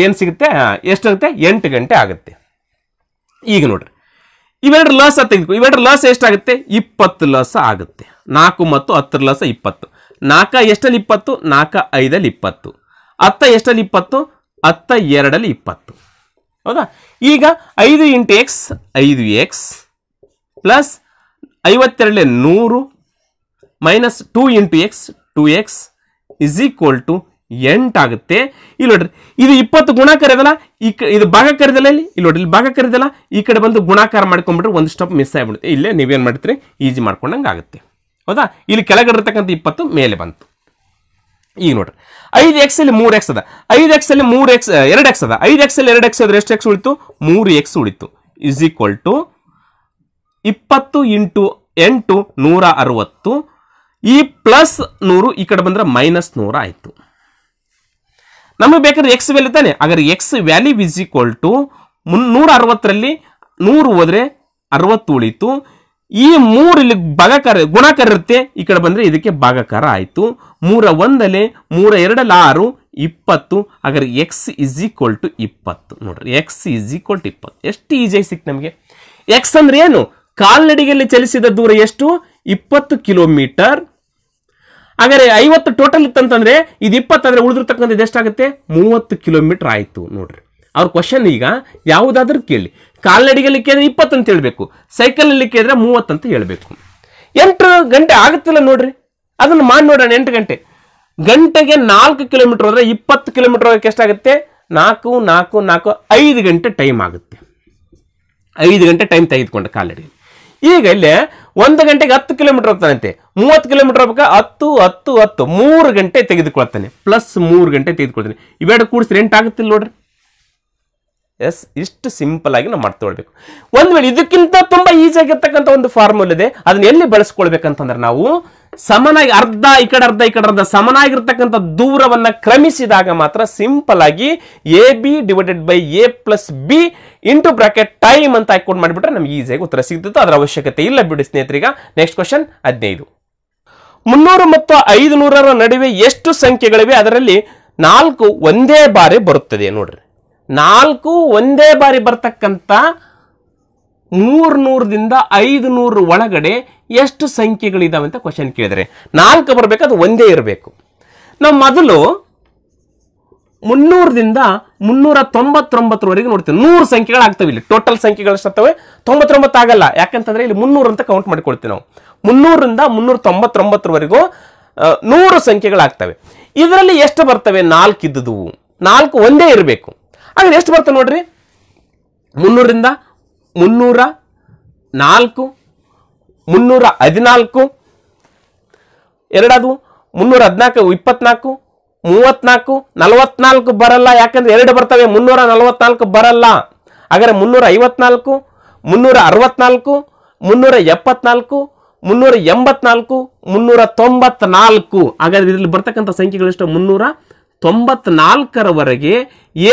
ಏನು ಸಿಗುತ್ತೆ ಎಷ್ಟಾಗುತ್ತೆ ಎಂಟು ಗಂಟೆ ಆಗುತ್ತೆ ಈಗ ನೋಡ್ರಿ ಇವೆರಡು ಲಾಸ್ ತೆಗೆದುಕೊ ಇವೆರಡು ಲಾಸ್ ಎಷ್ಟಾಗುತ್ತೆ ಇಪ್ಪತ್ತು ಲಾಸ್ ಆಗುತ್ತೆ ನಾಲ್ಕು ಮತ್ತು ಹತ್ತರ ಲಾಸ್ ಇಪ್ಪತ್ತು ನಾಲ್ಕ ಎಷ್ಟಲ್ಲಿ ಇಪ್ಪತ್ತು ನಾಲ್ಕ ಐದಲ್ಲಿ ಇಪ್ಪತ್ತು ಹತ್ತ ಎಷ್ಟಲ್ಲಿ ಇಪ್ಪತ್ತು ಹತ್ತ ಎರಡಲ್ಲಿ ಇಪ್ಪತ್ತು ಹೌದಾ ಈಗ ಐದು ಇಂಟು ಎಕ್ಸ್ ಐದು ಎಕ್ಸ್ ಪ್ಲಸ್ ಐವತ್ತೆರಡಲ್ಲಿ ನೂರು minus two into x two x is equal to ಎಂಟಾಗುತ್ತೆ ಇಲ್ಲಿ ನೋಡ್ರಿ ಇದು ಇಪ್ಪತ್ತು ಗುಣ ಕರೆದಲ್ಲ ಈ ಇದು ಭಾಗ ಕರೆದಲ್ಲ ಇಲ್ಲಿ ಇಲ್ಲಿ ನೋಡ್ರಿ ಇಲ್ಲಿ ಭಾಗ ಕರೆದಲ್ಲ ಈ ಕಡೆ ಬಂದು ಗುಣಾಕಾರ ಮಾಡ್ಕೊಂಡ್ಬಿಟ್ರೆ ಒಂದು ಸ್ಟೆಪ್ ಮಿಸ್ ಆಗಿಬಿಡುತ್ತೆ ಇಲ್ಲೇ ನೀವೇನು ಮಾಡ್ತೀರಿ ಈಜಿ ಮಾಡ್ಕೊಂಡಂಗೆ ಆಗುತ್ತೆ ಹೌದಾ ಇಲ್ಲಿ ಕೆಳಗಡೆ ಇಪ್ಪತ್ತು ಮೇಲೆ ಬಂತು ಈಗ ನೋಡ್ರಿ ಐದು ಎಕ್ಸ್ ಅಲ್ಲಿ ಮೂರು ಎಕ್ಸ್ ಅದ ಐದು ಎಕ್ಸ್ ಅಲ್ಲಿ ಮೂರು ಎಕ್ಸ್ ಎರಡು ಎಕ್ಸ್ ಅದ ಐದು ಎಕ್ಸ್ ಅಲ್ಲಿ ಎರಡು ಎಕ್ಸ್ ಅದ್ರೆ ಎಷ್ಟು ಎಕ್ಸ್ ಉಳಿತು ಮೂರು ಎಕ್ಸ್ ಉಳಿತು ಇಸ್ ಈಕ್ವಲ್ ಟು ಇಪ್ಪತ್ತು ಇಂಟು ಎಂಟು ನೂರ ಅರವತ್ತು ಈ ಪ್ಲಸ್ ನೂರು ಈ ಕಡೆ ಬಂದ್ರೆ ಮೈನಸ್ ನೂರ ಆಯಿತು ನಮಗೆ ಬೇಕಾದ್ರೆ ಎಕ್ಸ್ ವ್ಯಾಲ್ಯೂ ತಾನೆ ಹಾಗಾದ್ರೆ x value is equal to ಮುನ್ನೂರ ಅರವತ್ತರಲ್ಲಿ ನೂರು ಹೋದ್ರೆ ಅರವತ್ತು ಉಳಿತು ಈ ಮೂರು ಇಲ್ಲಿ ಭಾಗಕಾರ ಗುಣಕಾರ ಇರುತ್ತೆ ಈ ಕಡೆ ಬಂದರೆ ಇದಕ್ಕೆ ಭಾಗಕಾರ ಆಯಿತು ಮೂರ ಒಂದಲ್ಲಿ ಮೂರ ಎರಡಲ್ಲಿ ಆರು ಇಪ್ಪತ್ತು ಹಾಗಾದ್ರೆ ಎಕ್ಸ್ ಈಸ್ ಈಕ್ವಲ್ ಟು ಇಪ್ಪತ್ತು ನೋಡ್ರಿ ಎಕ್ಸ್ ಇಸ್ ಈಕ್ವಲ್ ಟು ಇಪ್ಪತ್ತು ಎಷ್ಟು ಈಜಿಯಾಗಿ ಸಿಕ್ ನಮಗೆ ಎಕ್ಸ್ ಅಂದ್ರೆ ಏನು ಕಾಲ್ನಡಿಗೆಯಲ್ಲಿ ಚಲಿಸಿದ ದೂರ ಎಷ್ಟು ಇಪ್ಪತ್ತು ಕಿಲೋಮೀಟರ್ ಹಾಗಾದ್ರೆ ಐವತ್ತು ಟೋಟಲ್ ಇತ್ತಂತಂದ್ರೆ ಇದು ಇಪ್ಪತ್ತಂದ್ರೆ ಉಳಿದಿರ್ತಕ್ಕಂಥದ್ದು ಎಷ್ಟಾಗುತ್ತೆ ಮೂವತ್ತು ಕಿಲೋಮೀಟರ್ ಆಯಿತು ನೋಡ್ರಿ ಅವ್ರ ಕ್ವಶನ್ ಈಗ ಯಾವುದಾದ್ರೂ ಕೇಳಿ ಕಾಲ್ನಡಿಗಲಿಕ್ಕೆ ಇಪ್ಪತ್ತು ಇಪ್ಪತ್ತಂತ ಹೇಳಬೇಕು ಸೈಕಲ್ನಲ್ಲಿಕ್ಕೆ ಮೂವತ್ತು ಮೂವತ್ತಂತ ಹೇಳಬೇಕು ಎಂಟು ಗಂಟೆ ಆಗುತ್ತಿಲ್ಲ ನೋಡ್ರಿ ಅದನ್ನು ಮಾಡಿ ನೋಡೋಣ ಎಂಟು ಗಂಟೆ ಗಂಟೆಗೆ ನಾಲ್ಕು ಕಿಲೋಮೀಟರ್ ಹೋದರೆ ಇಪ್ಪತ್ತು ಕಿಲೋಮೀಟರ್ ಹೋಗಕ್ಕೆ ಎಷ್ಟಾಗುತ್ತೆ ನಾಲ್ಕು ನಾಲ್ಕು ನಾಲ್ಕು ಐದು ಗಂಟೆ ಟೈಮ್ ಆಗುತ್ತೆ ಐದು ಗಂಟೆ ಟೈಮ್ ತೆಗೆದುಕೊಂಡೆ ಕಾಲಡಿ ಈಗ ಇಲ್ಲೇ ಒಂದು ಗಂಟೆಗೆ ಹತ್ತು ಕಿಲೋಮೀಟರ್ ಹೋಗ್ತಾನಂತೆ ಮೂವತ್ತು ಕಿಲೋಮೀಟರ್ ಹೋಗ್ಬೇಕು ಹತ್ತು ಹತ್ತು ಹತ್ತು ಮೂರು ಗಂಟೆ ತೆಗೆದುಕೊಳ್ತಾನೆ ಪ್ಲಸ್ ಮೂರು ಗಂಟೆ ತೆಗೆದುಕೊಳ್ತಾನೆ ಇವೆರಡು ಕೂಡಿಸಿ ರೆಂಟ್ ಆಗುತ್ತಿಲ್ಲ ನೋಡ್ರಿ ಎಸ್ ಇಷ್ಟು ಸಿಂಪಲ್ ಆಗಿ ನಾವು ಮಾಡ್ಕೊಳ್ಬೇಕು ಒಂದ್ ವೇಳೆ ಇದಕ್ಕಿಂತ ತುಂಬ ಆಗಿರ್ತಕ್ಕಂಥ ಒಂದು ಫಾರ್ಮುಲ್ ಇದೆ ಅದನ್ನ ಎಲ್ಲಿ ಬಳಸ್ಕೊಳ್ಬೇಕಂತಂದ್ರೆ ನಾವು ಸಮನಾಗಿ ಅರ್ಧ ಈ ಕಡೆ ಅರ್ಧ ಈ ಕಡೆ ಅರ್ಧ ಸಮನಾಗಿರ್ತಕ್ಕಂಥ ದೂರವನ್ನ ಕ್ರಮಿಸಿದಾಗ ಮಾತ್ರ ಸಿಂಪಲ್ ಆಗಿ A B divided by A plus B into bracket time ಅಂತ ಹಾಕೊಂಡು ಮಾಡಿಬಿಟ್ರೆ ನಮ್ಗೆ ಈಸಿಯಾಗಿ ಉತ್ತರ ಸಿಗ್ತಿತ್ತು ಅದರ ಅವಶ್ಯಕತೆ ಇಲ್ಲ ಬಿಡಿ ಸ್ನೇಹಿತರಿಗ ನೆಕ್ಸ್ಟ್ ಕ್ವಶನ್ ಹದಿನೈದು ಮುನ್ನೂರು ಮತ್ತು ಐದು ನೂರರ ನಡುವೆ ಎಷ್ಟು ಸಂಖ್ಯೆಗಳಿವೆ ಅದರಲ್ಲಿ ನಾಲ್ಕು ಒಂದೇ ಬಾರಿ ಬರುತ್ತದೆ ನೋಡ್ರಿ ನಾಲ್ಕು ಒಂದೇ ಬಾರಿ ಬರ್ತಕ್ಕಂಥ ನೂರದಿಂದ ಐದು ನೂರು ಒಳಗಡೆ ಎಷ್ಟು ಸಂಖ್ಯೆಗಳಿದಾವೆ ಅಂತ ಕ್ವಶನ್ ಕೇಳಿದರೆ ನಾಲ್ಕು ಬರಬೇಕು ಅದು ಒಂದೇ ಇರಬೇಕು ನಾವು ಮೊದಲು ಮುನ್ನೂರದಿಂದ ಮುನ್ನೂರ ತೊಂಬತ್ತೊಂಬತ್ತರವರೆಗೆ ನೋಡ್ತೀವಿ ನೂರು ಸಂಖ್ಯೆಗಳು ಆಗ್ತವೆ ಇಲ್ಲಿ ಟೋಟಲ್ ಸಂಖ್ಯೆಗಳು ಸಂಖ್ಯೆಗಳಷ್ಟಾಗ್ತವೆ ತೊಂಬತ್ತೊಂಬತ್ತು ಆಗಲ್ಲ ಯಾಕಂತಂದರೆ ಇಲ್ಲಿ ಮುನ್ನೂರು ಅಂತ ಕೌಂಟ್ ಮಾಡಿಕೊಳ್ತೀವಿ ನಾವು ಮುನ್ನೂರಿಂದ ಮುನ್ನೂರ ತೊಂಬತ್ತೊಂಬತ್ತರವರೆಗೂ ನೂರು ಸಂಖ್ಯೆಗಳಾಗ್ತವೆ ಇದರಲ್ಲಿ ಎಷ್ಟು ಬರ್ತವೆ ನಾಲ್ಕು ನಾಲ್ಕು ಒಂದೇ ಇರಬೇಕು ಹಾಗಾದ್ರೆ ಎಷ್ಟು ಬರ್ತದೆ ನೋಡ್ರಿ ಮುನ್ನೂರಿಂದ ಮುನ್ನೂರ ನಾಲ್ಕು ಮುನ್ನೂರ ಹದಿನಾಲ್ಕು ಎರಡದು ಮುನ್ನೂರ ಹದಿನಾಲ್ಕು ಇಪ್ಪತ್ನಾಲ್ಕು ಮೂವತ್ನಾಲ್ಕು ನಲವತ್ನಾಲ್ಕು ಬರಲ್ಲ ಯಾಕಂದ್ರೆ ಎರಡು ಬರ್ತವೆ ಮುನ್ನೂರ ನಲವತ್ನಾಲ್ಕು ಬರಲ್ಲ ಹಾಗಾದ್ರೆ ಮುನ್ನೂರ ಐವತ್ನಾಲ್ಕು ಮುನ್ನೂರ ಅರವತ್ನಾಲ್ಕು ಮುನ್ನೂರ ಎಪ್ಪತ್ನಾಲ್ಕು ಮುನ್ನೂರ ಎಂಬತ್ನಾಲ್ಕು ಮುನ್ನೂರ ತೊಂಬತ್ನಾಲ್ಕು ಹಾಗಾದ್ರೆ ಇದರಲ್ಲಿ ಬರ್ತಕ್ಕಂಥ ಸಂಖ್ಯೆಗಳೆಷ್ಟು ಮುನ್ನೂರ ತೊಂಬತ್ನಾಲ್ಕರವರೆಗೆ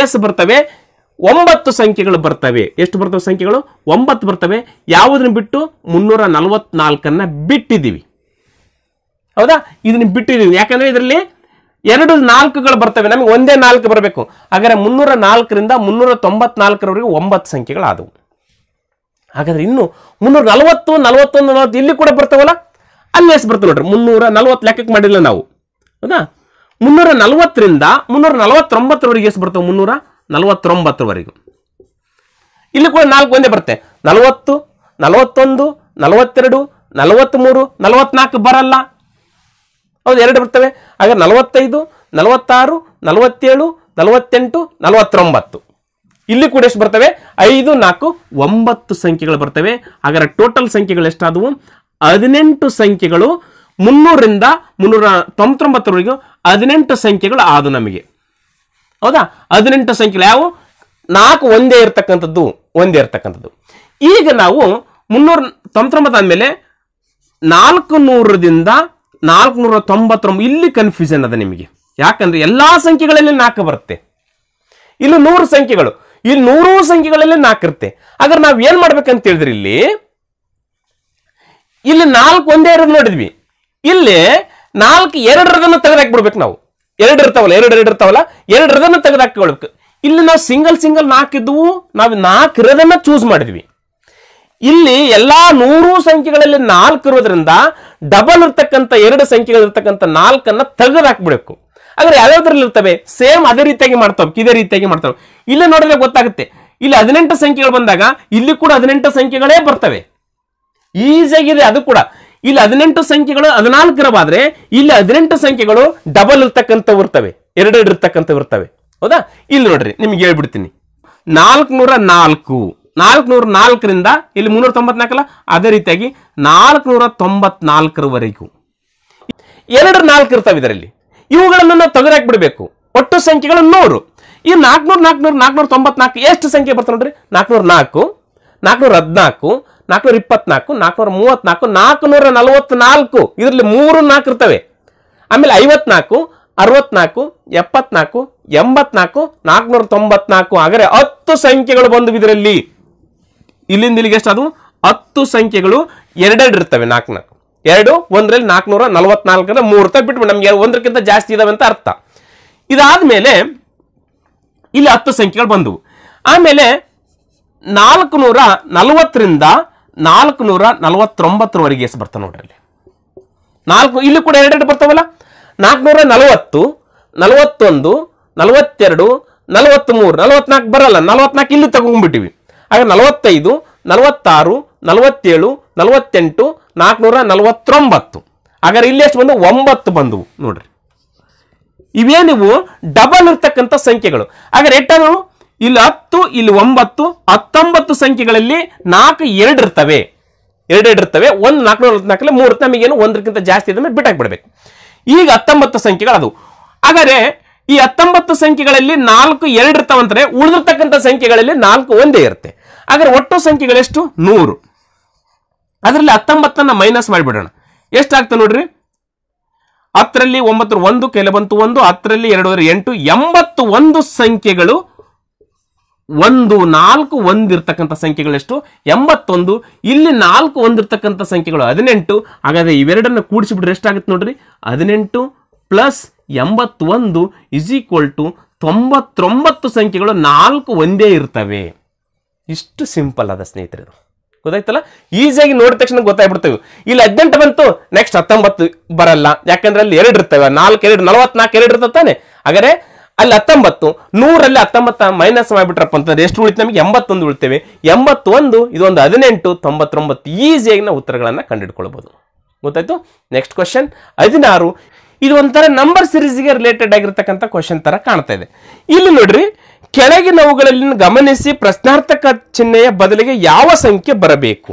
ಎಸ್ ಬರ್ತವೆ ಒಂಬತ್ತು ಸಂಖ್ಯೆಗಳು ಬರ್ತವೆ ಎಷ್ಟು ಬರ್ತವೆ ಸಂಖ್ಯೆಗಳು ಒಂಬತ್ತು ಬರ್ತವೆ ಯಾವುದನ್ನು ಬಿಟ್ಟು ಮುನ್ನೂರ ನಲವತ್ನಾಲ್ಕನ್ನ ಬಿಟ್ಟಿದ್ದೀವಿ ಹೌದಾ ಇದನ್ನು ಬಿಟ್ಟಿದ್ದೀವಿ ಯಾಕಂದ್ರೆ ಇದರಲ್ಲಿ ಎರಡು ನಾಲ್ಕುಗಳು ಬರ್ತವೆ ನಮಗೆ ಒಂದೇ ನಾಲ್ಕು ಬರಬೇಕು ಹಾಗಾದರೆ ಮುನ್ನೂರ ನಾಲ್ಕರಿಂದ ಮುನ್ನೂರ ತೊಂಬತ್ನಾಲ್ಕರವರೆಗೆ ಒಂಬತ್ತು ಸಂಖ್ಯೆಗಳು ಆದವು ಹಾಗಾದರೆ ಇನ್ನು ಮುನ್ನೂರ ನಲವತ್ತು ನಲವತ್ತೊಂದು ನಲವತ್ತು ಇಲ್ಲಿ ಕೂಡ ಬರ್ತವಲ್ಲ ಅಲ್ಲಿ ಎಷ್ಟು ಬರ್ತವೆ ನೋಡ್ರಿ ಮುನ್ನೂರ ನಲವತ್ತು ಲೆಕ್ಕಕ್ಕೆ ಮಾಡಿಲ್ಲ ನಾವು ಹೌದಾ ಮುನ್ನೂರ ನಲವತ್ತರಿಂದ ಮುನ್ನೂರ ನಲವತ್ತೊಂಬತ್ತರವರೆಗೆ ಎಷ್ಟು ಬರ್ತವೆ ಮುನ್ನೂರ ನಲವತ್ತೊಂಬತ್ತರವರೆಗೂ ಇಲ್ಲಿ ಕೂಡ ನಾಲ್ಕು ಒಂದೇ ಬರುತ್ತೆ ನಲವತ್ತು ನಲವತ್ತೊಂದು ನಲವತ್ತೆರಡು ನಲವತ್ತ್ಮೂರು ನಲವತ್ನಾಲ್ಕು ಬರಲ್ಲ ಹೌದು ಎರಡು ಬರ್ತವೆ ಆಗ ನಲವತ್ತೈದು ನಲವತ್ತಾರು ನಲವತ್ತೇಳು ನಲವತ್ತೆಂಟು ನಲವತ್ತೊಂಬತ್ತು ಇಲ್ಲಿ ಕೂಡ ಎಷ್ಟು ಬರ್ತವೆ ಐದು ನಾಲ್ಕು ಒಂಬತ್ತು ಸಂಖ್ಯೆಗಳು ಬರ್ತವೆ ಹಾಗಾದ್ರೆ ಟೋಟಲ್ ಸಂಖ್ಯೆಗಳು ಎಷ್ಟಾದವು ಹದಿನೆಂಟು ಸಂಖ್ಯೆಗಳು ಮುನ್ನೂರರಿಂದ ಮುನ್ನೂರ ತೊಂಬತ್ತೊಂಬತ್ತರವರೆಗೂ ಹದಿನೆಂಟು ಸಂಖ್ಯೆಗಳು ಆದು ನಮಗೆ ಹೌದಾ ಹದಿನೆಂಟು ಸಂಖ್ಯೆಗಳು ಯಾವ ನಾಲ್ಕು ಒಂದೇ ಇರ್ತಕ್ಕಂಥದ್ದು ಒಂದೇ ಇರ್ತಕ್ಕಂಥದ್ದು ಈಗ ನಾವು ಮುನ್ನೂರ ತೊಂಬತ್ತೊಂಬತ್ತು ಆದಮೇಲೆ ನಾಲ್ಕು ನೂರದಿಂದ ನಾಲ್ಕು ನೂರ ತೊಂಬತ್ತೊಂಬತ್ತು ಇಲ್ಲಿ ಕನ್ಫ್ಯೂಷನ್ ಅದ ನಿಮಗೆ ಯಾಕಂದ್ರೆ ಎಲ್ಲಾ ಸಂಖ್ಯೆಗಳಲ್ಲಿ ನಾಲ್ಕು ಬರುತ್ತೆ ಇಲ್ಲಿ ನೂರು ಸಂಖ್ಯೆಗಳು ಇಲ್ಲಿ ನೂರು ಸಂಖ್ಯೆಗಳಲ್ಲಿ ನಾಲ್ಕು ಇರುತ್ತೆ ಆದ್ರೆ ನಾವು ಏನ್ ಮಾಡ್ಬೇಕಂತ ಹೇಳಿದ್ರೆ ಇಲ್ಲಿ ಇಲ್ಲಿ ನಾಲ್ಕು ಒಂದೇ ಇರೋದು ನೋಡಿದ್ವಿ ಇಲ್ಲಿ ನಾಲ್ಕು ಎರಡರದನ್ನು ತೆಗೆದಾಕ್ ಬಿಡ್ಬೇಕು ನಾವು ಎರಡು ಇರ್ತಾವಲ್ಲ ಎರಡು ಎರಡು ಇರ್ತಾವಲ್ಲ ಎರಡರದನ್ನು ತೆಗೆದಾಕೊಳ್ಬೇಕು ಇಲ್ಲಿ ನಾವು ಸಿಂಗಲ್ ಸಿಂಗಲ್ ನಾಲ್ಕು ಇದ್ದವು ನಾವು ನಾಲ್ಕು ಇರೋದನ್ನ ಚೂಸ್ ಮಾಡಿದ್ವಿ ಇಲ್ಲಿ ಎಲ್ಲಾ ನೂರು ಸಂಖ್ಯೆಗಳಲ್ಲಿ ನಾಲ್ಕು ಇರೋದ್ರಿಂದ ಡಬಲ್ ಇರ್ತಕ್ಕಂಥ ಎರಡು ಸಂಖ್ಯೆಗಳಿರ್ತಕ್ಕಂಥ ನಾಲ್ಕನ್ನು ತೆಗೆದು ಹಾಕ್ಬಿಡಬೇಕು ಆದ್ರೆ ಯಾವ್ಯಾವ್ದ್ರಲ್ಲಿ ಇರ್ತವೆ ಸೇಮ್ ಅದೇ ರೀತಿಯಾಗಿ ಮಾಡ್ತಾವೆ ಇದೇ ರೀತಿಯಾಗಿ ಮಾಡ್ತಾವೆ ಇಲ್ಲೇ ನೋಡಿದ್ರೆ ಗೊತ್ತಾಗುತ್ತೆ ಇಲ್ಲಿ ಹದಿನೆಂಟು ಸಂಖ್ಯೆಗಳು ಬಂದಾಗ ಇಲ್ಲಿ ಕೂಡ ಹದಿನೆಂಟು ಸಂಖ್ಯೆಗಳೇ ಬರ್ತವೆ ಈಸಿಯಾಗಿದೆ ಅದು ಕೂಡ ಇಲ್ಲಿ ಹದಿನೆಂಟು ಸಂಖ್ಯೆಗಳು ಹದಿನಾಲ್ಕರವಾದ್ರೆ ಇಲ್ಲಿ ಹದಿನೆಂಟು ಸಂಖ್ಯೆಗಳು ಡಬಲ್ ಇರ್ತಕ್ಕಂಥವು ಇರ್ತವೆ ಎರಡೆರಡು ಇರ್ತಕ್ಕಂಥವು ಇರ್ತವೆ ಹೌದಾ ಇಲ್ಲಿ ನೋಡ್ರಿ ನಿಮ್ಗೆ ಹೇಳ್ಬಿಡ್ತೀನಿ ನಾಲ್ಕುನೂರ ನಾಲ್ಕು ನಾಲ್ಕುನೂರ ನಾಲ್ಕರಿಂದ ಇಲ್ಲಿ ಮುನ್ನೂರ ತೊಂಬತ್ನಾಲ್ಕಲ್ಲ ಅದೇ ರೀತಿಯಾಗಿ ನಾಲ್ಕುನೂರ ತೊಂಬತ್ನಾಲ್ಕರವರೆಗೂ ಎರಡು ನಾಲ್ಕು ಇರ್ತವೆ ಇದರಲ್ಲಿ ಇವುಗಳನ್ನು ನಾವು ತೆಗೆದಾಕಿ ಬಿಡಬೇಕು ಒಟ್ಟು ಸಂಖ್ಯೆಗಳು ನೂರು ಈ ನಾಲ್ಕುನೂರ ನಾಲ್ಕುನೂರ ನಾಲ್ಕುನೂರ ತೊಂಬತ್ನಾಲ್ಕು ಎಷ್ಟು ಸಂಖ್ಯೆ ಬರ್ತದೆ ನೋಡ್ರಿ ನಾಲ್ಕುನೂರ ನಾಲ್ಕು ನಾಲ್ಕುನೂರ ಹದಿನಾಲ್ಕು ನಾಲ್ಕುನೂರ ಇಪ್ಪತ್ನಾಲ್ಕು ನಾಲ್ಕುನೂರ ಮೂವತ್ನಾಲ್ಕು ನಾಲ್ಕುನೂರ ನಲ್ವತ್ನಾಲ್ಕು ಇದರಲ್ಲಿ ಮೂರು ನಾಲ್ಕು ಇರ್ತವೆ ಆಮೇಲೆ ಐವತ್ನಾಲ್ಕು ಅರವತ್ನಾಲ್ಕು ಎಪ್ಪತ್ನಾಲ್ಕು ಎಂಬತ್ನಾಲ್ಕು ನಾಲ್ಕುನೂರ ತೊಂಬತ್ನಾಲ್ಕು ಆದರೆ ಹತ್ತು ಸಂಖ್ಯೆಗಳು ಬಂದು ಇದರಲ್ಲಿ ಇಲ್ಲಿಂದ ಇಲ್ಲಿಗೆ ಎಷ್ಟು ಅದು ಹತ್ತು ಸಂಖ್ಯೆಗಳು ಎರಡೆರಡು ಇರ್ತವೆ ನಾಲ್ಕು ನಾಲ್ಕು ಎರಡು ಒಂದರಲ್ಲಿ ನಾಲ್ಕುನೂರ ನಲವತ್ನಾಲ್ಕರ ಮೂರು ರೂಪಾಯಿ ಬಿಟ್ಬಿಟ್ಟು ನಮಗೆ ಒಂದಕ್ಕಿಂತ ಜಾಸ್ತಿ ಇದಾವೆ ಅಂತ ಅರ್ಥ ಇದಾದ ಮೇಲೆ ಇಲ್ಲಿ ಹತ್ತು ಸಂಖ್ಯೆಗಳು ಬಂದವು ಆಮೇಲೆ ನಾಲ್ಕುನೂರ ನೂರ ನಲವತ್ತರಿಂದ ನಾಲ್ಕು ನೂರ ನಲವತ್ತೊಂಬತ್ತರವರೆಗೆ ಎಸ್ ಬರ್ತಾನೆ ನೋಡ್ರಿ ಅಲ್ಲಿ ನಾಲ್ಕು ಇಲ್ಲಿ ಕೂಡ ಎರಡೆರಡು ಬರ್ತಾವಲ್ಲ ನಾಲ್ಕುನೂರ ನಲವತ್ತು ನಲವತ್ತೊಂದು ನಲವತ್ತೆರಡು ಮೂರು ನಲವತ್ನಾಲ್ಕು ಬರಲ್ಲ ನಲವತ್ನಾಲ್ಕು ಇಲ್ಲಿ ತಗೊಂಡ್ಬಿಟ್ಟಿವಿ ಆಗ ನಲವತ್ತೈದು ನಲವತ್ತಾರು ನಲವತ್ತೇಳು ನಲವತ್ತೆಂಟು ನಾಲ್ಕುನೂರ ನಲವತ್ತೊಂಬತ್ತು ಹಾಗಾದ್ರೆ ಇಲ್ಲಿ ಎಷ್ಟು ಬಂದು ಒಂಬತ್ತು ಬಂದವು ನೋಡ್ರಿ ಇವೇ ನೀವು ಡಬಲ್ ಇರ್ತಕ್ಕಂಥ ಸಂಖ್ಯೆಗಳು ಹಾಗಾದ್ರೆ ಎಟ್ಟನು ಇಲ್ಲಿ ಹತ್ತು ಇಲ್ಲಿ ಒಂಬತ್ತು ಹತ್ತೊಂಬತ್ತು ಸಂಖ್ಯೆಗಳಲ್ಲಿ ನಾಲ್ಕು ಎರಡು ಇರ್ತವೆ ಎರಡೆರಡು ಇರ್ತವೆ ಒಂದು ನೂರ ನಾಲ್ಕಲ್ಲಿ ಮೂರು ನಮಗೇನು ಒಂದಕ್ಕಿಂತ ಜಾಸ್ತಿ ಇದ್ದ ಮೇಲೆ ಬಿಡಬೇಕು ಈಗ ಹತ್ತೊಂಬತ್ತು ಸಂಖ್ಯೆಗಳು ಅದು ಆದರೆ ಈ ಹತ್ತೊಂಬತ್ತು ಸಂಖ್ಯೆಗಳಲ್ಲಿ ನಾಲ್ಕು ಎರಡು ಇರ್ತಾವಂತಾರೆ ಉಳಿದಿರ್ತಕ್ಕಂಥ ಸಂಖ್ಯೆಗಳಲ್ಲಿ ನಾಲ್ಕು ಒಂದೇ ಇರುತ್ತೆ ಆದರೆ ಒಟ್ಟು ಸಂಖ್ಯೆಗಳೆಷ್ಟು ನೂರು ಅದರಲ್ಲಿ ಹತ್ತೊಂಬತ್ತನ್ನು ಮೈನಸ್ ಮಾಡಿಬಿಡೋಣ ಎಷ್ಟಾಗ್ತದೆ ನೋಡ್ರಿ ಹತ್ತರಲ್ಲಿ ಒಂಬತ್ತರ ಒಂದು ಕೆಲ ಬಂತು ಒಂದು ಹತ್ತರಲ್ಲಿ ಎರಡು ಎಂಟು ಎಂಬತ್ತು ಒಂದು ಸಂಖ್ಯೆಗಳು ಒಂದು ನಾಲ್ಕು ಒಂದಿರ್ತಕ್ಕಂಥ ಎಷ್ಟು ಎಂಬತ್ತೊಂದು ಇಲ್ಲಿ ನಾಲ್ಕು ಒಂದಿರ್ತಕ್ಕಂಥ ಸಂಖ್ಯೆಗಳು ಹದಿನೆಂಟು ಹಾಗಾದರೆ ಇವೆರಡನ್ನು ಕೂಡಿಸಿಬಿಟ್ರೆ ಎಷ್ಟಾಗುತ್ತೆ ನೋಡ್ರಿ ಹದಿನೆಂಟು ಪ್ಲಸ್ ಎಂಬತ್ತೊಂದು ಇಸ್ ಈಕ್ವಲ್ ಟು ತೊಂಬತ್ತೊಂಬತ್ತು ಸಂಖ್ಯೆಗಳು ನಾಲ್ಕು ಒಂದೇ ಇರ್ತವೆ ಇಷ್ಟು ಸಿಂಪಲ್ ಅದ ಸ್ನೇಹಿತರು ಗೊತ್ತಾಯ್ತಲ್ಲ ಈಸಿಯಾಗಿ ನೋಡಿದ ತಕ್ಷಣ ಗೊತ್ತಾಗ್ಬಿಡ್ತೇವೆ ಇಲ್ಲಿ ಹದಿನೆಂಟು ಬಂತು ನೆಕ್ಸ್ಟ್ ಹತ್ತೊಂಬತ್ತು ಬರಲ್ಲ ಯಾಕಂದ್ರೆ ಅಲ್ಲಿ ಎರಡು ಇರ್ತವೆ ನಾಲ್ಕು ಎರಡು ನಲವತ್ನಾಲ್ಕು ಎರಡು ಇರ್ತವೆ ತಾನೆ ಹಾಗಾದ್ರೆ ಅಲ್ಲಿ ಹತ್ತೊಂಬತ್ತು ನೂರಲ್ಲಿ ಹತ್ತೊಂಬತ್ತ ಮೈನಸ್ ಮಾಡಿಬಿಟ್ರಪ್ಪ ಅಂತಂದ್ರೆ ಎಷ್ಟು ಉಳಿತು ನಮಗೆ ಎಂಬತ್ತೊಂದು ಉಳಿತೇವೆ ಎಂಬತ್ತೊಂದು ಇದೊಂದು ಹದಿನೆಂಟು ತೊಂಬತ್ತೊಂಬತ್ತು ಈಸಿಯಾಗಿ ನಾವು ಉತ್ತರಗಳನ್ನು ಕಂಡುಹಿಡ್ಕೊಳ್ಬೋದು ಗೊತ್ತಾಯ್ತು ನೆಕ್ಸ್ಟ್ ಕ್ವಶನ್ ಹದಿನಾರು ಇದು ಒಂಥರ ನಂಬರ್ ಸಿರೀಸ್ಗೆ ರಿಲೇಟೆಡ್ ಆಗಿರ್ತಕ್ಕಂಥ ಕ್ವಶನ್ ತರ ಕಾಣ್ತಾ ಇದೆ ಇಲ್ಲಿ ನೋಡ್ರಿ ಕೆಳಗಿನವುಗಳಲ್ಲಿ ಗಮನಿಸಿ ಪ್ರಶ್ನಾರ್ಥಕ ಚಿಹ್ನೆಯ ಬದಲಿಗೆ ಯಾವ ಸಂಖ್ಯೆ ಬರಬೇಕು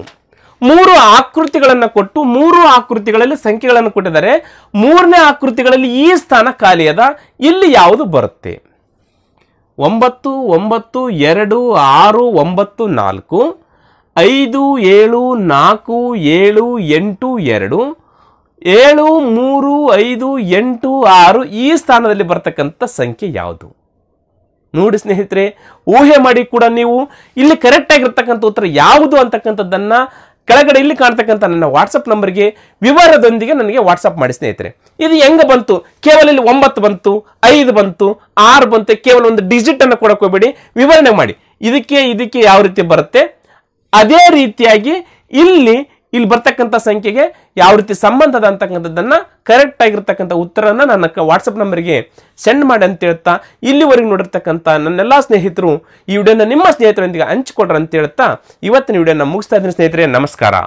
ಮೂರು ಆಕೃತಿಗಳನ್ನು ಕೊಟ್ಟು ಮೂರು ಆಕೃತಿಗಳಲ್ಲಿ ಸಂಖ್ಯೆಗಳನ್ನು ಕೊಟ್ಟಿದ್ದಾರೆ ಮೂರನೇ ಆಕೃತಿಗಳಲ್ಲಿ ಈ ಸ್ಥಾನ ಖಾಲಿಯದ ಇಲ್ಲಿ ಯಾವುದು ಬರುತ್ತೆ ಒಂಬತ್ತು ಒಂಬತ್ತು ಎರಡು ಆರು ಒಂಬತ್ತು ನಾಲ್ಕು ಐದು ಏಳು ನಾಲ್ಕು ಏಳು ಎಂಟು ಎರಡು ಏಳು ಮೂರು ಐದು ಎಂಟು ಆರು ಈ ಸ್ಥಾನದಲ್ಲಿ ಬರ್ತಕ್ಕಂಥ ಸಂಖ್ಯೆ ಯಾವುದು ನೋಡಿ ಸ್ನೇಹಿತರೆ ಊಹೆ ಮಾಡಿ ಕೂಡ ನೀವು ಇಲ್ಲಿ ಕರೆಕ್ಟ್ ಆಗಿರ್ತಕ್ಕಂಥ ಉತ್ತರ ಯಾವುದು ಅಂತಕ್ಕಂಥದ್ದನ್ನು ಕೆಳಗಡೆ ಇಲ್ಲಿ ಕಾಣ್ತಕ್ಕಂಥ ನನ್ನ ವಾಟ್ಸಪ್ ನಂಬರ್ಗೆ ವಿವರದೊಂದಿಗೆ ನನಗೆ ವಾಟ್ಸಪ್ ಮಾಡಿ ಸ್ನೇಹಿತರೆ ಇದು ಹೆಂಗೆ ಬಂತು ಕೇವಲ ಇಲ್ಲಿ ಒಂಬತ್ತು ಬಂತು ಐದು ಬಂತು ಆರು ಬಂತು ಕೇವಲ ಒಂದು ಡಿಜಿಟ್ ಅನ್ನು ಕೊಡಕ್ಕೆ ಹೋಗ್ಬೇಡಿ ವಿವರಣೆ ಮಾಡಿ ಇದಕ್ಕೆ ಇದಕ್ಕೆ ಯಾವ ರೀತಿ ಬರುತ್ತೆ ಅದೇ ರೀತಿಯಾಗಿ ಇಲ್ಲಿ ಇಲ್ಲಿ ಬರ್ತಕ್ಕಂಥ ಸಂಖ್ಯೆಗೆ ಯಾವ ರೀತಿ ಸಂಬಂಧ ಅದ ಅಂತಕ್ಕಂಥದ್ದನ್ನು ಕರೆಕ್ಟ್ ಆಗಿರ್ತಕ್ಕಂಥ ಉತ್ತರನ ನನ್ನ ವಾಟ್ಸಪ್ ನಂಬರ್ಗೆ ಸೆಂಡ್ ಮಾಡಿ ಅಂತ ಹೇಳ್ತಾ ಇಲ್ಲಿವರೆಗೆ ನೋಡಿರ್ತಕ್ಕಂಥ ನನ್ನೆಲ್ಲ ಸ್ನೇಹಿತರು ಈ ವಿಡಿಯೋನ ನಿಮ್ಮ ಸ್ನೇಹಿತರೊಂದಿಗೆ ಹಂಚಿಕೊಡ್ರ ಅಂತ ಹೇಳ್ತಾ ಇವತ್ತಿನ ವಿಡಿಯೋನ ಮುಗಿಸ್ತಾ ಇದ್ದೀನಿ ಸ್ನೇಹಿತರೆ ನಮಸ್ಕಾರ